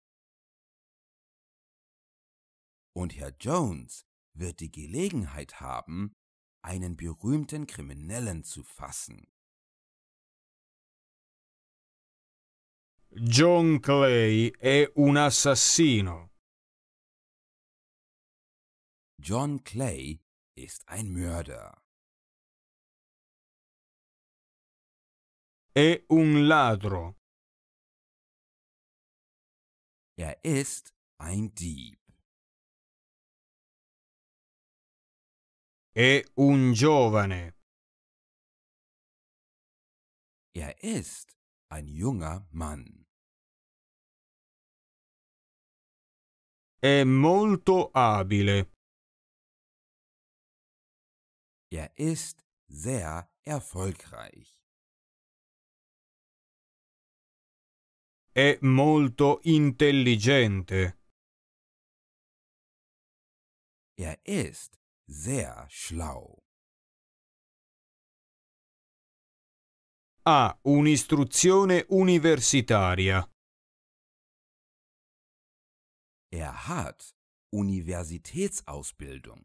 S1: Und Herr Jones wird die Gelegenheit haben, einen berühmten Kriminellen zu fassen. John Clay è un assassino. John Clay ist ein Mörder. È un ladro. Er ist ein Dieb. È un giovane. Er ist ein junger Mann. È molto abile. Er ist sehr erfolgreich. È molto intelligente. Er ist sehr schlau. Ha un'istruzione universitaria. Er hat Universitätsausbildung.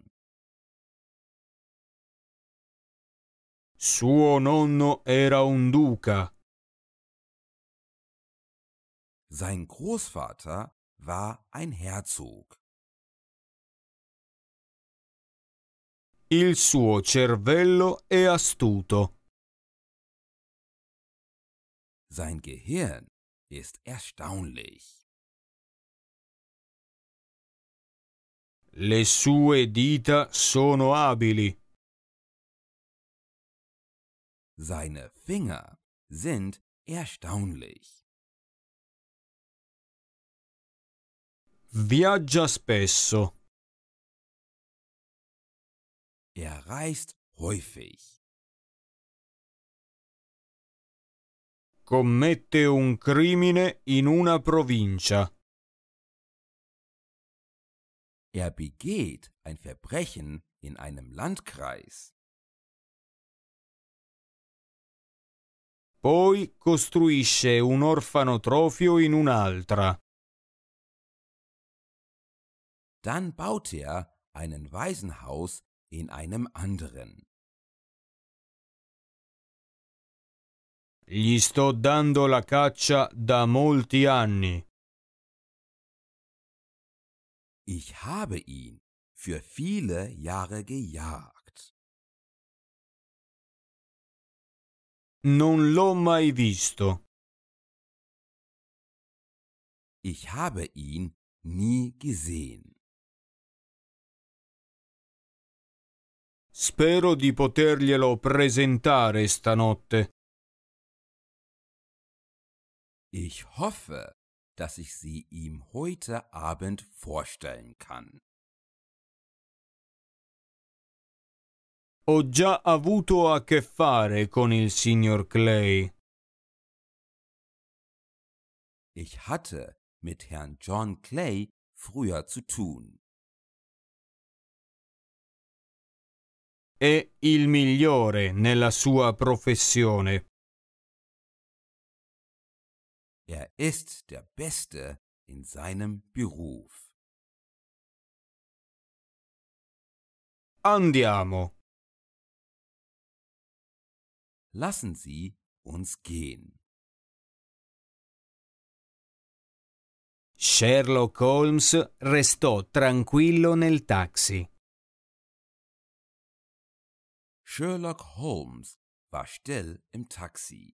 S1: Suo nonno era un duca. Sein Großvater war ein Herzog. Il suo cervello è astuto. Sein
S2: Gehirn ist erstaunlich.
S1: Le sue dita sono abili. Seine Finger sind erstaunlich. Viaggia spesso.
S2: Er reist häufig.
S1: Commette un crimine in una provincia. Er begeht ein Verbrechen in einem Landkreis. Poi costruisce un orfanotrofio in un'altra. Dann baut er einen Waisenhaus in einem anderen. Gli sto dando la caccia da molti anni. Ich habe ihn für viele Jahre gejagt. Non l'ho mai visto. Ich habe ihn nie gesehen. Spero di poterglielo presentare stanotte. Ich hoffe, dass ich sie ihm heute Abend vorstellen kann. Ho già avuto a che fare con il signor Clay. Ich hatte mit Herrn John Clay früher zu tun. è il migliore nella sua professione. Er ist der Beste in seinem Beruf. Andiamo. Lassen Sie uns gehen. Sherlock Holmes restò tranquillo nel taxi. Sherlock Holmes war still im Taxi.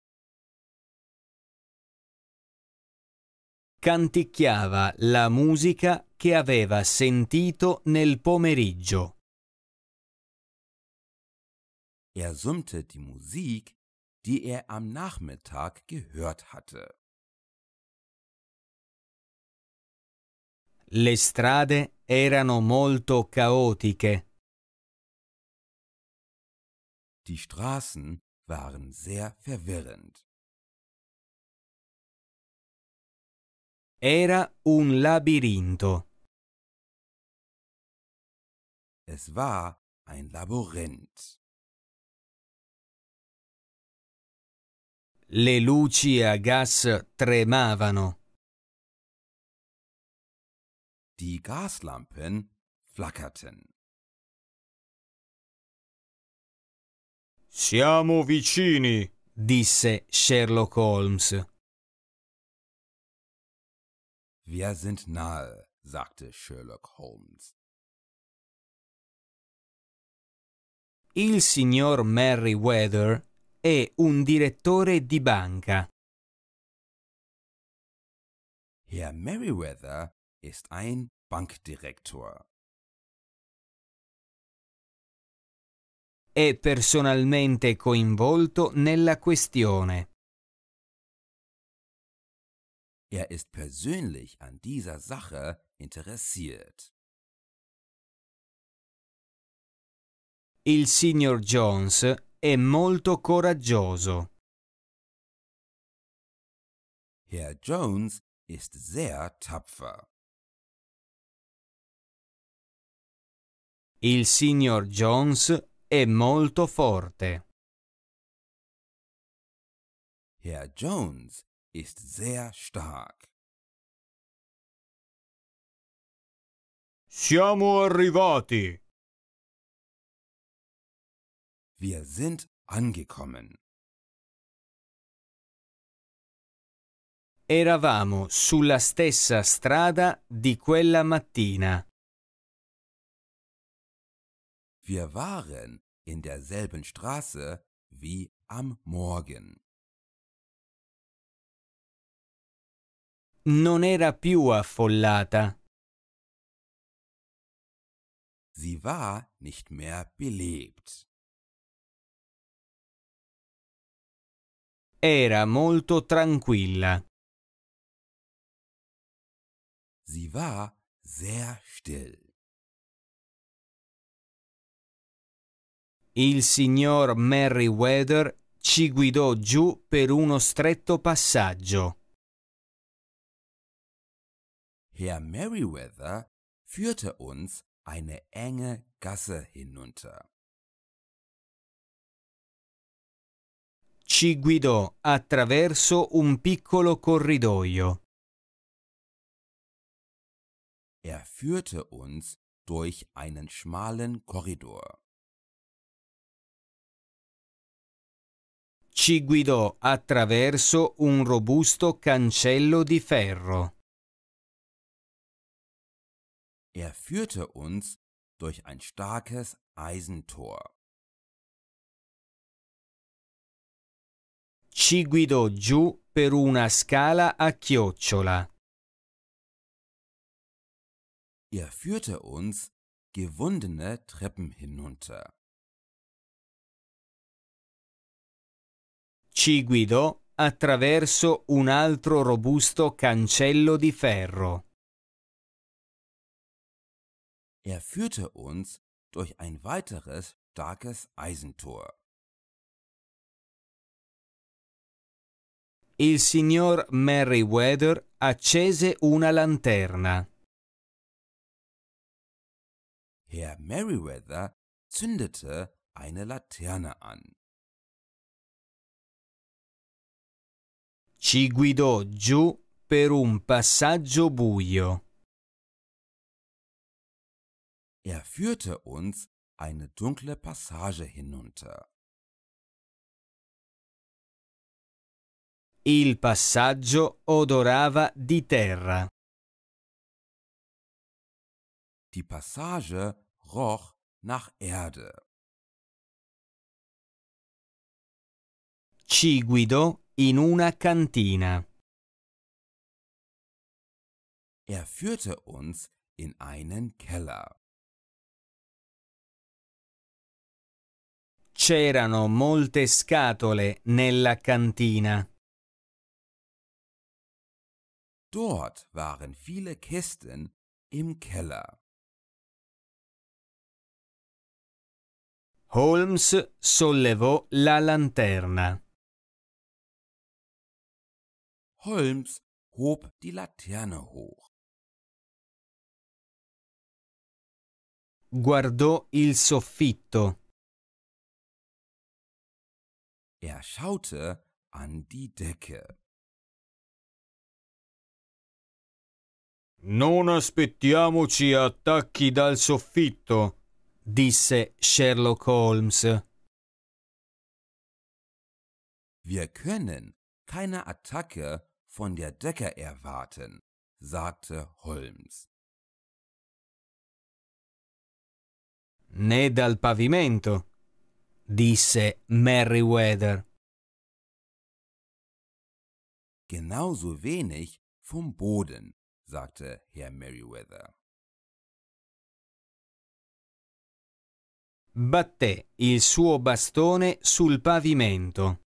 S1: Canticchiava la musica che aveva sentito nel pomeriggio. Er summte die Musik, die er am Nachmittag gehört hatte. Le strade erano molto caotiche. Die Straßen waren sehr verwirrend. Era un labirinto. Es war ein Labyrinth. Le luci a gas tremavano. Die Gaslampen flackerten. Siamo vicini, disse Sherlock Holmes. Wir sind nahe, sagte Sherlock Holmes. Il signor Merryweather è un direttore di banca. Herr Merriweather ist ein Bankdirektor. è personalmente coinvolto nella questione. Er ist persönlich an dieser Sache interessiert. Il signor Jones è molto coraggioso. Herr Jones ist sehr tapfer. Il signor Jones è molto forte. Herr Jones ist sehr stark. Siamo arrivati. Wir sind angekommen. Eravamo sulla stessa strada di quella mattina. Wir waren in derselben Straße wie am Morgen. Non era più affollata. Sie war nicht mehr belebt. Era molto tranquilla. Sie war
S2: sehr still.
S1: Il signor Merryweather ci guidò giù per uno stretto passaggio. Herr Merryweather führte uns eine enge Gasse hinunter. Ci guidò attraverso un piccolo corridoio. Er führte uns durch einen schmalen Korridor. ci guidò attraverso un robusto cancello di ferro. Er führte uns durch ein starkes Eisentor. Ci guidò giù per una scala a chiocciola. Er führte uns gewundene Treppen hinunter. ci guidò attraverso un altro robusto cancello di ferro. Er führte uns durch ein weiteres starkes Eisentor. Il signor Merryweather accese una lanterna. Herr Merryweather zündete eine Laterne an. Ci guidò giù per un passaggio buio. Er führte uns eine dunkle Passage hinunter. Il passaggio odorava di terra. Die Passage roch nach Erde. Ci guidò In una cantina. Er führte uns in einen Keller. C'erano molte scatole nella cantina. Dort waren viele Kisten im Keller. Holmes sollevò la lanterna. Holmes hob die Laterne hoch. Guardò il soffitto. Er schaute an die Decke. Non aspettiamoci attacchi dal soffitto, disse Sherlock Holmes. Wir können keine Attacke von der Decke erwarten, sagte Holmes. Né dal pavimento, disse Merriweather. Genauso wenig vom Boden, sagte Herr Merriweather. Batté il suo bastone sul pavimento.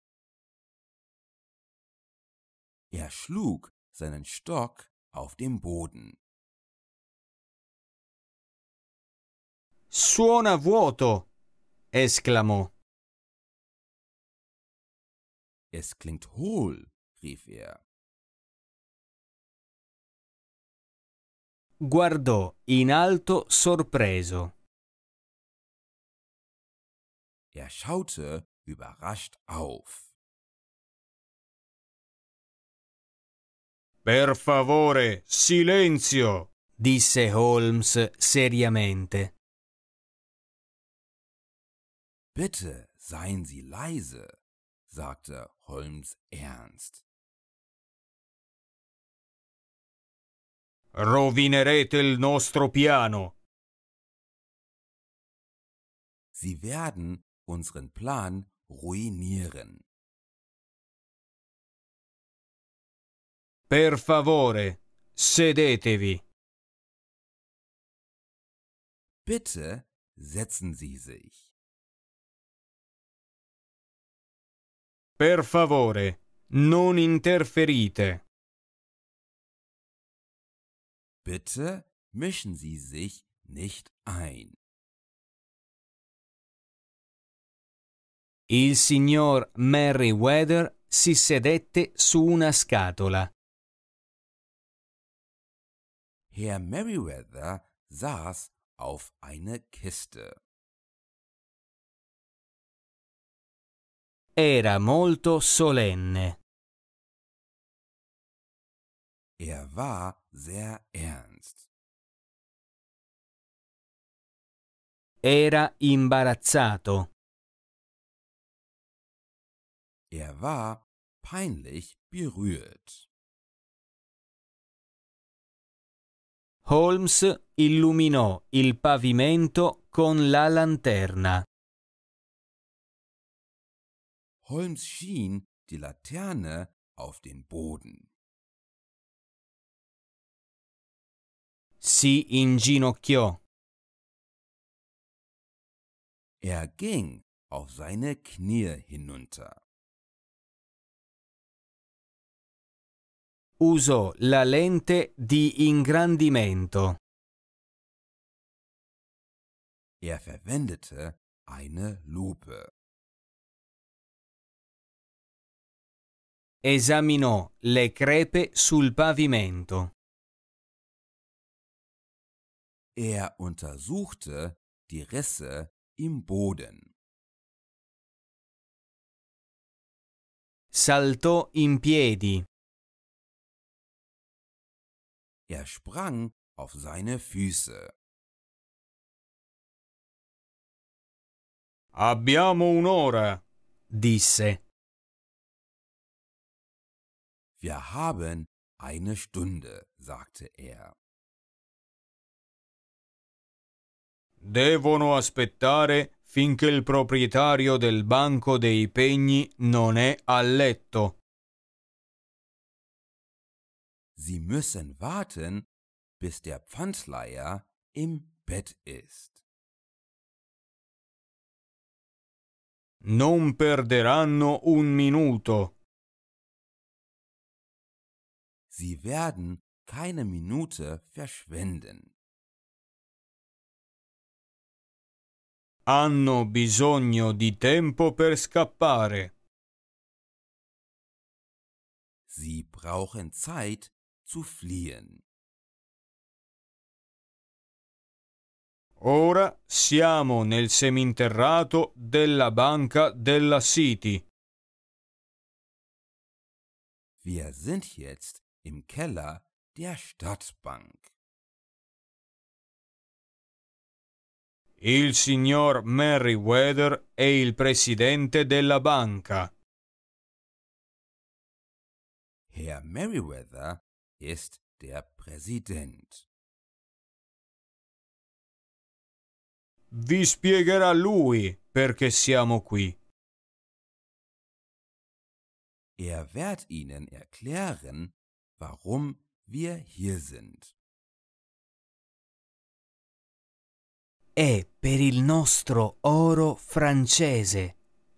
S1: Er schlug seinen Stock auf den Boden. Suona vuoto, esclamò. Es klingt hohl, rief er. Guardò in alto sorpreso. Er schaute überrascht auf. Per favore, silenzio! disse Holmes seriamente. Bitte seien Sie leise, sagte Holmes ernst. Rovinerete il nostro piano. Sie werden unseren Plan ruinieren. Per favore, sedetevi. Bitte setzen Sie sich. Per favore, non interferite. Bitte mischen Sie sich nicht ein. Il signor Merryweather si sedette su una scatola. Herr Merryweather saß auf eine Kiste. Era molto solenne. Er war sehr
S2: ernst.
S1: Era imbarazzato. Er war peinlich berührt. Holmes illuminò il pavimento con la lanterna. Holmes schien die Laterne auf den Boden. Si inginocchiò. Er ging auf seine Knie hinunter. Uso la lente di ingrandimento. Er verwendete eine Lupe. Esaminò le crepe sul pavimento. Er untersuchte die Risse im Boden. Saltò in piedi. Er sprang auf seine Füße. Abbiamo un'ora, disse. Wir haben eine Stunde, sagte er. Devono aspettare finché il proprietario del banco dei pegni non è a letto. Sie müssen warten, bis der Pfandleiher im Bett ist. Non perderanno un minuto. Sie werden keine Minute verschwenden. Hanno bisogno di tempo per scappare. Sie brauchen Zeit, zu fliehen. Ora siamo nel seminterrato della banca della City. Wir sind jetzt im Keller der Stadtbank. Il signor Merriweather è il presidente della banca. Herr Merriweather ist der Präsident. Vi spiegherà lui perché siamo qui. Er wird ihnen erklären, warum wir hier sind. È per il nostro oro francese,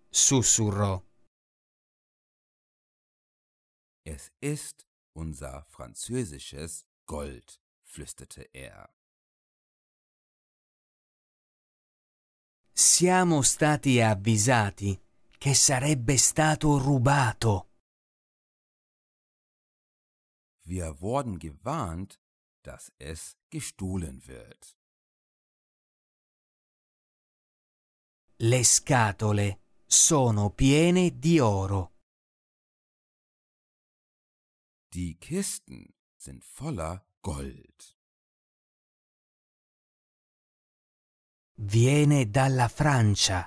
S1: sussurrò. Es ist unser französisches Gold, flüsterte er. Siamo stati avvisati che sarebbe stato rubato. Wir wurden gewarnt, dass es gestohlen wird. Le scatole sono piene di oro. Die Kisten sind voller Gold. Viene dalla Francia.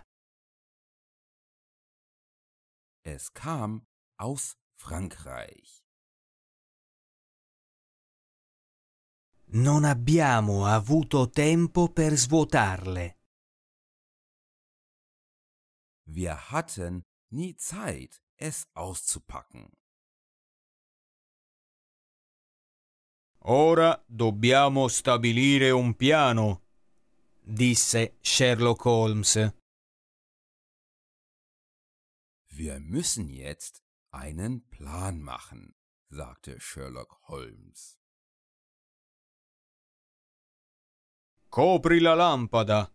S1: Es kam aus Frankreich. Non abbiamo avuto tempo per svuotarle. Wir hatten nie Zeit, es auszupacken. Ora dobbiamo stabilire un piano, disse Sherlock Holmes. Wir müssen jetzt einen Plan machen, sagte Sherlock Holmes. Copri la lampada.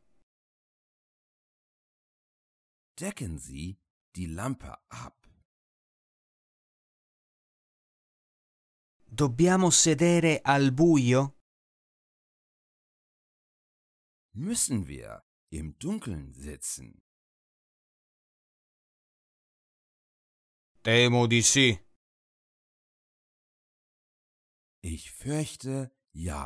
S1: Decken Sie die Lampe ab. Dobbiamo sedere al buio? Müssen wir im Dunkeln sitzen? Temo di sì. Ich fürchte ja.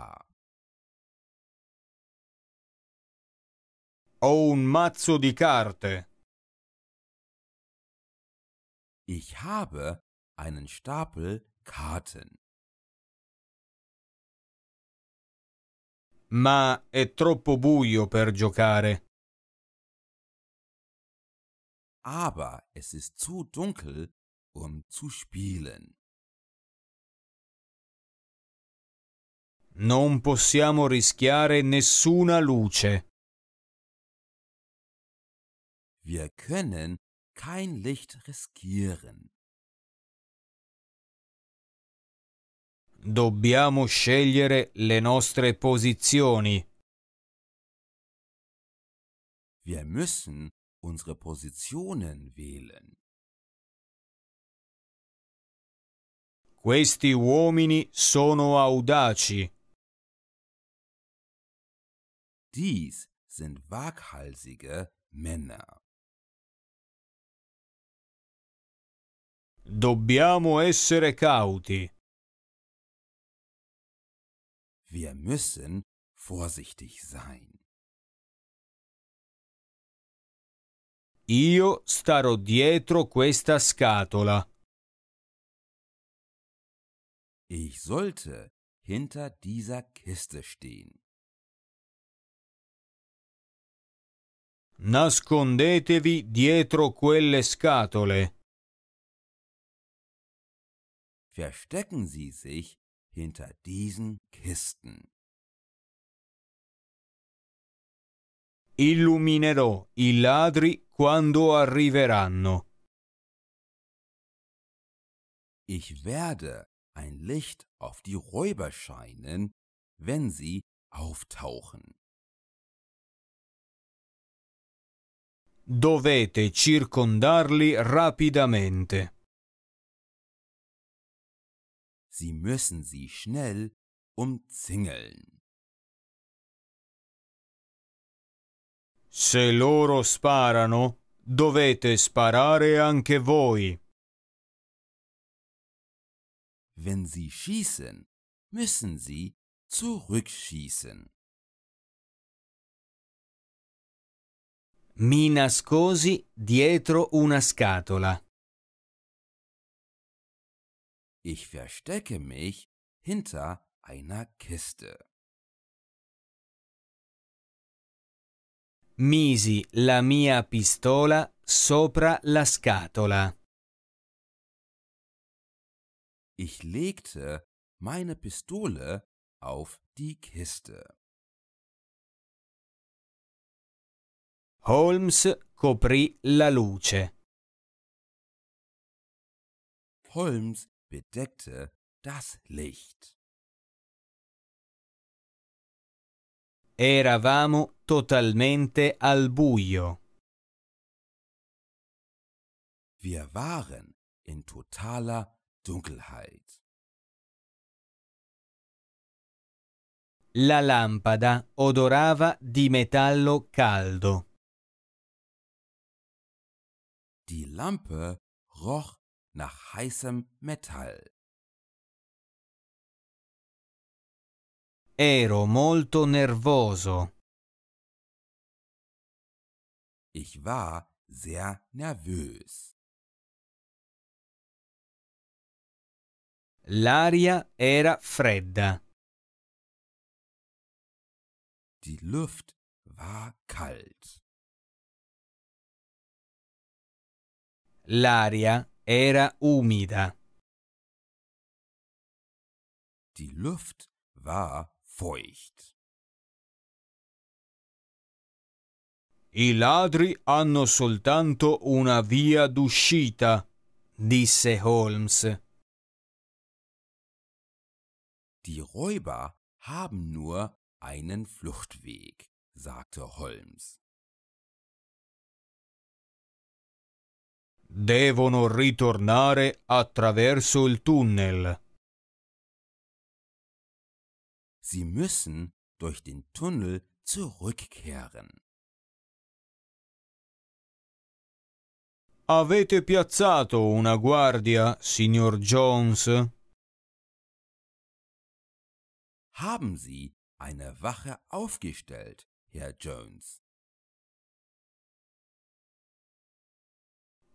S1: Ho un mazzo di carte. Ich habe einen Stapel Karten. ma è troppo buio per giocare. Aber es ist zu dunkel, um zu spielen. Non possiamo rischiare nessuna luce. Wir können kein Licht riskieren. Dobbiamo scegliere le nostre posizioni. Wir müssen unsere Positionen wählen. Questi uomini sono audaci. Dies sind waghalsige Männer. Dobbiamo essere cauti. Wir müssen
S2: vorsichtig sein.
S1: Io starò dietro questa scatola. Ich sollte hinter dieser Kiste stehen. Nascondetevi dietro quelle scatole. Verstecken Sie sich hinter diesen Kisten. Illuminerò i ladri quando arriveranno. Ich werde ein Licht auf die Räuber scheinen, wenn sie auftauchen. Dovete circondarli rapidamente. Sie müssen sie schnell umzingeln. Se loro sparano, dovete sparare anche voi. Wenn sie schießen, müssen sie zurückschießen. Mi nascosi dietro una scatola. Ich verstecke mich hinter einer Kiste. Misi la mia pistola sopra la scatola. Ich legte meine Pistole auf die Kiste. Holmes coprì la luce. Holmes bedeckte das Licht. Eravamo totalmente al buio. Wir waren in totaler Dunkelheit. La lampada odorava di metallo caldo. Die Lampe roch nach heißem Metall. Ero molto nervoso. Ich war sehr nervös. L'aria era fredda. Die Luft war
S2: kalt.
S1: L'aria era umida. Die Luft war feucht. I ladri hanno soltanto una via d'uscita, disse Holmes. Die Räuber haben nur einen Fluchtweg, sagte Holmes. devono ritornare attraverso il tunnel. Sie müssen durch den Tunnel zurückkehren. Avete piazzato una guardia, signor Jones? Haben Sie eine Wache aufgestellt, Herr Jones?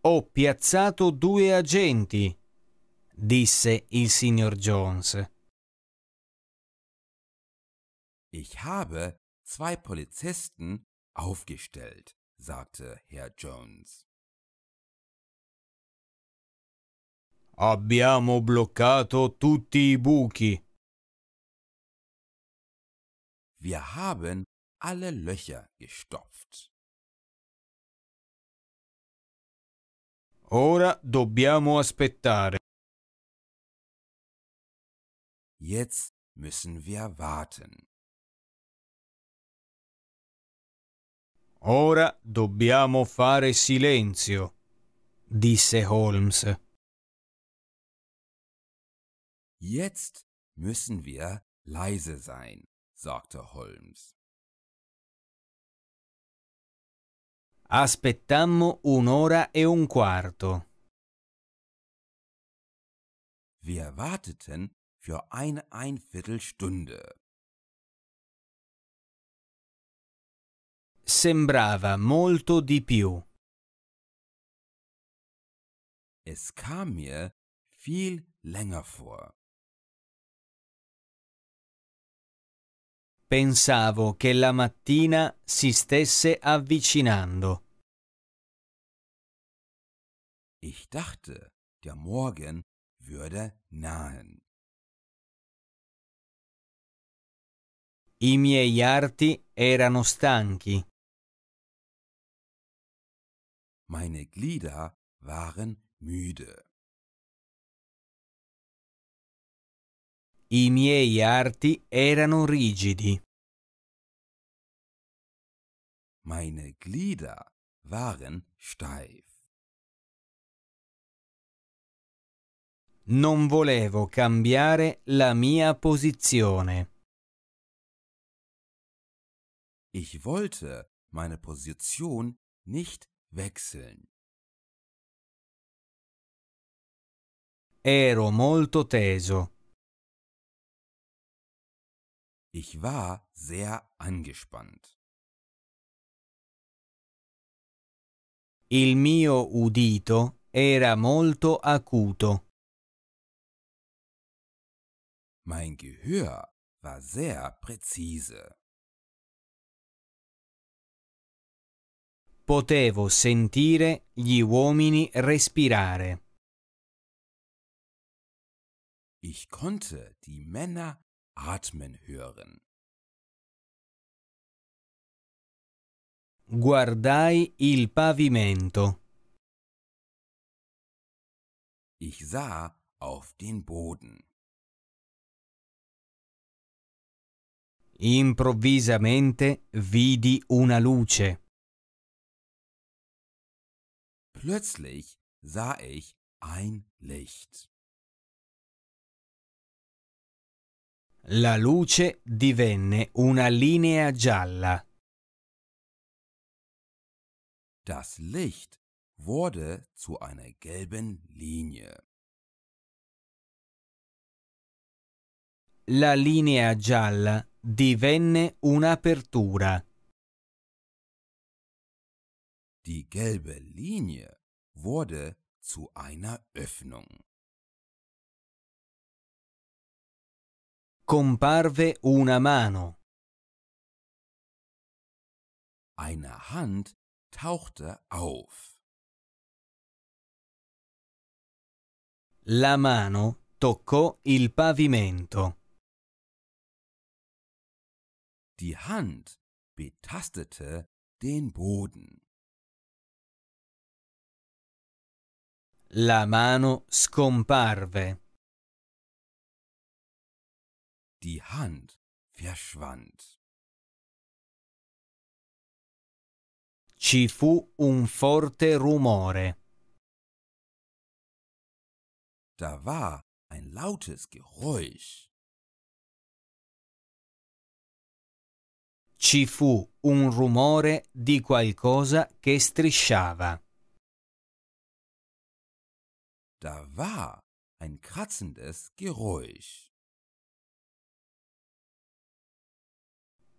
S1: Ho piazzato due agenti, disse il signor Jones. Ich habe zwei Polizisten aufgestellt, sagte Herr Jones. Abbiamo bloccato tutti i buchi. Wir haben alle Löcher gestopft. Ora dobbiamo aspettare. Jetzt müssen wir warten. Ora dobbiamo fare silenzio, disse Holmes. Jetzt müssen wir leise sein, sagte Holmes. Aspettammo un'ora e un quarto. Wir warteten für eine Einviertelstunde. Sembrava molto di più. Es kam mir viel länger vor. Pensavo che la mattina si stesse avvicinando. Ich dachte, der Morgen würde nahen. I miei arti erano stanchi. Meine Glieder waren müde. I miei arti erano rigidi. Meine Glieder waren steif. Non volevo cambiare la mia posizione. Ich wollte meine Position nicht wechseln. Ero molto teso. Ich war sehr
S2: angespannt.
S1: Il mio udito era molto acuto. Mein Gehör war sehr präzise. Potevo sentire gli uomini respirare. Ich konnte die Männer Atmen hören. Guardai il pavimento. Ich sah auf den Boden. Improvvisamente vidi una luce. Plötzlich sah ich ein Licht. La luce divenne una linea gialla. Das Licht wurde zu einer gelben Linie. La linea gialla divenne un'apertura. Die gelbe Linie wurde zu einer Öffnung. Comparve una mano. Eine Hand tauchte auf. La mano toccò il pavimento. Die Hand betastete den Boden. La mano scomparve. Die Hand
S2: verschwand.
S1: Ci fu un forte rumore. Da war ein lautes Geräusch. Ci fu un rumore di qualcosa che strisciava. Da war ein kratzendes Geräusch.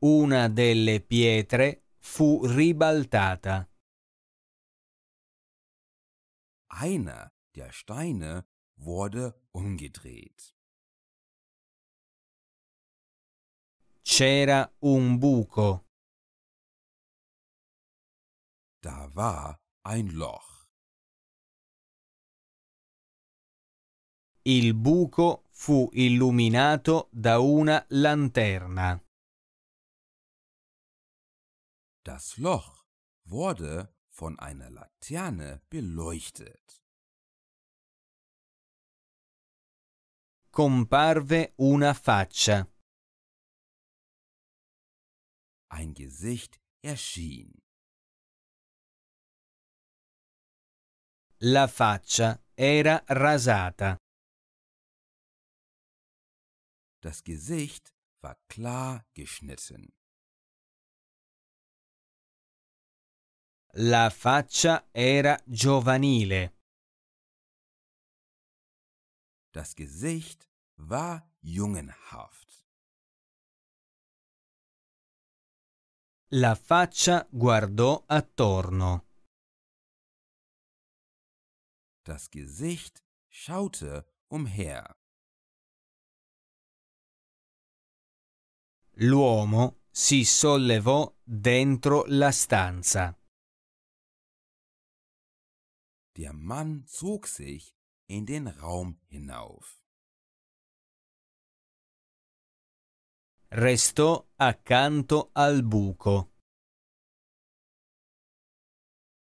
S1: Una delle pietre fu ribaltata. Einer der Steine wurde umgedreht. C'era un buco. Da war ein Loch. Il buco fu illuminato da una lanterna. Das Loch wurde von einer Laterne beleuchtet. Comparve una faccia. Ein Gesicht erschien. La faccia era rasata. Das Gesicht war klar geschnitten. La faccia era giovanile. Das Gesicht war jungenhaft. La faccia guardò attorno. Das Gesicht schaute umher. L'uomo si sollevò dentro la stanza. Der Mann zog sich in den Raum hinauf. Restò accanto al buco.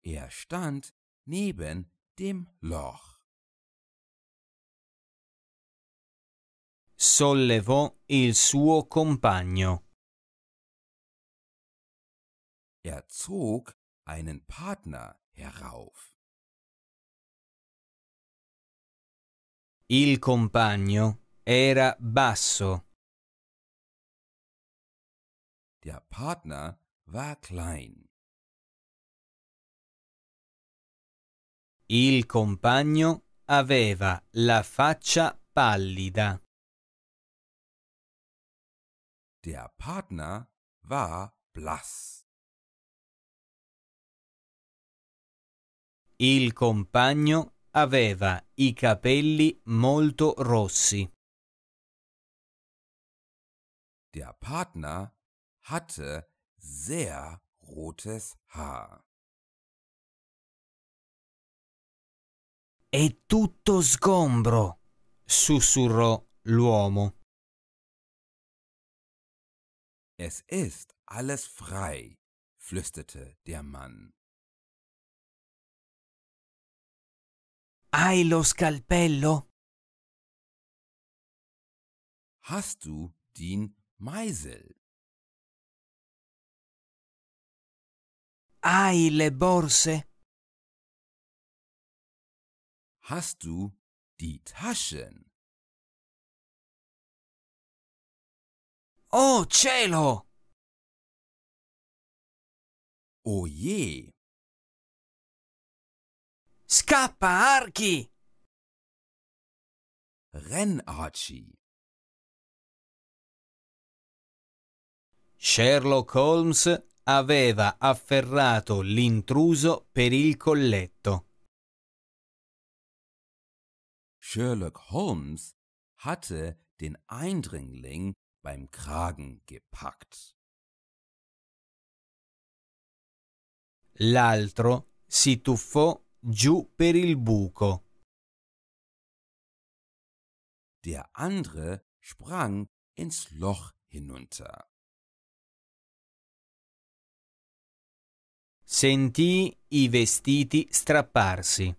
S1: Er stand neben dem Loch. Sollevò il suo compagno. Er zog einen Partner herauf. Il compagno era basso. Der Partner war klein. Il compagno aveva la faccia pallida. Der Partner war blass. Il compagno Aveva i capelli molto rossi. Der Partner hatte sehr rotes Haar. È tutto sgombro, sussurrò l'uomo. Es ist alles frei, flüsterte der Mann. Hai lo scalpello? Hast du den Meisel? Hai le borse? Hast du die Taschen? Oh cielo! Oh je! Scappa, Archie! Renn, Archie! Sherlock Holmes aveva afferrato l'intruso per il colletto. Sherlock Holmes hatte den Eindringling beim Kragen gepackt. L'altro si tuffò giù per il buco. Der andere sprang ins Loch hinunter. Sentì i vestiti strapparsi.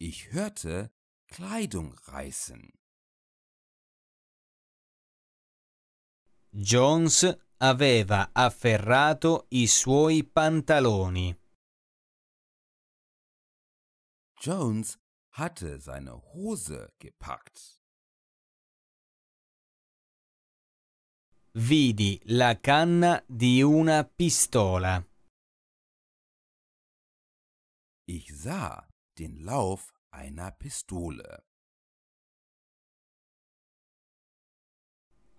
S1: Ich hörte Kleidung reißen. Jones aveva afferrato i suoi pantaloni. Jones hatte seine Hose gepackt. Vidi la canna di una pistola. Ich sah den Lauf einer Pistole.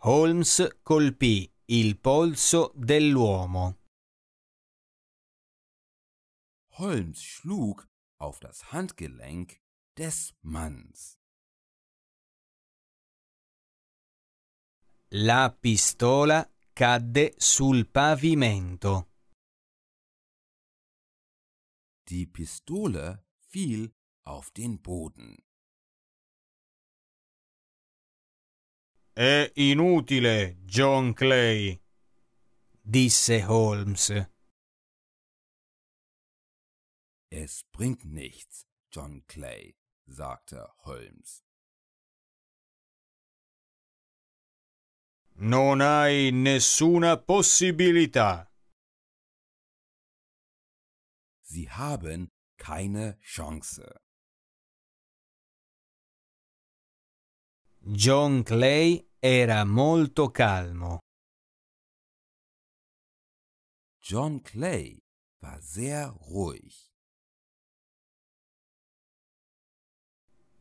S1: Holmes colpì Il polso dell'uomo. Holmes schlug auf das Handgelenk des Manns. La pistola cadde sul pavimento. Die Pistole fiel auf den Boden. È inutile, John Clay, disse Holmes. Es bringt nichts, John Clay, sagte Holmes. Non hai nessuna possibilità. Sie haben keine Chance. John Clay era molto calmo. John Clay war sehr ruhig.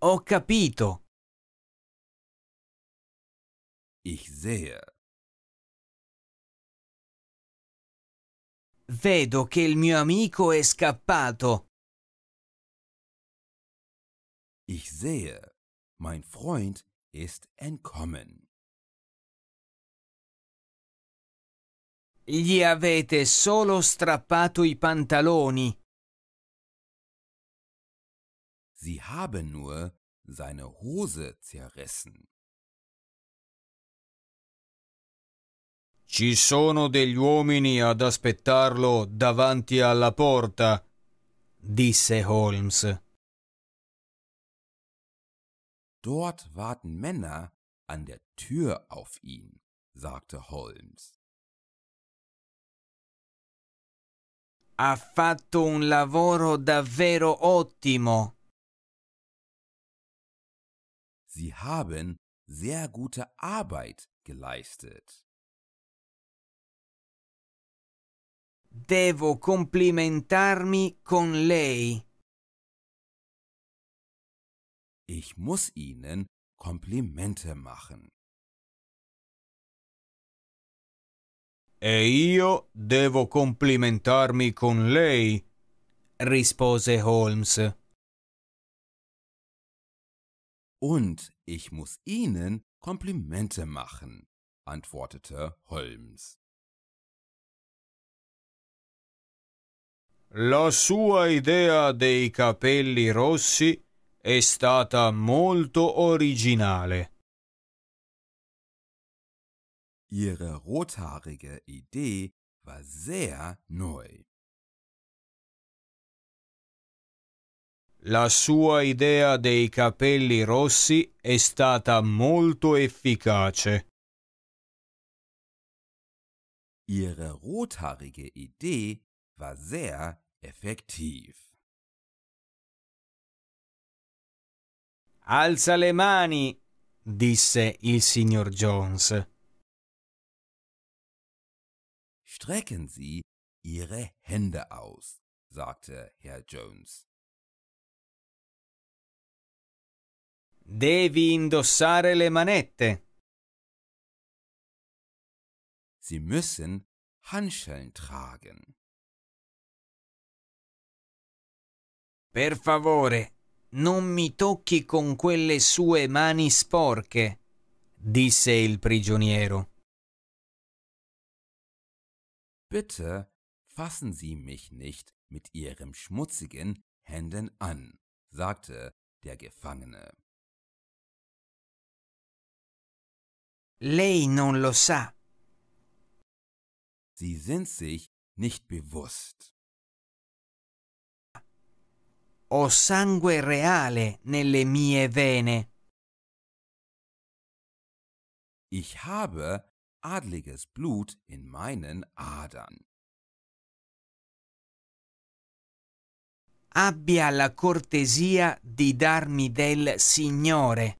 S1: Ho capito. Ich sehe. Vedo che il mio amico è scappato. Ich sehe, mein Freund ist entkommen. Gli avete solo strappato i pantaloni. Sie haben nur seine Hose zerrissen. Ci sono degli uomini ad aspettarlo davanti alla porta, disse Holmes. Dort warten Männer an der Tür auf ihn, sagte Holmes. Ha fatto un lavoro davvero ottimo. Sie haben sehr gute Arbeit geleistet. Devo complimentarmi con lei. Ich muss Ihnen Komplimente machen. E io devo complimentarmi con lei, rispose Holmes. Und ich muss Ihnen Komplimente machen, antwortete Holmes. La sua idea dei capelli rossi è stata molto originale. Ihre rothaarige Idee war sehr neu. La sua idea dei capelli rossi è stata molto efficace. Ihre rothaarige Idee war sehr effektiv. Alza le mani, disse il signor Jones. Strecken Sie Ihre Hände aus, sagte Herr Jones. Devi indossare le manette. Sie müssen Handschellen tragen. Per favore, Non mi tocchi con quelle sue mani sporche, disse il prigioniero. Bitte fassen Sie mich nicht mit Ihren schmutzigen Händen an, sagte der Gefangene. Lei non lo sa. Sie sind sich nicht bewusst. Ho sangue reale nelle mie vene. Ich habe adliges Blut in meinen Adern. Abbia la cortesia di darmi del Signore.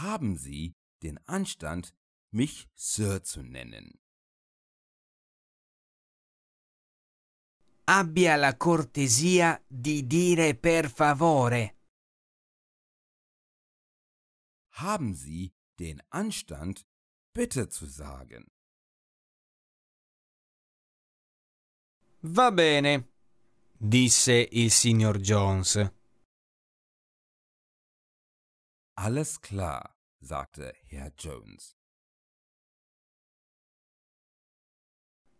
S1: Haben Sie den Anstand, mich Sir zu nennen. abbia la cortesia di dire per favore. Haben Sie den Anstand, bitte zu sagen. Va bene, disse il signor Jones. Alles klar, sagte Herr
S2: Jones.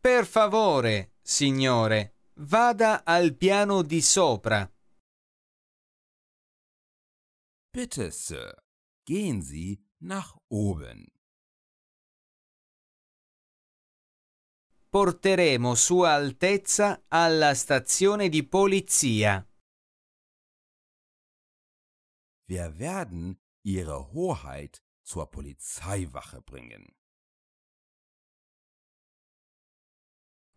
S1: Per favore, signore, Vada al piano di sopra. Bitte, Sir, gehen Sie nach oben. Porteremo Sua Altezza alla stazione di polizia. Wir werden Ihre Hoheit zur Polizeiwache bringen.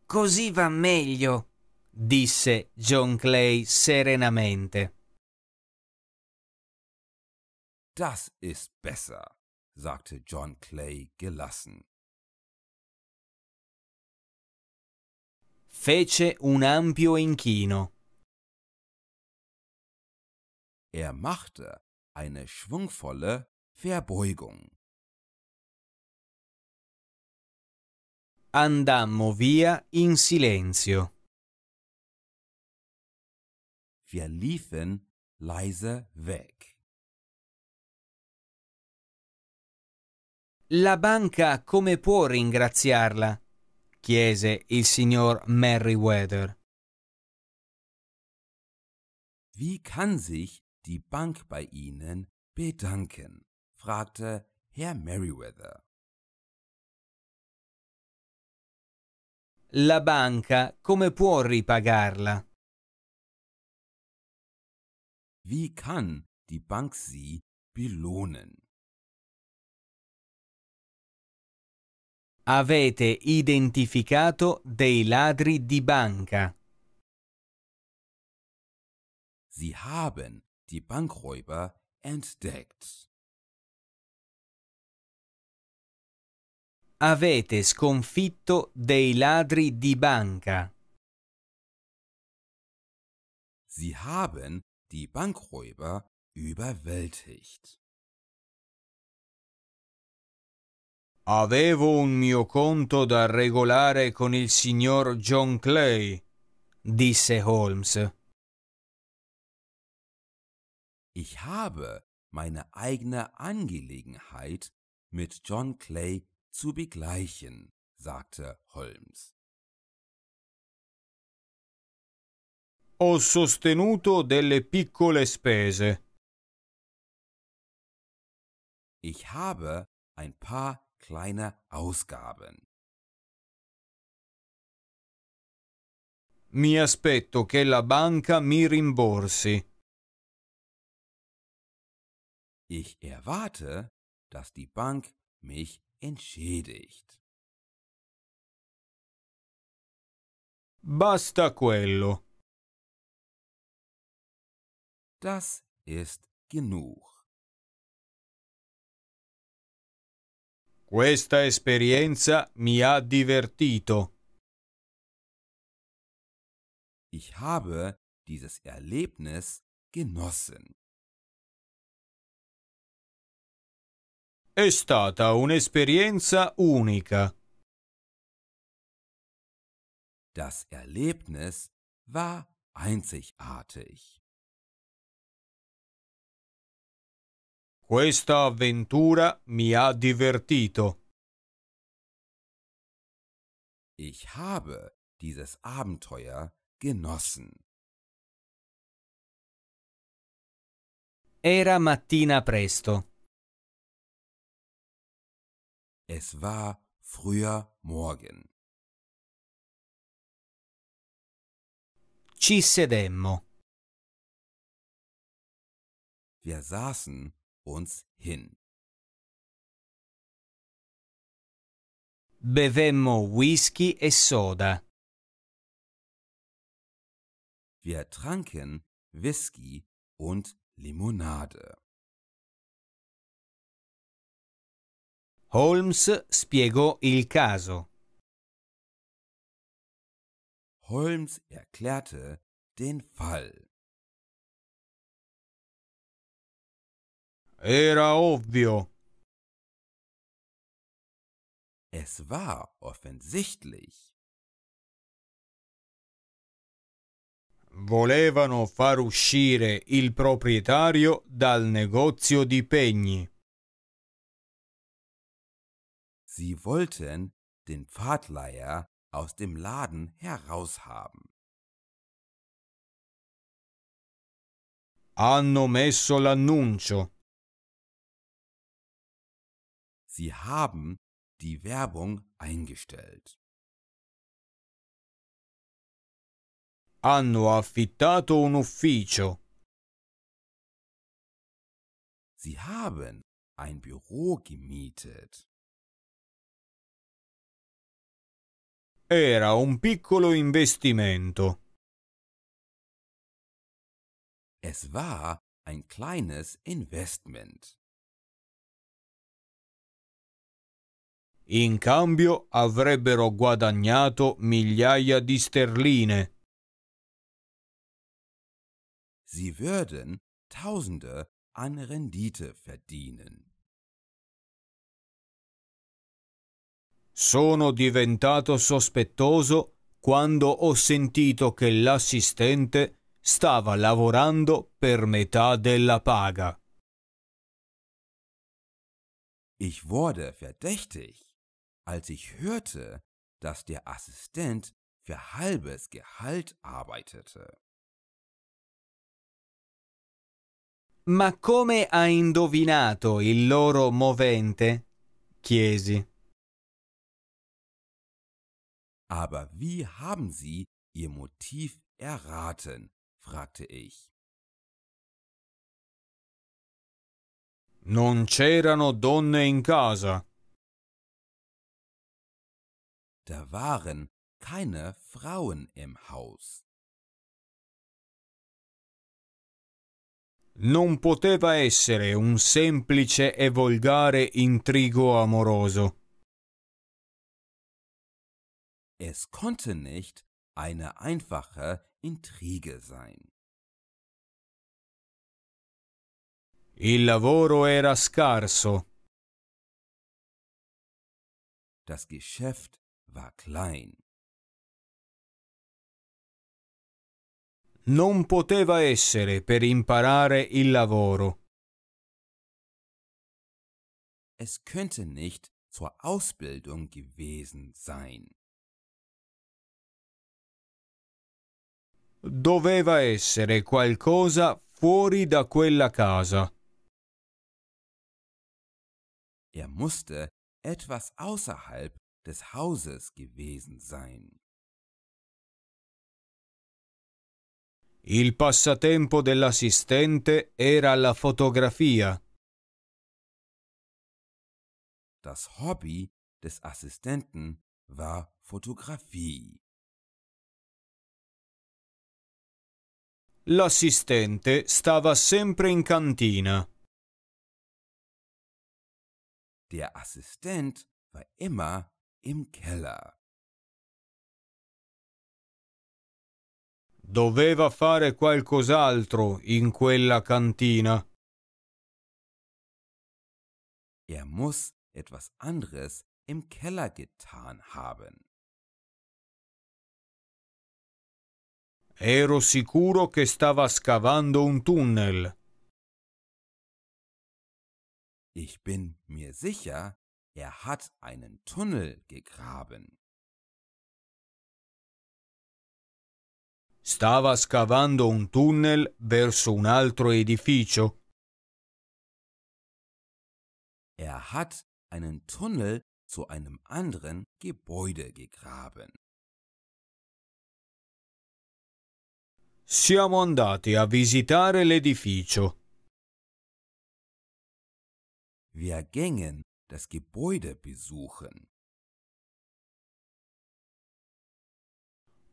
S1: Così va meglio disse John Clay serenamente. Das ist besser, sagte John Clay gelassen. Fece un ampio inchino. Er machte eine schwungvolle Verbeugung. Andammo via in silenzio. Wir liefen leise weg. La banca come può ringraziarla? chiese il signor Merriweather. Wie kann sich die Bank bei Ihnen bedanken? fragte Herr Merriweather. La banca come può ripagarla? Wie kann die Bank sie belohnen? Avete identificato dei ladri di banca. Sie haben die Bankräuber entdeckt. Avete sconfitto dei ladri di banca. Sie haben die Bankräuber überwältigt. Avevo un mio conto da regolare con il signor John Clay, disse Holmes. Ich habe meine eigene Angelegenheit mit John Clay zu begleichen, sagte Holmes. ho sostenuto delle piccole spese. Ich habe ein paar kleine Ausgaben. Mi aspetto che la banca mi rimborsi. Ich erwarte, dass die Bank mich entschädigt. Basta quello. Das ist genug. Questa esperienza mi ha divertito. Ich habe dieses Erlebnis genossen. È stata un'esperienza unica. Das Erlebnis war einzigartig. Questa avventura mi ha divertito. Ich habe dieses Abenteuer genossen. Era mattina presto. Es war früher Morgen. Ci sedemmo. Wir saßen uns hin. Bevemmo Whisky e Soda. Wir tranken Whisky und Limonade. Holmes spiegò il caso. Holmes erklärte den Fall. Era obvio. Es war offensichtlich. Volevano far uscire il proprietario dal negozio di pegni. Sie wollten den Pfadleier aus dem Laden heraushaben. Hanno messo l'annuncio. Sie haben die Werbung eingestellt. Hanno affittato un ufficio. Sie haben ein Büro gemietet. Era un piccolo investimento. Es war ein kleines Investment. In cambio avrebbero guadagnato migliaia di sterline. Sie würden Tausende an Rendite verdienen. Sono diventato sospettoso quando ho sentito che l'assistente stava lavorando per metà della paga. Ich wurde verdächtig, als ich hörte, dass der Assistent für halbes Gehalt arbeitete. Ma come ha indovinato il loro movente? chiesi. Aber wie haben Sie Ihr Motiv erraten? fragte ich. Non c'erano donne in casa, da waren keine Frauen im Haus. Non poteva essere un semplice e volgare intrigo amoroso. Es konnte nicht eine einfache Intrige sein. Il lavoro era scarso. Das Geschäft war klein. Non poteva essere per imparare il lavoro. Es könnte nicht zur Ausbildung gewesen sein. Doveva essere qualcosa fuori da quella casa. Er musste etwas außerhalb des Hauses gewesen sein. Il passatempo dell'assistente era la fotografia. Das Hobby des Assistenten war Fotografie. L'assistente stava sempre in cantina. Der Assistent war immer im Keller. Doveva fare qualcos'altro in quella cantina. Er muss etwas anderes im Keller getan haben. Ero sicuro che stava scavando un tunnel. Ich bin mir sicher, er hat einen Tunnel gegraben. Stava scavando un tunnel verso un altro edificio. Er hat einen Tunnel zu einem anderen Gebäude gegraben. Siamo andati a visitare l'edificio. Wir gingen das Gebäude besuchen.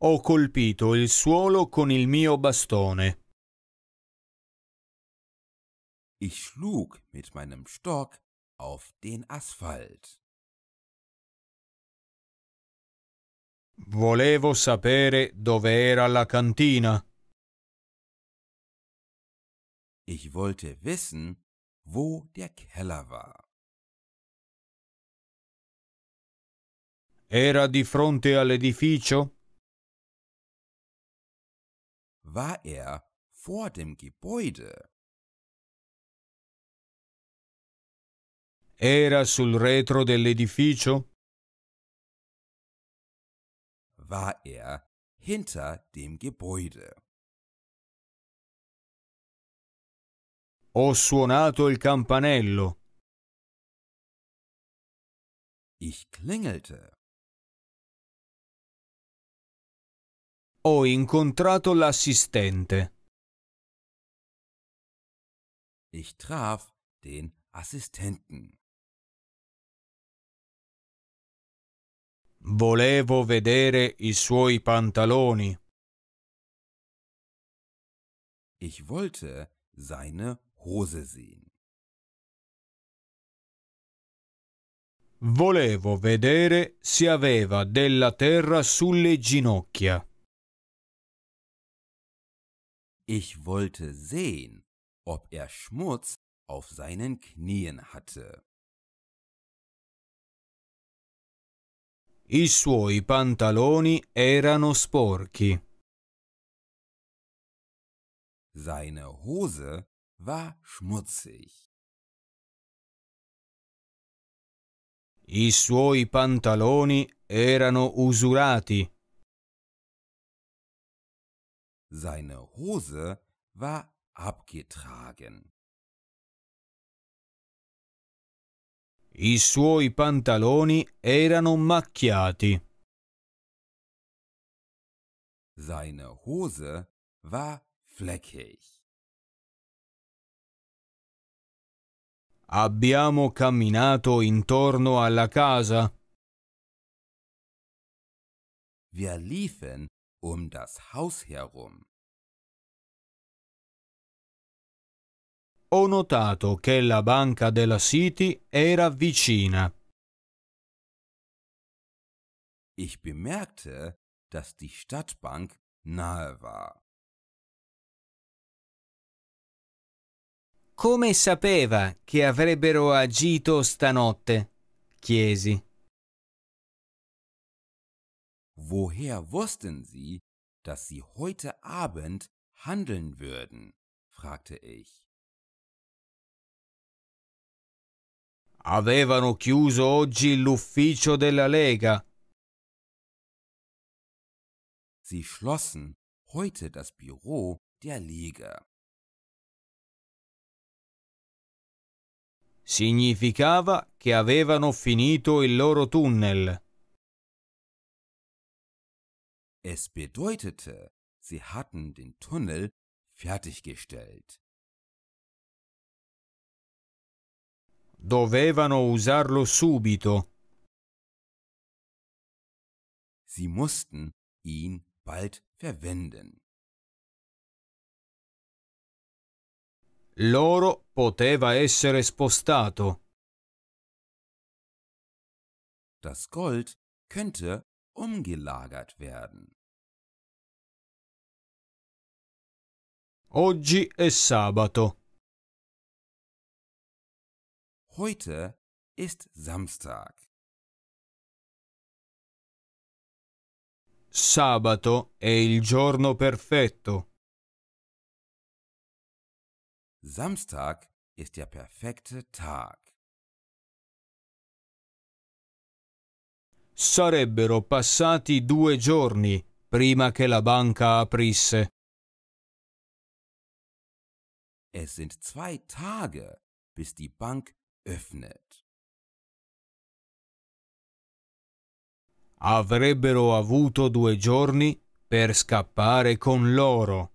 S1: Ho colpito il suolo con il mio bastone. Ich schlug mit meinem Stock auf den Asphalt. Volevo sapere dove era la cantina. Ich wollte wissen, wo der Keller war. Era di fronte all'edificio? War er vor dem Gebäude? Era sul retro dell'edificio? War er hinter dem Gebäude? Ho suonato il campanello. Ich klingelte. Ho incontrato l'assistente. Ich traf den Assistenten. Volevo vedere i suoi pantaloni. Ich wollte seine Hose sehen. Volevo vedere se aveva della terra sulle ginocchia. Ich wollte sehen, ob er Schmutz auf seinen Knien hatte. I suoi pantaloni erano sporchi. Seine Hose war schmutzig. I suoi pantaloni erano usurati. Seine Hose war abgetragen. I suoi pantaloni erano macchiati. Seine Hose war fleckig. Abbiamo camminato intorno alla casa. Wir liefen um das Haus herum. Ho notato che la banca della City era vicina. Ich bemerkte, dass die
S2: Stadtbank
S1: nahe war. Come sapeva che avrebbero agito stanotte? chiesi. Woher wussten Sie, dass Sie heute Abend handeln würden? fragte ich. Avevano chiuso oggi l'ufficio della Lega. Sie schlossen heute das Büro der Liga. Significava che avevano finito il loro tunnel. Es bedeutete, sie hatten den Tunnel fertiggestellt. Dovevano usarlo subito. Sie mussten ihn bald verwenden. Loro poteva essere spostato. Das Gold könnte umgelagert werden. Oggi è sabato. Heute ist Samstag. Sabato è il giorno perfetto. Samstag ist der perfekte Tag. sarebbero passati due giorni prima che la banca aprisse. Es sind zwei Tage, bis die Bank öffnet. Avrebbero avuto due giorni per scappare con loro.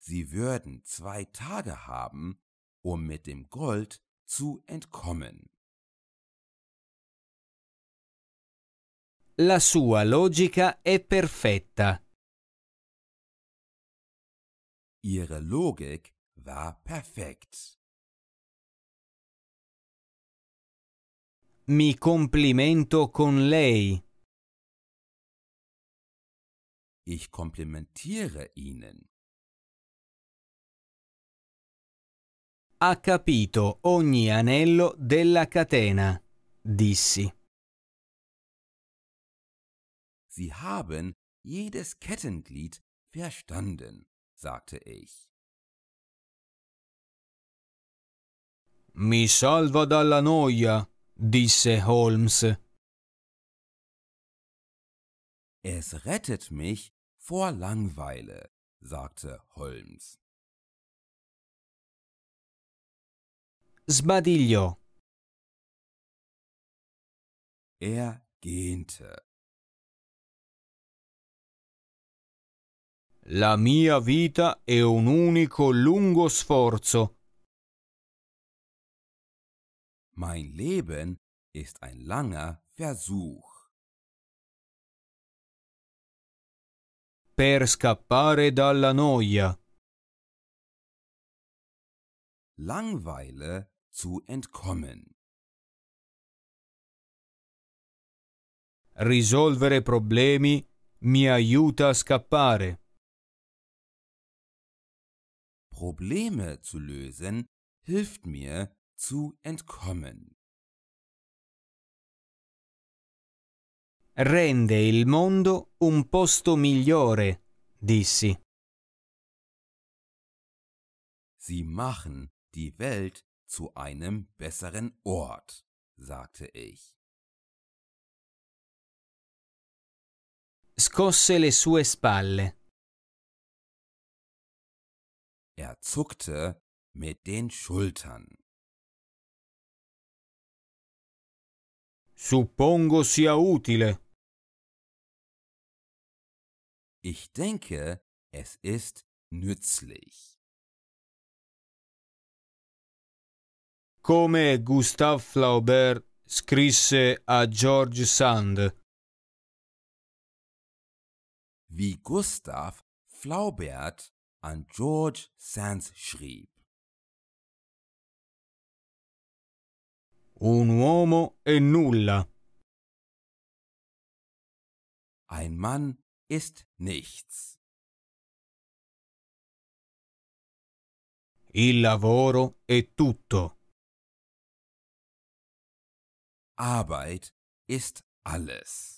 S1: Sie würden zwei Tage haben, um mit dem Gold zu entkommen. La sua logica è perfetta. Ihre Logik war perfekt. Mi complimento con lei. Ich komplimentiere Ihnen. Ha capito ogni anello della catena,
S2: dissi.
S1: Sie haben jedes Kettenglied verstanden, sagte ich. Mi salva dalla noia, disse Holmes. Es rettet mich vor Langweile, sagte Holmes. Sbadiglio. Er gähnte. La mia vita è un unico lungo sforzo. Mein Leben ist ein langer Versuch. Per scappare dalla noia. Langweile zu entkommen. Risolvere problemi mi aiuta a scappare. Probleme zu lösen, hilft mir zu entkommen. Rende il mondo un posto migliore, dissi. Sie machen die Welt zu einem besseren Ort, sagte ich. Scosse le sue spalle. Er zuckte mit den Schultern. Suppongo sia utile. Ich denke, es ist nützlich. Come Gustav Flaubert scrisse a George Sand. Wie Gustav Flaubert an George Sands schrieb. Un uomo è e nulla. Ein Mann ist nichts. Il lavoro è tutto.
S2: Arbeit ist alles.